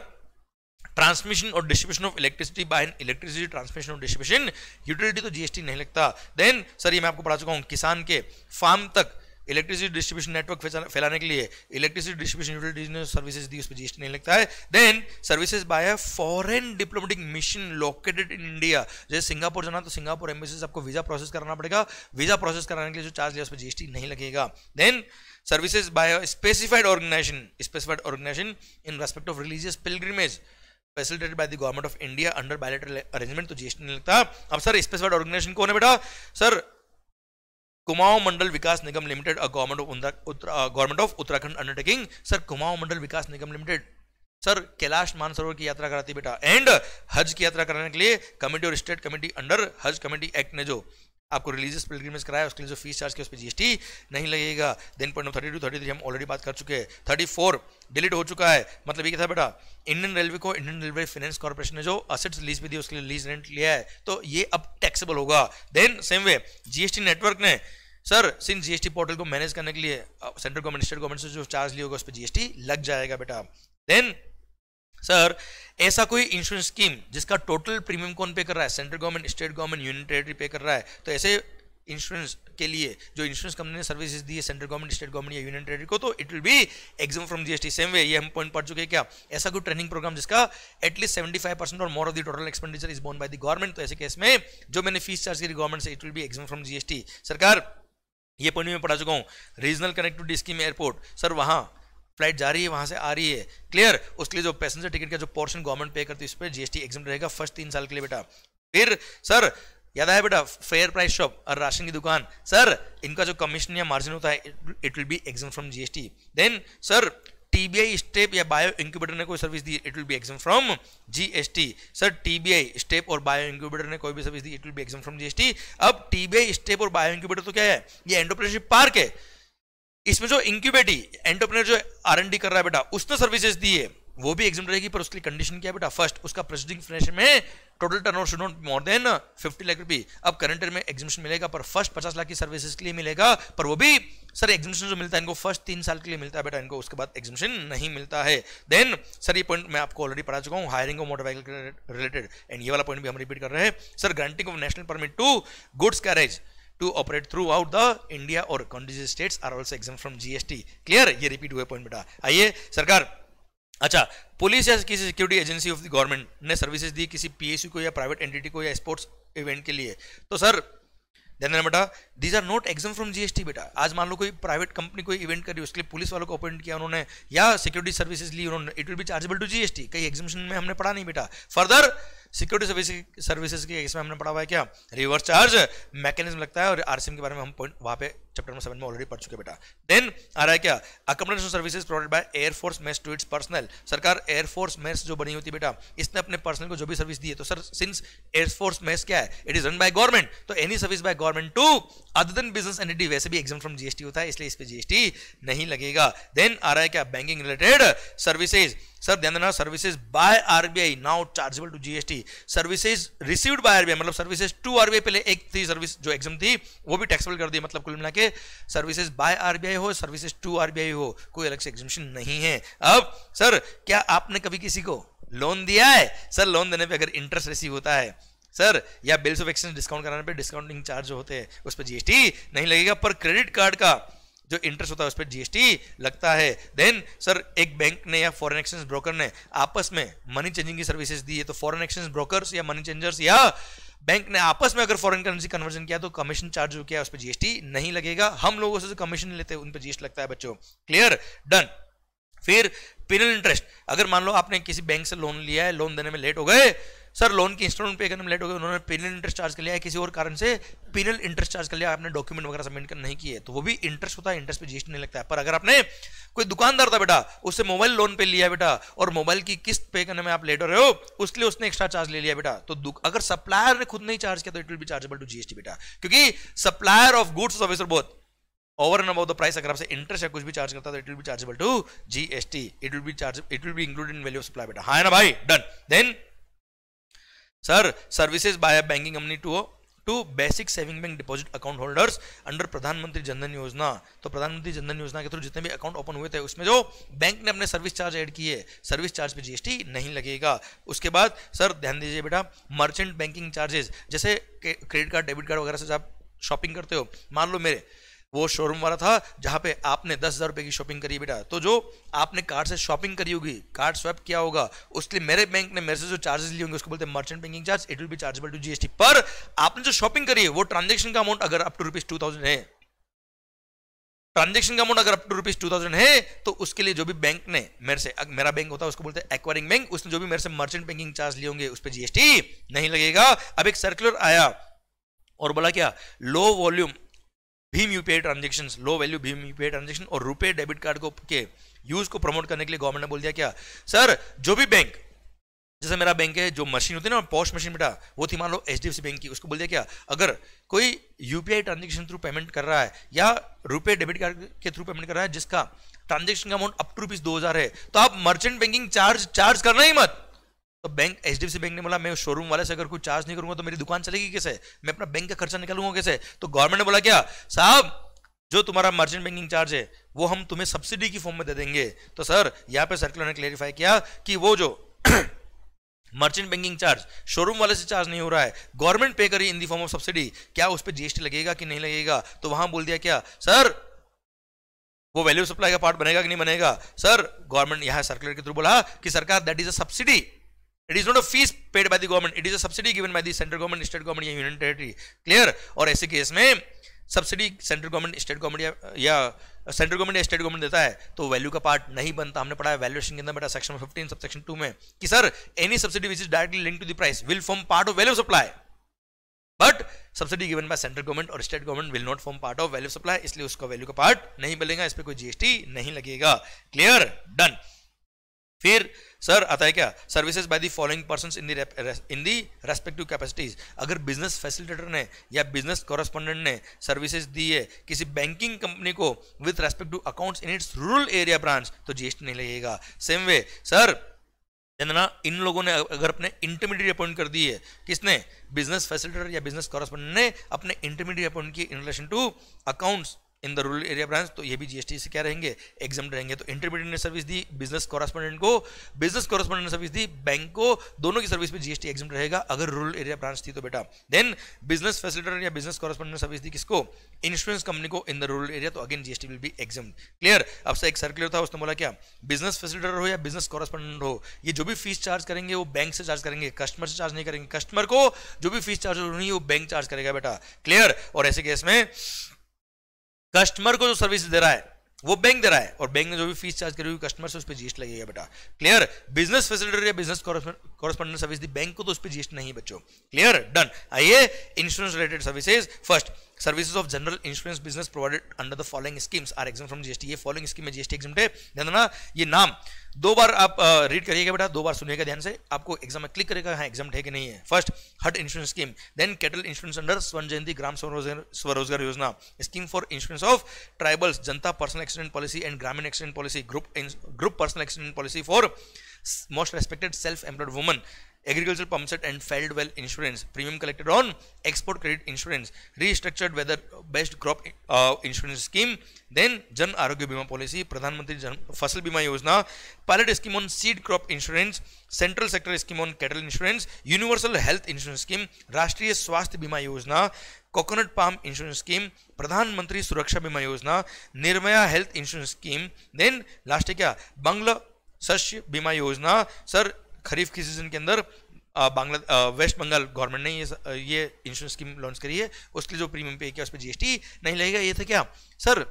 ट्रांसमिशन और distribution of electricity by electricity transmission और डिस्ट्रीब्यूशन यूटिलिटी तो जीएसटी नहीं लगता देन सर ये मैं आपको पढ़ा चुका हूँ किसान के फार्म तक इलेक्ट्रिसिटी डिस्ट्रीब्यूशन नेटवर्क फैलाने के लिए इलेक्ट्रिसिटी डिस्ट्रीब्यूशन यूटिलिटीज ने सर्विसेज दी उस पर जीएसटी नहीं लगता है then services by a foreign diplomatic mission located in India जैसे सिंगापुर जाना तो सिंगापुर एम्बेसी आपको वीजा प्रोसेस करना पड़ेगा वीजा प्रोसेस कराने के लिए जो चार्ज लिया उस पर जीएसटी नहीं लगेगा then services by specified organisation specified organisation in respect of religious pilgrimage facilitated by the government of India under bilateral arrangement तो जीएसटी नहीं लगता अब सर स्पेसिफाइड ऑर्गेनाइजेशन कौन है बेटा sir Kumaon Mandal Vikas Nigam limited government of government of Uttarakhand undertaking sir Kumaon Mandal Vikas Nigam limited sir Kailash Mansarovar की यात्रा कराती बेटा एंड हज की यात्रा कराने के लिए कमेटी और state committee under Haj committee act ने जो आपको रिलीजियस पिलग्रिमेज कराया उसके लिए जो फीस चार्ज किया उस पर जीएसटी नहीं लगेगा then point thirty two thirty three हम ऑलरेडी बात कर चुके हैं थर्टी फोर डिलीट हो चुका है मतलब ये था बेटा इंडियन रेलवे को इंडियन रेलवे फाइनेंस कॉर्पोरेशन ने जो असेट्स लीज भी दी उसके लिए लीज रेंट लिया है तो ये अब टैक्सेबल होगा then same way GST network ने सर सिंह जीएसटी पोर्टल को मैनेज करने के लिए सेंट्रल गवर्नमेंट स्टेट गवर्नमेंट से जो चार्ज लिया होगा उस पर जीएसटी लग जाएगा बेटा देन सर ऐसा कोई इंश्योरेंस स्कीम जिसका टोटल प्रीमियम कौन पे कर रहा है central government state government union territory pay कर रहा है तो ऐसे इंश्योरेंस के लिए जो इंश्योरेंस कंपनी ने सर्विसेज दी है सेंट्रल गवर्नमेंट स्टेट गवर्नमेंट या यूनियन टेरेटरी को तो it will be exempt from GST same way ये हम पॉइंट पढ़ चुके हैं क्या ऐसा कोई ट्रेनिंग प्रोग्राम जिसका एटलीस्ट सेवेंटी फाइव परसेंट और more of the total expenditure is borne by the government तो ऐसे केस में जो मैंने फीस चार्ज की गवर्नमेंट से it will be exempt from GST सरकार ये पॉइंट में पढ़ा चुका हूँ regional connectivity scheme airport sir वहाँ फ्लाइट जा रही है वहां से आ रही है क्लियर उसके लिए जो पैसेंजर टिकट का जो पोर्शन गवर्नमेंट पे करती है उस पर जीएसटी एग्जाम रहेगा फर्स्ट तीन साल के लिए बेटा फिर सर याद है बेटा फेयर प्राइस शॉप और राशन की दुकान सर इनका जो कमीशन या मार्जिन होता है it will be exempt from GST then sir TBI step या बायो इंक्यूबेटर ने कोई सर्विस दी it will be exempt from GST sir TBI step और बायो इंक्यूबेटर ने कोई भी सर्विस दी it will be exempt from GST अब टीबीआई स्टेप और बायो इंक्यूबेटर तो क्या है ये एंटरप्रेन्योरशिप पार्क है इसमें जो इंक्यूबेटी एंटरप्रेनर जो आर कर रहा है बेटा उसने सर्विसेज दी है वो भी एग्जाम रहेगी पर उसकी कंडीशन क्या बेटा फर्स्ट उसका प्रेसिडिंग फ्रेश में total turn should not more than fifty lakh rupee अब करंट ईयर में एग्जामेशन मिलेगा पर फर्स्ट पचास लाख की सर्विसेज के लिए मिलेगा पर वो भी सर एग्जामेशन जो मिलता है इनको फर्स्ट तीन साल के लिए मिलता है बेटा इनको उसके बाद एग्जामेशन नहीं मिलता है देन सर ये पॉइंट मैं आपको ऑलरेडी पढ़ा चुका हूँ hiring of motor vehicle related and ये वाला पॉइंट भी हम रिपीट कर रहे हैं sir granting of national permit to goods carriage to operate throughout the India or contiguous states are also exempt from GST. Clear? ये repeat हुए point बेटा. आइए सरकार अच्छा पुलिस या किसी security agency of the government ने सर्विसेज दी किसी पीएसयू को या प्राइवेट एंटिटी को या स्पोर्ट्स इवेंट के लिए तो सर ध्यान देना बेटा these are not exempt from GST बेटा आज मान लो कोई प्राइवेट कंपनी कोई इवेंट करी उसके लिए पुलिस वालों को अपॉइंट किया उन्होंने या सिक्योरिटी सर्विसेज ली उन्होंने it will be chargeable to GST कहीं एग्जामेशन में हमने पढ़ा नहीं बेटा फर्दर सिक्योरिटी सर्विस सर्विसेज की इसमें हमने पढ़ा हुआ है क्या रिवर्स चार्ज मैकेनिज्म लगता है और आरसीएम के बारे में हम पॉइंट वहाँ पे चैप्टर नंबर सेवन में ऑलरेडी पढ़ चुके बेटा देन आ रहा है क्या accommodation services provide by air force mess to its personnel सरकार एयरफोर्स मेस जो बनी होती बेटा इसने अपने पर्सनल को जो भी सर्विस दी है तो सर सिंस एयरफोर्स मेस क्या है it is run by government तो any service by government to other than business entity वैसे भी एग्जाम फ्रॉम जीएसटी होता है इसलिए इस पर जीएसटी नहीं लगेगा देन आ रहा है क्या बैंकिंग रिलेटेड सर्विसेज सर ध्यान देना services by RBI now chargeable to GST services received by RBI मतलब सर्विसेज टू आरबीआई पहले एक थी सर्विस जो एग्जाम थी वो भी टैक्सेबल कर दी मतलब कुल मिला के सर्विसेज बाय आरबीआई हो सर्विसेज टू आरबीआई हो कोई अलग से एग्जामेशन नहीं है अब सर क्या आपने कभी किसी को लोन दिया है सर लोन देने पर अगर इंटरेस्ट रिसीव होता है सर या बिल्स ऑफ एक्सचेंज डिस्काउंट कराने पे डिस्काउंटिंग चार्ज होते हैं उस पर जीएसटी नहीं लगेगा पर क्रेडिट कार्ड का जो इंटरेस्ट होता है उस पर जीएसटी लगता है देन सर एक बैंक ने या फॉरेन एक्सचेंज ब्रोकर ने आपस में मनी चेंजिंग की सर्विसेज दी है तो फॉरेन एक्सचेंज ब्रोकर्स या मनी चेंजर्स या बैंक ने आपस में अगर फॉरेन करेंसी कन्वर्जन किया तो कमीशन चार्ज जो किया उस पर जीएसटी नहीं लगेगा हम लोगों से जो कमीशन लेते हैं उन पर जीएसटी लगता है बच्चों क्लियर डन फिर पिनल इंटरेस्ट अगर मान लो आपने किसी बैंक से लोन लिया है लोन देने में लेट हो गए सर लोन की इंस्टॉलमेंट पे करने लेट हो गए उन्होंने पेनल इंटरेस्ट चार्ज कर लिया है किसी और कारण से पेनल इंटरेस्ट चार्ज कर लिया आपने डॉक्यूमेंट वगैरह सबमिट नहीं किए तो वो भी इंटरेस्ट होता है इंटरेस्ट पे जीएसटी नहीं लगता है पर अगर आपने कोई दुकानदार था बेटा उससे मोबाइल लोन पे लिया बेटा और मोबाइल की किस्त पे करने में आप लेट हो रहे हो उसके लिए उसने एक्स्ट्रा चार्ज ले लिया बेटा तो अगर सप्लायर ने खुद नहीं चार्ज किया तो it will be chargeable to GST बेटा क्योंकि supplier of goods service both over and above the price अगर आपसे इंटरेस्ट या कुछ भी चार्ज करता है तो it will be chargeable to GST it will be charge it will be included in value of supply बेटा हाँ ना भाई done then sir services by banking company to to basic saving bank deposit account holders under Pradhan Mantri Jan Dhan योजना तो प्रधानमंत्री जनधन योजना के through जितने भी अकाउंट ओपन हुए थे उसमें जो बैंक ने अपने सर्विस चार्ज ऐड किए सर्विस चार्ज पे जीएसटी नहीं लगेगा उसके बाद सर ध्यान दीजिए बेटा मर्चेंट बैंकिंग चार्जेस जैसे क्रेडिट कार्ड डेबिट कार्ड वगैरह से आप शॉपिंग करते हो मान लो मेरे वो शोरूम वाला था जहाँ पे आपने दस हज़ार रुपये की शॉपिंग करी बेटा तो जो आपने कार्ड से शॉपिंग करी होगी कार्ड स्वैप किया होगा उसके लिए मेरे बैंक ने मेरे से जो चार्जेस लिए होंगे उसको बोलते हैं merchant banking charge it will be chargeable to GST पर आपने जो शॉपिंग करी है वो ट्रांजेक्शन का अमाउंट अगर up to rupees two thousand है ट्रांजेक्शन का अमाउंट अगर up to rupees two thousand है तो उसके लिए जो भी बैंक ने मेरे से अगर मेरा बैंक होता है उसको बोलते हैं एक्वायरिंग बैंक उसने जो भी मेरे से मर्चेंट बैंकिंग चार्ज लिए होंगे उस पर जीएसटी नहीं लगेगा अब एक सर्कुलर आया और बोला क्या लो वॉल्यूम भीम यूपीआई ट्रांजेक्शन लो वैल्यू भीम यूपीआई ट्रांजेक्शन और रुपए डेबिट कार्ड को के यूज को प्रमोट करने के लिए गवर्नमेंट ने बोल दिया क्या सर जो भी बैंक जैसे मेरा बैंक है जो मशीन होती है ना पॉश मशीन बेटा वो थी मान लो H D F C bank की उसको बोल दिया क्या अगर कोई यूपीआई ट्रांजेक्शन थ्रू पेमेंट कर रहा है या रुपए डेबिट कार्ड के थ्रू पेमेंट कर रहा है जिसका ट्रांजेक्शन का अमाउंट अप टू रुपीज दो हजार है तो आप मर्चेंट बैंकिंग चार्ज चार्ज करना ही मत तो बैंक एच बैंक ने बोला मैं शोरूम वाले से अगर कुछ चार्ज नहीं करूंगा तो मेरी दुकान चलेगी कैसे मैं अपना बैंक का खर्चा निकालूंगा कैसे तो गवर्नमेंट ने बोला क्या साहब जो तुम्हारा मर्चेंट बैंकिंग चार्ज है वो हम तुम्हें सब्सिडी की फॉर्म में दे देंगे तो सर यहाँ पे सर्कुलर ने क्लेरिफाई किया कि वो जो मर्चेंट बैंकिंग चार्ज शोरूम वाले से चार्ज नहीं हो रहा है गवर्नमेंट पे करी in the form of subsidy क्या उस पर जीएसटी लगेगा कि नहीं लगेगा तो वहां बोल दिया क्या सर वो वैल्यू सप्लाई का पार्ट बनेगा कि नहीं बनेगा सर गवर्नमेंट यहां सर्कुलर के थ्रू बोला कि सरकार that is a subsidy it is not a fees paid by the government it is a subsidy given by the central government state government या यूनियन टेरिटरी क्लियर और ऐसे case में subsidy central government state government या central government या state government देता है तो value का पार्ट नहीं बनता हमने पढ़ा है वैल्यूएशन के अंदर बेटा सेक्शन 15 सेक्शन 2 में कि sir any subsidy which is directly link to the price will form part of value supply but subsidy given by central government और state government will not form part of value supply इसलिए उसका value का part नहीं बनेगा इस पर कोई GST नहीं लगेगा क्लियर डन फिर सर आता है क्या services by the following person in in the respective capacities अगर बिजनेस फैसिलिटेटर ने या बिजनेस कॉरेस्पॉन्डेंट ने सर्विसेज दी है किसी बैंकिंग कंपनी को with respect to accounts in its rural area branch तो जीएसटी नहीं लगेगा सेम वे सर ना इन लोगों ने अगर अपने इंटरमीडिएट अपॉइंट कर दी है किसने बिजनेस फैसिलिटेटर या बिजनेस कॉरेस्पॉन्डेंट ने अपने इंटरमीडिएट अपॉइंट किए in relation to accounts in the rural area branch तो ये भी जीएसटी से क्या रहेंगे एग्जाम रहेंगे तो इंटरमीडिएट ने सर्विस दी बिजनेस कॉरेस्पॉन्डेंट को बिजनेस कॉरेस्पॉन्डेंट ने सर्विस दी बैंक को दोनों की सर्विस में जीएसटी एग्जाम रहेगा अगर रूरल एरिया ब्रांच थी तो बेटा देन बिजनेस फैसिलिटेटर या बिजनेस कॉरेस्पॉन्डेंट सर्विस दी किसको इंश्योरेंस कंपनी को इन द रूरल एरिया तो again GST will be exempt clear अब से एक सर्कुलर था उसने बोला क्या बिजनेस फैसिलिटेटर हो या बिजनेस कॉरेस्पॉन्डेंट हो ये जो भी फीस चार्ज करेंगे वो बैंक से चार्ज करेंगे कस्टमर से चार्ज नहीं करेंगे कस्टमर को जो भी फीस चार्ज होनी है वो बैंक चार्ज करेगा बेटा क्लियर और ऐसे केस में कस्टमर को जो सर्विस दे रहा है वो बैंक दे रहा है और बैंक ने जो भी फीस चार्ज करी हुई कस्टमर से उस पर जीएसटी लगेगा बेटा क्लियर बिजनेस फैसिलिटेटर या बिजनेस कॉरेस्पॉन्डेंट सर्विस दी बैंक को तो उस पर जीएसटी नहीं बच्चों क्लियर डन आइए insurance related services first services of general insurance business provided under the following schemes are exempt from GST ये फॉलोइंग स्कीम में जीएसटी एग्जाम है ध्यान ये नाम दो बार आप रीड करिएगा बेटा दो बार सुनिएगा ध्यान से आपको एग्जाम में क्लिक करेगा हाँ एग्जाम है कि नहीं है first hut insurance scheme then cattle insurance under Swarna Jayanti Gram Swarozgar Yojana scheme for insurance of tribals Janata personal accident policy and Gramin accident policy group group personal accident policy for most respected self employed woman agricultural pump set and felled well insurance premium collected on export credit insurance restructured weather based crop uh, insurance scheme then jan arogya bima policy pradhan mantri jan fasal bima yojana pilot scheme on seed crop insurance central sector scheme on cattle insurance universal health insurance scheme rashtriya swasthya bima yojana coconut palm insurance scheme Pradhan Mantri Suraksha Bima Yojana Niramaya health insurance scheme then last है क्या बंगला सस्य बीमा योजना sir खरीफ की season के अंदर Bangla waste Bengal government ने ये ये इंश्योरेंस स्कीम लॉन्च करी है उसके लिए जो प्रीमियम पे किया उस पर जीएसटी नहीं लगेगा ये था क्या सर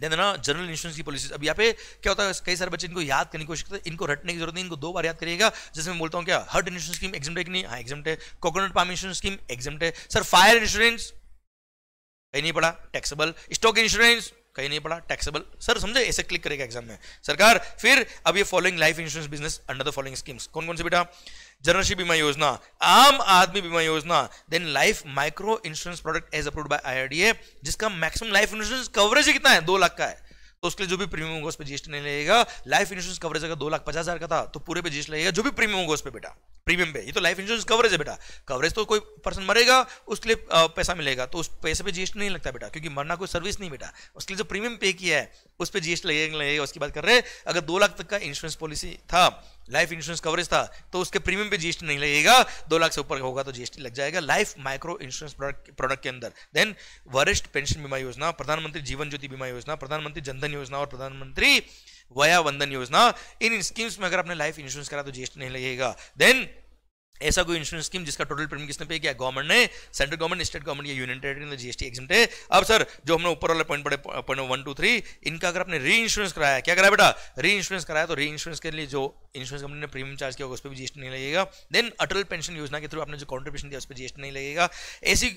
ध्यान देना जनरल इंश्योरेंस की पॉलिसीज अब यहाँ पे क्या होता है कई सारे बच्चे इनको याद करने की कोशिश करते हैं इनको रटने की जरूरत नहीं इनको दो बार याद करिएगा जैसे मैं बोलता हूँ क्या हर्ट इंश्योरेंस स्कीम एग्जाम है कि नहीं हाँ एग्जाम है coconut palm insurance scheme exempt है सर फायर इंश्योरेंस कहीं नहीं पड़ा टैक्सेबल स्टॉक इंश्योरेंस कहीं नहीं पड़ा टैक्सेबल सर समझे ऐसे क्लिक करेगा एग्जाम में सरकार फिर अब ये following life insurance business under the following schemes कौन कौन सी बेटा जनरशिप बीमा योजना आम Aadmi Bima Yojana then life micro insurance product as approve by I जिसका मैक्सिमम लाइफ इंश्योरेंस कवरेज कितना है दो लाख का है तो उसके लिए जो भी प्रीमियम होगा उस पर जीएसटी नहीं लगेगा लाइफ इंश्योरेंस कवरेज अगर दो लाख पचास हजार का था तो पूरे पे जीएसटी लगेगा जो भी प्रीमियम होगा उस पर बेटा प्रीमियम पे ये तो लाइफ इंश्योरेंस कवरेज है बेटा कवरेज तो कोई पर्सन मरेगा उसके लिए पैसा मिलेगा तो उस पैसे पे जीएसटी नहीं लगता बेटा क्योंकि मरना कोई सर्विस नहीं बेटा उसके लिए जो प्रीमियम पे किया है उस पर जीएसटी लगेगा लगेगा उसकी बात कर रहे हैं अगर दो लाख तक का इंश्योरेंस पॉलिसी था लाइफ इंश्योरेंस कवरेज था तो उसके प्रीमियम पे जीएसटी नहीं लगेगा दो लाख से ऊपर होगा तो जीएसटी लग जाएगा लाइफ माइक्रो इंश्योरेंस प्रोडक्ट के अंदर देन वरिष्ठ पेंशन बीमा योजना प्रधानमंत्री जीवन ज्योति बीमा योजना प्रधानमंत्री जनधन योजना और प्रधानमंत्री वया वंदन योजना इन स्कीम्स में अगर आपने लाइफ इंश्योरेंस करा तो जीएसटी नहीं लगेगा देन ऐसा कोई इंश्योरेंस स्कीम जिसका टोटल प्रीमियम किसने पे किया गवर्नमेंट ने सेंट्रल गवर्नमेंट स्टेट गवर्नमेंट या यूनियन ने जीएसटी एग्जाम है अब सर जो हमने ऊपर वाले पॉइंट पड़े पॉइंट वन टू थ्री इनका अगर आपने री इंश्योरेंस कराया क्या कराया बेटा री इंश्योरेंस कराया तो री इंश्योरेंस के लिए जो इंश्योरेंस कंपनी ने प्रीमियम चार्ज किया उस पर भी जीएसटी नहीं लगेगा देन अटल पेंशन योजना के थ्रू आपने जो कॉन्ट्रीब्यूशन दिया उस पर जीएसटी नहीं लगेगा ऐसी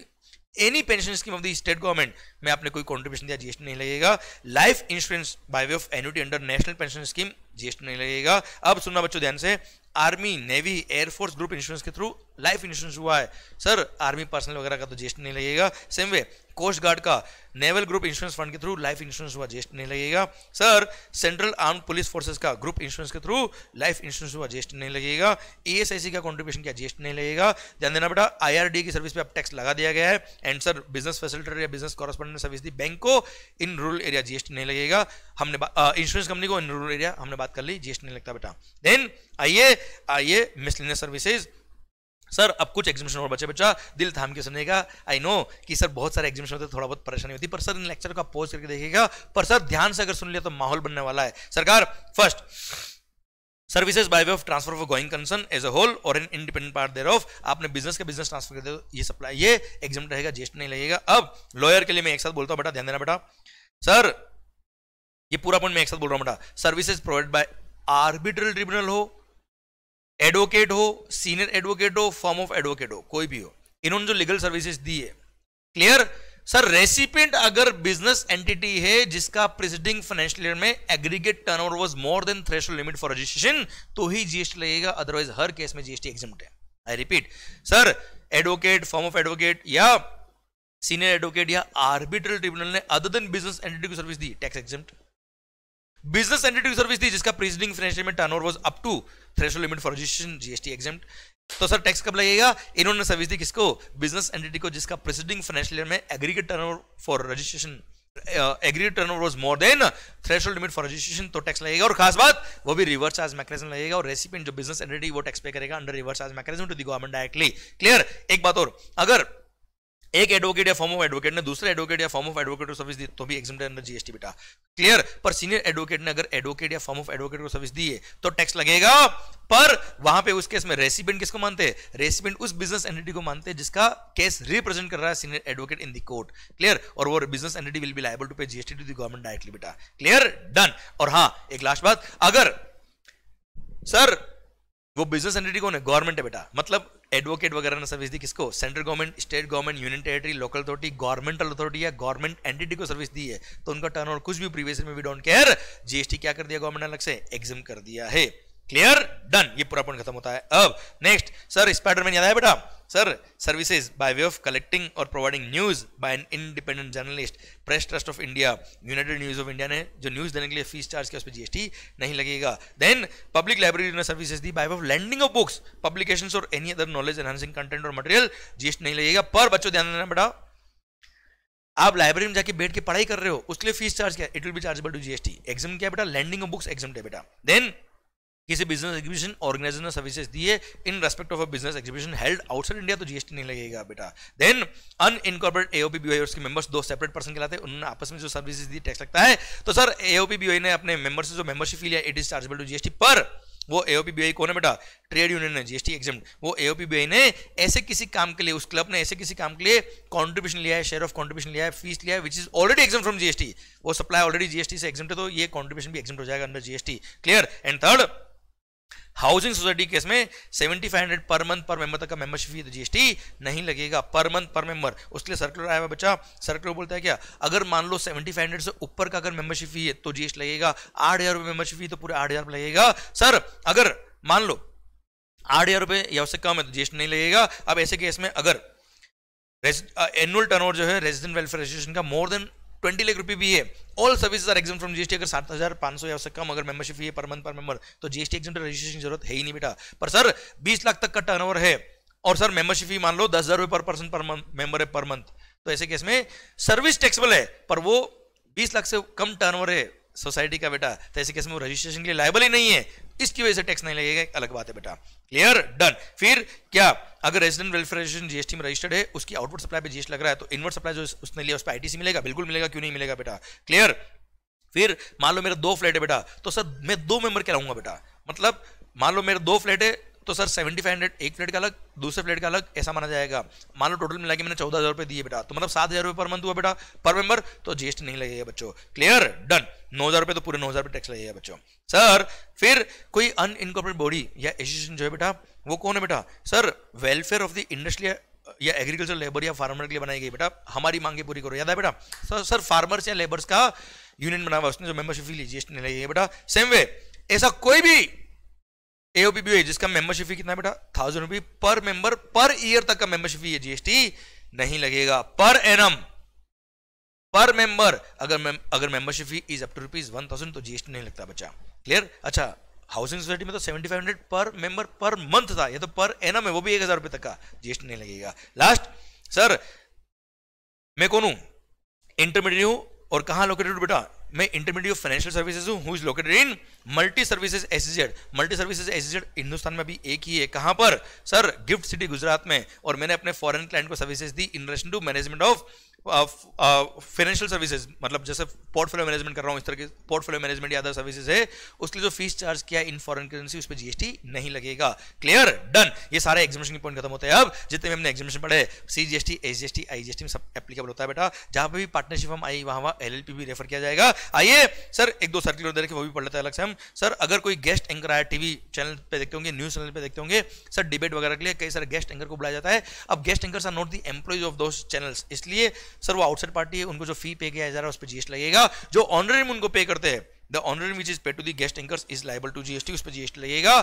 any pension scheme of the state government में आपने कोई कॉन्ट्रीब्यूशन दिया जीएसटी नहीं लगेगा life insurance by way of annuity under national pension scheme GST नहीं लगेगा अब सुनना बच्चों ध्यान से army navy air force group insurance के थ्रू लाइफ इंश्योरेंस हुआ है सर आर्मी पर्सनल वगैरह का तो जीएसटी नहीं लगेगा सेम वे कोस्ट गार्ड का नेवल ग्रुप इंश्योरेंस फंड के थ्रू लाइफ इंश्योरेंस हुआ जीएसटी नहीं लगेगा sir central arm police forces का ग्रुप इंश्योरेंस के थ्रू लाइफ इंश्योरेंस हुआ जीएसटी नहीं लगेगा ईएसआईसी e का कॉन्ट्रीब्यूशन किया जीएसटी नहीं लगेगा ध्यान देना बेटा आईआरडी की सर्विस पे अब टैक्स लगा दिया गया है एंड सर बिजनेस फैसिलिटेटर या बिजनेस कॉरस्पॉन्डेंट सर्विस दी बैंक को इन रूरल एरिया जीएसटी नहीं लगेगा हमने इंश्योरेंस कंपनी को इन रूरल एरिया हमने बात कर ली जीएसटी नहीं लगता बेटा देन आइए आइए मिसलिनियस सर्विसेज सर अब कुछ एग्जीबिशन और बचे बच्चा हाँ, दिल थाम के सुनेगा आई नो कि सर बहुत सारे एग्जीबिशन होते थोड़ा बहुत परेशानी होती पर सर इन लेक्चर का पोज करके देखेगा पर सर ध्यान से अगर सुन लिया तो माहौल बनने वाला है सरकार first services by way of transfer of going concern as a whole और in independent part thereof आपने बिजनेस का बिजनेस ट्रांसफर कर दो तो ये सप्लाई ये एग्जाम रहेगा जेस्ट नहीं लगेगा अब लॉयर के लिए मैं एक साथ बोलता हूँ बेटा ध्यान देना बेटा सर ये पूरा पॉइंट मैं एक साथ बोल रहा हूँ बेटा services provide by arbitral tribunal हो एडवोकेट हो सीनियर एडवोकेट हो फॉर्म ऑफ एडवोकेट हो कोई भी हो इन्होंने जो लीगल सर्विसेज दी है क्लियर सर रेसिपेंट अगर बिजनेस एंटिटी है जिसका प्रिजिडिंग फाइनेंशियल ईयर में aggregate turnover was more than threshold limit for registration तो ही जीएसटी लगेगा अदरवाइज हर केस में जीएसटी एग्जाम है I repeat sir advocate firm of advocate या सीनियर एडवोकेट या आर्बिट्रल ट्रिब्यूनल ने अदर देन बिजनेस एंटिटी को सर्विस दी tax exempt business entity service थी जिसका प्रीसीडिंग फाइनेंशियल में turnover was up to threshold limit for registration GST exempt तो sir tax कब लगेगा इन्होंने सर्विस दी किसको बिजनेस एंटिटी को जिसका प्रीसीडिंग फाइनेंशियल ईयर में aggregate turnover for registration aggregate turnover was more than threshold limit for registration तो टैक्स लगेगा और खास बात वो भी रिवर्स चार्ज मैकेनिज्म लगेगा और रेसिपेंट जो बिजनेस एंटिटी वो टैक्स पे करेगा under reverse charge mechanism to the government directly clear एक बात और अगर एक एडवोकेट या फॉर्म ऑफ एडवोकेट ने दूसरे एडवोकेट या फॉर्म ऑफ एडवोकेट को सर्विस दी तो भी एग्जाम अंदर जीएसटी बेटा क्लियर पर सीनियर एडवोकेट ने अगर एडवोकेट या फॉर्म ऑफ एडवोकेट को सर्विस दी है तो टैक्स लगेगा पर वहां पे उस केस में रेसिपेंट किसको मानते हैं रेसिपेंट उस बिजनेस एंटिटी को मानते हैं जिसका केस रिप्रेजेंट कर रहा है senior advocate in the court clear और वो business entity will be liable to pay GST to the government directly बेटा क्लियर डन और हाँ एक लास्ट बात अगर सर वो बिजनेस एंटिटी कौन है गवर्नमेंट है बेटा मतलब एडवोकेट वगैरह ने सर्विस दी किसको central government state government union territory local authority governmental authority या गवर्नमेंट एंटिटी को सर्विस दी है तो उनका टर्न कुछ भी प्रीवियस में वी डोंट केयर जीएसटी क्या कर दिया गवर्नमेंट अलग से एग्जाम कर दिया है क्लियर डन ये पूरा पॉइंट खत्म होता है अब नेक्स्ट सर स्पाइडरमैन याद है बेटा sir services by way of collecting और providing news by an independent journalist press trust of India united news of India ने जो न्यूज देने के लिए फीस चार्ज किया उस पर जीएसटी नहीं लगेगा देन पब्लिक लाइब्रेरी ने सर्विसेज दी by way of lending of books publication और any other knowledge enhancing content और मटेरियल जीएसटी नहीं लगेगा पर बच्चों ध्यान देना बेटा आप लाइब्रेरी में जाके बैठ के पढ़ाई कर रहे हो उसके लिए फीस चार्ज किया it will be chargeable to GST exempt क्या बेटा लैंडिंग ऑफ बुक्स एग्जाम बेटा देन किसी बिजनेस एग्जीबिशन ऑर्गेनाइजर ने सर्विसेज दी है in respect of a business exhibition held outside India तो जीएसटी नहीं लगेगा बेटा then unincorporated AOP BOI के मेंबर्स दो सेपरेट पर्सन कहलाते हैं उन्होंने आपस में जो सर्विसेज दी टैक्स लगता है तो सर एओपी बीओ ने अपने मेंबर से जो मेंबरशिप फी लिया it is chargeable to GST पर वो एओपी बीआई कौन है बेटा ट्रेड यूनियन है जीएसटी एग्जाम वो एओपी बीआई ने ऐसे किसी काम के लिए उस क्लब ने ऐसे किसी काम के लिए कॉन्ट्रीब्यूशन लिया है शेयर ऑफ कॉन्ट्रीब्यूशन लिया है फीस लिया है which is already exempt from GST वो सप्लाई ऑलरेडी जीएसटी से एग्जाम है तो ये कॉन्ट्रीब्यूशन भी एग्जाम हो जाएगा under GST clear and third housing society case में seventy five hundred per month per member तक का मेंबरशिप फी जीएसटी नहीं लगेगा पर मंथ पर मेंबर उसके लिए सर्कुलर आया हुआ बच्चा सर्कुलर बोलता है क्या अगर मान लो सेवेंटी फाइव हंड्रेड से ऊपर का अगर मेंबरशिप फी है तो जीएसटी लगेगा आठ हजार मेंबरशिप फी तो पूरे आठ हजार लगेगा सर अगर मान लो आठ हजार रुपये या उससे कम है तो जीएसटी नहीं लगेगा अब ऐसे केस में अगर एनुअल टर्नओवर जो है रेजिडेंट वेलफेयर एसोसिएशन का मोर देन ट्वेंटी लाख रुपये भी है all service are exempt from GST अगर सात हज़ार पांच सौ या उससे कम अगर मेंबरशिप है पर मंथ पर मेंबर तो जीएसटी एग्जाम रजिस्ट्रेशन की जरूरत है ही नहीं बेटा पर सर बीस लाख तक का टर्नओवर है और सर मेंबरशिप फी मान लो दस हज़ार रुपये पर पर्सन पर मेंबर है पर मंथ तो ऐसे केस में सर्विस टैक्सेबल है पर वो बीस लाख से कम टर्नओवर है सोसाइटी का बेटा तो ऐसे केस में वो रजिस्ट्रेशन के लिए लाइबल ही नहीं है इसकी वजह से टैक्स नहीं लगेगा अलग बात है बेटा क्लियर डन फिर क्या अगर रेजिडेंट वेलफेयर जीएसटी में रजिस्टर्ड है उसकी आउटपुट सप्लाई पे जीएसटी लग रहा है तो इनवर्ट सप्लाई जो उसने लिया उस पर आईटीसी मिलेगा बिल्कुल मिलेगा क्यों नहीं मिलेगा बेटा क्लियर फिर मान लो मेरा दो फ्लैट है बेटा तो सर मैं दो मेंबर के रहूंगा बेटा मतलब मान लो मेरे दो फ्लैट है तो सर सेवेंटी फाइव हंड्रेड एक फ्लेट का अलग दूसरे फ्लेट का अलग ऐसा माना जाएगा मान लो टोटल मिला के मैंने चौदह हज़ार रुपये दिए बेटा तो मतलब सात हज़ार रुपये पर मंथ हुआ बेटा पर मेंबर तो जीएसटी नहीं लगेगा बच्चों क्लियर डन नौ हज़ार रुपये तो पूरे नौ हज़ार रुपये टैक्स लगेगा बच्चों सर फिर कोई अन इनकॉर्पोरेट बॉडी या एसोसिएशन जो है बेटा वो कौन है बेटा sir welfare of the industry या एग्रीकल्चर लेबर या फार्मर के लिए बनाई गई बेटा हमारी मांगे पूरी करो याद है बेटा सर सर फार्मर्स या लेबर्स का यूनियन बना हुआ उसने जो मेंबरशिप फी ली जीएसटी नहीं लगेगी बेटा सेम वे ऐसा कोई भी एओपीबी है जिसका मेंबरशिप फी कितना बेटा थाउजेंड रुपी पर मेंबर पर ईयर तक का मेंबरशिप फी है जीएसटी नहीं लगेगा पर एनम पर मेंबर अगर में, अगर membership fee is up to rupees one thousand तो जीएसटी नहीं लगता बच्चा क्लियर अच्छा हाउसिंग सोसाइटी में तो seventy five hundred per member per month था ये तो पर एनम है वो भी एक हजार रुपये तक का जीएसटी नहीं लगेगा लास्ट सर मैं कौन हूं इंटरमीडिएट हूं और कहां लोकेटेड बेटा मैं इंटरमीडियट ऑफ फाइनेंशियल सर्विसेज हूँ who is located in multi services SEZ multi services associate Hindustan में भी एक ही है कहाँ पर सर गिफ्ट सिटी गुजरात में और मैंने अपने फॉरेन क्लाइंट को सर्विसेज दी in relation to management of financial services मतलब जैसे पोर्टफोलियो मैनेजमेंट कर रहा हूँ इस तरह के पोर्टफोलियो मैनेजमेंट या अदर सर्विसेज है उसके लिए जो फीस चार्ज किया इन फॉरेन करेंसी उस पर जीएसटी नहीं लगेगा क्लियर डन ये सारे एग्जामेशन के पॉइंट खत्म होते हैं अब जितने भी हमने एग्जामेशन पढ़े C G S T S G S T I G S T में सब एप्लीकेबल होता है बेटा जहाँ पर भी पार्टनरशिप हम आई वहाँ वहाँ एल एल पी भी रेफर किया जाएगा आइए सर एक दो सर्किल दे रखे वो भी पढ़ लेते हैं अलग से हम सर अगर कोई गेस्ट एंकर आया टीवी चैनल पे देखते होंगे न्यूज चैनल पे देखते होंगे सर डिबेट वगैरह के लिए कई सारे गेस्ट एंकर को बुलाया जाता है अब guest anchor sir not the employees of those channels इसलिए सर वो आउटसाइड पार्टी है उनको जो फी पे किया जा रहा है उस पर जीएसटी लगेगा जो ऑनरेम उनको पे करते हैं the honorarium which is paid to the guest anchors is liable to GST उस पर जीएसटी लगेगा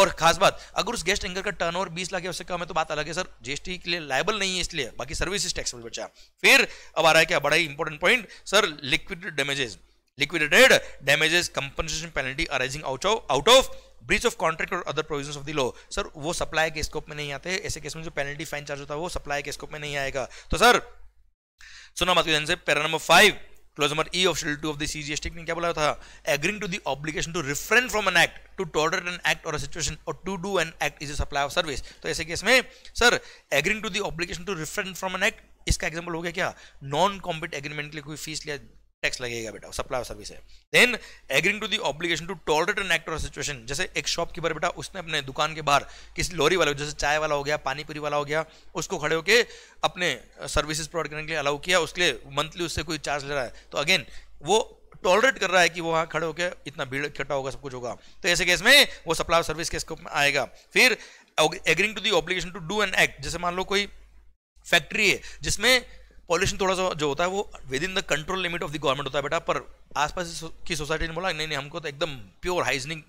और खास बात अगर उस गेस्ट एंकर का टर्न ओवर बीस लाख या उससे कम है तो बात अलग है सर जीएसटी के लिए लाइबल नहीं है इसलिए बाकी सर्विस टैक्सेबल बचा फिर अब आ रहा है क्या बड़ा ही important point sir liquid damages liquidated damages compensation penalty arising out of out of breach of contract or other provisions of the law sir wo वो ke scope mein nahi aate aise case mein jo penalty fine charge hota hai wo वो ke scope mein nahi aayega to sir suno mat मत से para number 5 clause number E of schedule two of the CGST ने क्या बोला था agreeing to the obligation to refrain from an act to tolerate an act और situation और to do an act is a supply of service तो ऐसे case में sir agreeing to the obligation to refrain from an act इसका example हो गया क्या non compete agreement के लिए कोई फीस लिया टैक्स लगेगा बेटा सप्लाई ऑफ सर्विस है then agreeing to the obligation to tolerate an act और सिचुएशन जैसे एक शॉपकीपर बेटा उसने अपने दुकान के बाहर किसी लॉरी वाले जैसे चाय वाला हो गया पानीपुरी वाला हो गया उसको खड़े होकर अपने सर्विसेज प्रोवाइड करने के लिए अलाउ किया उसके लिए मंथली उससे कोई चार्ज ले रहा है तो अगेन वो टॉलरेट कर रहा है कि वो वहाँ खड़े होकर इतना भीड़ इकट्ठा होगा सब कुछ होगा तो ऐसे केस में वो सप्लाई ऑफ सर्विस के स्कोप में आएगा फिर agreeing to the obligation to do an act जैसे मान लो कोई फैक्ट्री है जिसमें पॉल्यूशन थोड़ा सा जो होता है वो within the control limit of the government होता है बेटा पर आसपास की सोसाइटी ने बोला नहीं नहीं हमको तो एकदम प्योर हाइजनिक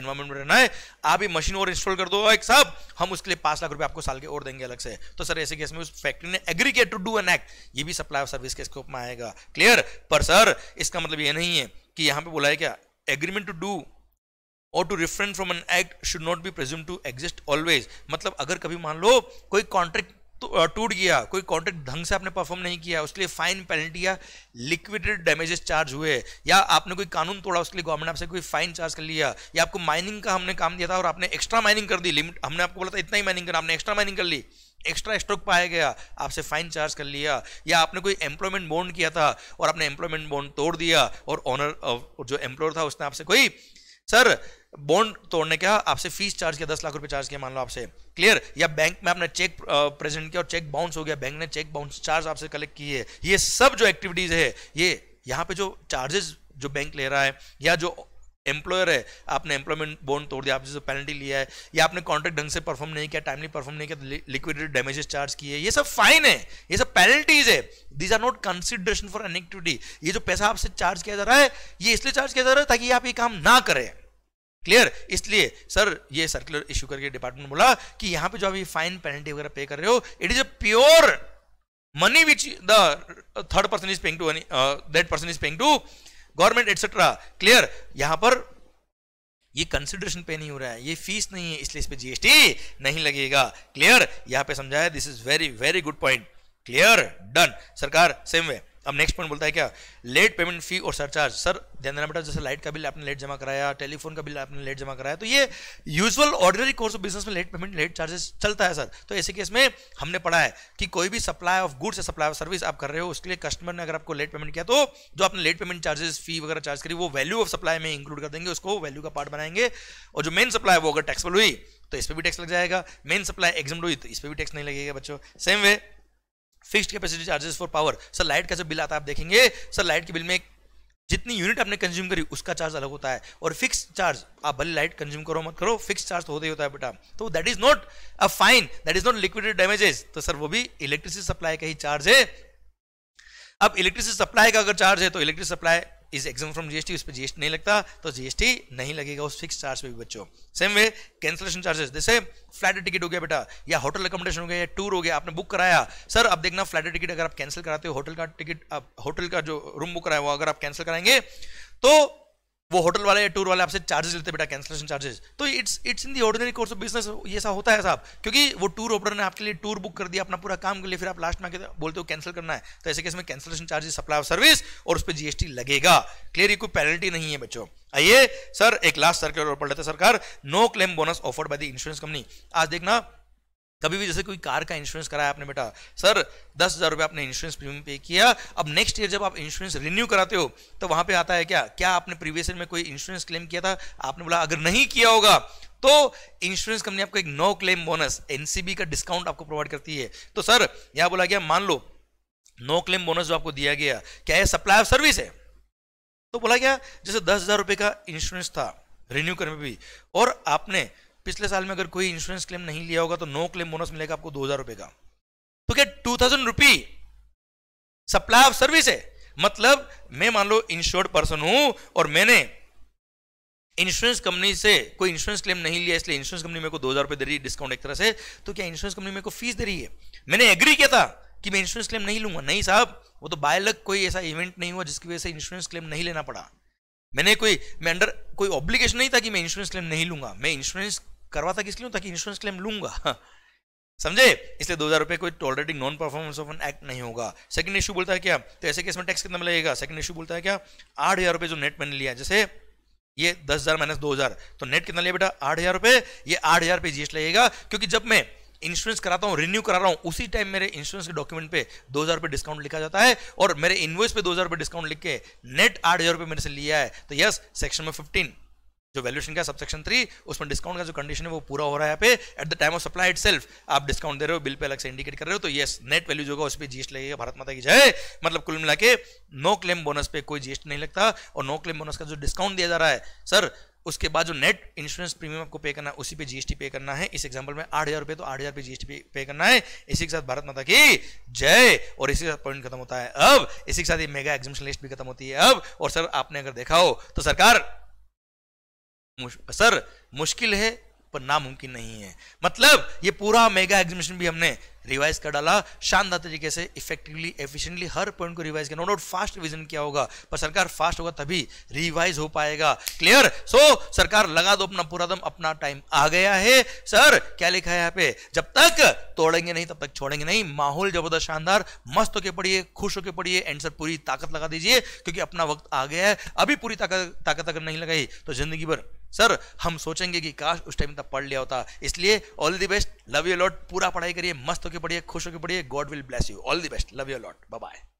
एनवायरमेंट में रहना है आप ये मशीन और इंस्टॉल कर दो एक साहब हम उसके लिए पांच लाख रुपए आपको साल के और देंगे अलग से तो सर ऐसे केस में उस फैक्ट्री ने एग्री किया टू डू एन एक्ट ये भी सप्लाई ऑफ सर्विस के स्कोप में आएगा क्लियर पर सर इसका मतलब ये नहीं है कि यहाँ पे बोला है क्या एग्रीमेंट टू डू और to refrain from an act should not be presumed to exist always मतलब अगर कभी मान लो कोई कॉन्ट्रैक्ट तो, टूट गया कोई कॉन्ट्रैक्ट ढंग से आपने परफॉर्म नहीं किया उसके लिए फाइन पेनल्टी या लिक्विडेड डैमेजेस चार्ज हुए या आपने कोई कानून तोड़ा उसके लिए गवर्नमेंट आपसे कोई फाइन चार्ज कर लिया या आपको माइनिंग का हमने काम दिया था और आपने एक्स्ट्रा माइनिंग कर दी लिमिट हमने आपको बोला था इतना ही माइनिंग करना आपने एक्स्ट्रा माइनिंग कर ली एक्स्ट्रा स्ट्रोक पाया गया आपसे फाइन चार्ज कर लिया या आपने कोई एम्प्लॉयमेंट बॉन्ड किया था और आपने एम्प्लॉयमेंट बॉन्ड तोड़ दिया और ऑनर जो एम्प्लॉयर था उसने आपसे कोई सर बॉन्ड तोड़ने का आपसे फीस चार्ज किया दस लाख रुपए चार्ज किया मान लो आपसे क्लियर या बैंक में आपने चेक प्रेजेंट किया और चेक बाउंस हो गया बैंक ने चेक बाउंस चार्ज आपसे कलेक्ट किए है ये सब जो एक्टिविटीज है ये यहाँ पे जो चार्जेस जो बैंक ले रहा है या जो एम्प्लॉयर है आपने एम्प्लॉयमेंट बॉन्ड तोड़ दिया आपसे जो पेनल्टी लिया है या आपने कॉन्ट्रैक्ट ढंग से परफॉर्म नहीं किया टाइमली परफॉर्म नहीं किया लिक्विडिटी डैमेजेस चार्ज किए ये सब फाइन है ये सब पेनल्टीज है these are not consideration for an activity ये जो पैसा आपसे चार्ज किया जा रहा है ये इसलिए चार्ज किया जा रहा है ताकि आप ये काम ना करें क्लियर इसलिए सर ये सर्कुलर इश्यू करके डिपार्टमेंट बोला कि यहां पे जो अभी फाइन पेनल्टी वगैरह पे कर रहे हो it is a pure money which the third person is paying to that person is person to government etcetera clear यहां पर ये कंसिडरेशन पे नहीं हो रहा है ये फीस नहीं है इसलिए इस पर जीएसटी नहीं लगेगा क्लियर यहां पर समझाया this is very very good point clear done सरकार सेम वे अब नेक्स्ट पॉइंट बोलता है क्या लेट पेमेंट फी और सरचार्ज सर ध्यान देना बेटा जैसे लाइट का बिल आपने लेट जमा कराया टेलीफोन का बिल आपने लेट जमा कराया तो ये usual ordinary course of business में लेट पेमेंट लेट चार्जेस चलता है सर तो ऐसे केस में हमने पढ़ा है कि कोई भी सप्लाई ऑफ गुड्स या सप्लाई ऑफ सर्विस आप कर रहे हो उसके लिए कस्टमर ने अगर आपको लेट पेमेंट किया तो जो आपने लेट पेमेंट चार्जेस फी वगैरह चार्ज करी वो वैल्यू ऑफ सप्लाई में इंक्लूड कर देंगे उसको वैल्यू का पार्ट बनाएंगे और जो मेन सप्लाई वो अगर टैक्सबल हुई तो इस पर भी टैक्स लग जाएगा मेन सप्लाई एग्जाम हुई तो इस पर भी टैक्स नहीं लगेगा बच्चों same way fixed capacity charges for power sir light का जो बिल आता है आप देखेंगे सर लाइट के बिल में जितनी यूनिट आपने कंज्यूम करी उसका चार्ज अलग होता है और फिक्स चार्ज आप भले लाइट कंज्यूम करो मत करो फिक्स चार्ज तो होता ही होता है बेटा तो that is not a fine that is not liquidated damages तो सर वो भी इलेक्ट्रिसिटी सप्लाई का ही चार्ज है अब इलेक्ट्रिसिटी सप्लाई का अगर चार्ज है तो electricity supply is exempt from GST उस पर जीएसटी नहीं लगता तो जीएसटी नहीं लगेगा उस फिक्स चार्ज पे भी बच्चों सेम वे कैंसिलेशन चार्जेस जैसे फ्लाइट टिकट हो गया बेटा या होटल अकोमोडेशन हो गया या टूर हो गया आपने बुक कराया सर अब देखना फ्लाइट टिकट अगर आप कैंसिल कराते हो होटल का टिकट आप होटल का जो रूम बुक कराया हुआ अगर आप कैंसिल कराएंगे तो वो होटल वाले टूर वाले आपसे चार्जेस लेते बेटा कैंसलेशन चार्जेस तो it's it's in the ordinary course of business ये सा होता है साहब क्योंकि वो टूर ऑपरेटर ने आपके लिए टूर बुक कर दिया अपना पूरा काम के लिए फिर आप लास्ट में आके तो बोलते हो कैंसिल करना है तो ऐसे केस में cancellation charges supply of service और उस पर जीएसटी लगेगा क्लियर ये कोई पेनल्टी नहीं है बच्चों आइए सर एक लास्ट सर्कुलर पढ़ लेते सरकार no claim bonus offered by the insurance company आज देखना कभी भी जैसे कोई कार का इंश्योरेंस कराया आपने बेटा सर दस हज़ार रुपये आपने इंश्योरेंस प्रीमियम पे किया अब नेक्स्ट ईयर जब आप इंश्योरेंस रिन्यू कराते हो तो वहां पे आता है क्या क्या आपने प्रीवियस ईयर में कोई इंश्योरेंस क्लेम किया था आपने बोला अगर नहीं किया होगा तो इंश्योरेंस कंपनी आपको एक नो क्लेम बोनस एनसीबी का डिस्काउंट आपको प्रोवाइड करती है तो सर यहां बोला गया मान लो नो क्लेम बोनस जो आपको दिया गया क्या यह सप्लाई ऑफ सर्विस है तो बोला गया जैसे दस हज़ार रुपए का इंश्योरेंस था रिन्यू करने में भी और आपने पिछले साल में अगर कोई इंश्योरेंस क्लेम नहीं लिया होगा तो नो क्लेम बोनस मिलेगा आपको दो हजार रुपए का तो क्या two thousand rupee supply of service है मतलब मैं मान लो इंश्योर्ड पर्सन हूं और मैंने इंश्योरेंस कंपनी से कोई इंश्योरेंस क्लेम नहीं लिया इसलिए इंश्योरेंस कंपनी मेरे को दो हजार रुपए दे रही है डिस्काउंट एक तरह से तो क्या इंश्योरेंस कंपनी मेरे को फीस दे रही है मैंने एग्री किया था कि मैं इंश्योरेंस क्लेम नहीं लूंगा नहीं साहब वो तो बाय लक कोई ऐसा इवेंट नहीं हुआ जिसकी वजह से इंश्योरेंस क्लेम नहीं लेना पड़ा मैंने कोई मैं अंडर कोई ऑब्लिगेशन नहीं था कि मैं इंश्योरेंस क्लेम नहीं लूंगा मैं इंश्योरेंस करवाता किसके लिए ताकि इंश्योरेंस क्लेम लूंगा हाँ। समझे इसलिए दो हजार रुपये कोई tolerating non performance of an act नहीं होगा सेकंड इशू बोलता है क्या तो ऐसे केस में टैक्स कितना मिलेगा सेकंड इशू बोलता है क्या आठ हजार रुपये जो नेट मैंने लिया जैसे ये दस हजार माइनस दो हजार तो नेट कितना लिया बेटा आठ हजार रुपये ये आठ हजार रुपये जीएसटी लगेगा क्योंकि जब मैं इंश्योरेंस कराता हूँ रिन्यू करा रहा हूँ उसी टाइम मेरे इंश्योरेंस के डॉक्यूमेंट पे दो हज़ार रुपये डिस्काउंट लिखा जाता है और मेरे इन्वॉइस पे दो हज़ार रुपये डिस्काउंट लिख के नेट आठ हज़ार रुपये मेरे से लिया है तो यस सेक्शन में फिफ्टीन जो वैल्यूशन का सबसेक्शन थ्री उसमें डिस्काउंट का जो कंडीशन है वो पूरा हो रहा है pay at the time of supply it आप डिस्काउंट दे रहे हो बिल पे अलग से इंडिकेट कर रहे हो तो यस नेट वैल्यू जो होगा उस पर जीएसटी लगेगा भारत माता की जय मतलब कुल मिला के नो क्लेम बोनस पे कोई जीएसटी नहीं लगता और नो क्लेम बोनस का जो डिस्काउंट दिया जा रहा है सर उसके बाद जो नेट इंश्योरेंस प्रीमियम आपको पे करना है उसी पे जीएसटी पे करना है इस एग्जांपल में आठ हजार रुपए तो आठ हजार पे जीएसटी पे करना है इसी के साथ भारत माता की जय और इसी के साथ पॉइंट खत्म होता है अब इसी के साथ ये मेगा एग्जामेशन लिस्ट भी खत्म होती है अब और सर आपने अगर देखा हो तो सरकार सर मुश्किल है पर नामुमकिन नहीं है मतलब ये पूरा मेगा एग्जीबिशन भी हमने रिवाइज कर डाला शानदार तरीके से इफेक्टिवली एफिशिएंटली हर पॉइंट को रिवाइज किया नो डाउट फास्ट रिविजन किया होगा पर सरकार फास्ट होगा तभी रिवाइज हो पाएगा क्लियर सो so, सरकार लगा दो अपना पूरा दम अपना टाइम आ गया है सर क्या लिखा है यहाँ पे जब तक तोड़ेंगे नहीं तब तक छोड़ेंगे नहीं माहौल जबरदस्त शानदार मस्त होके पढ़िए खुश होके पढ़िए एंड सर पूरी ताकत लगा दीजिए क्योंकि अपना वक्त आ गया है अभी पूरी ताकत ताकत अगर नहीं लगाई तो जिंदगी भर सर हम सोचेंगे कि काश उस टाइम तक पढ़ लिया होता इसलिए all the best love you lot पूरा पढ़ाई करिए मस्त होकर पढ़िए खुश होकर पढ़िए God will bless you all the best love you lot bye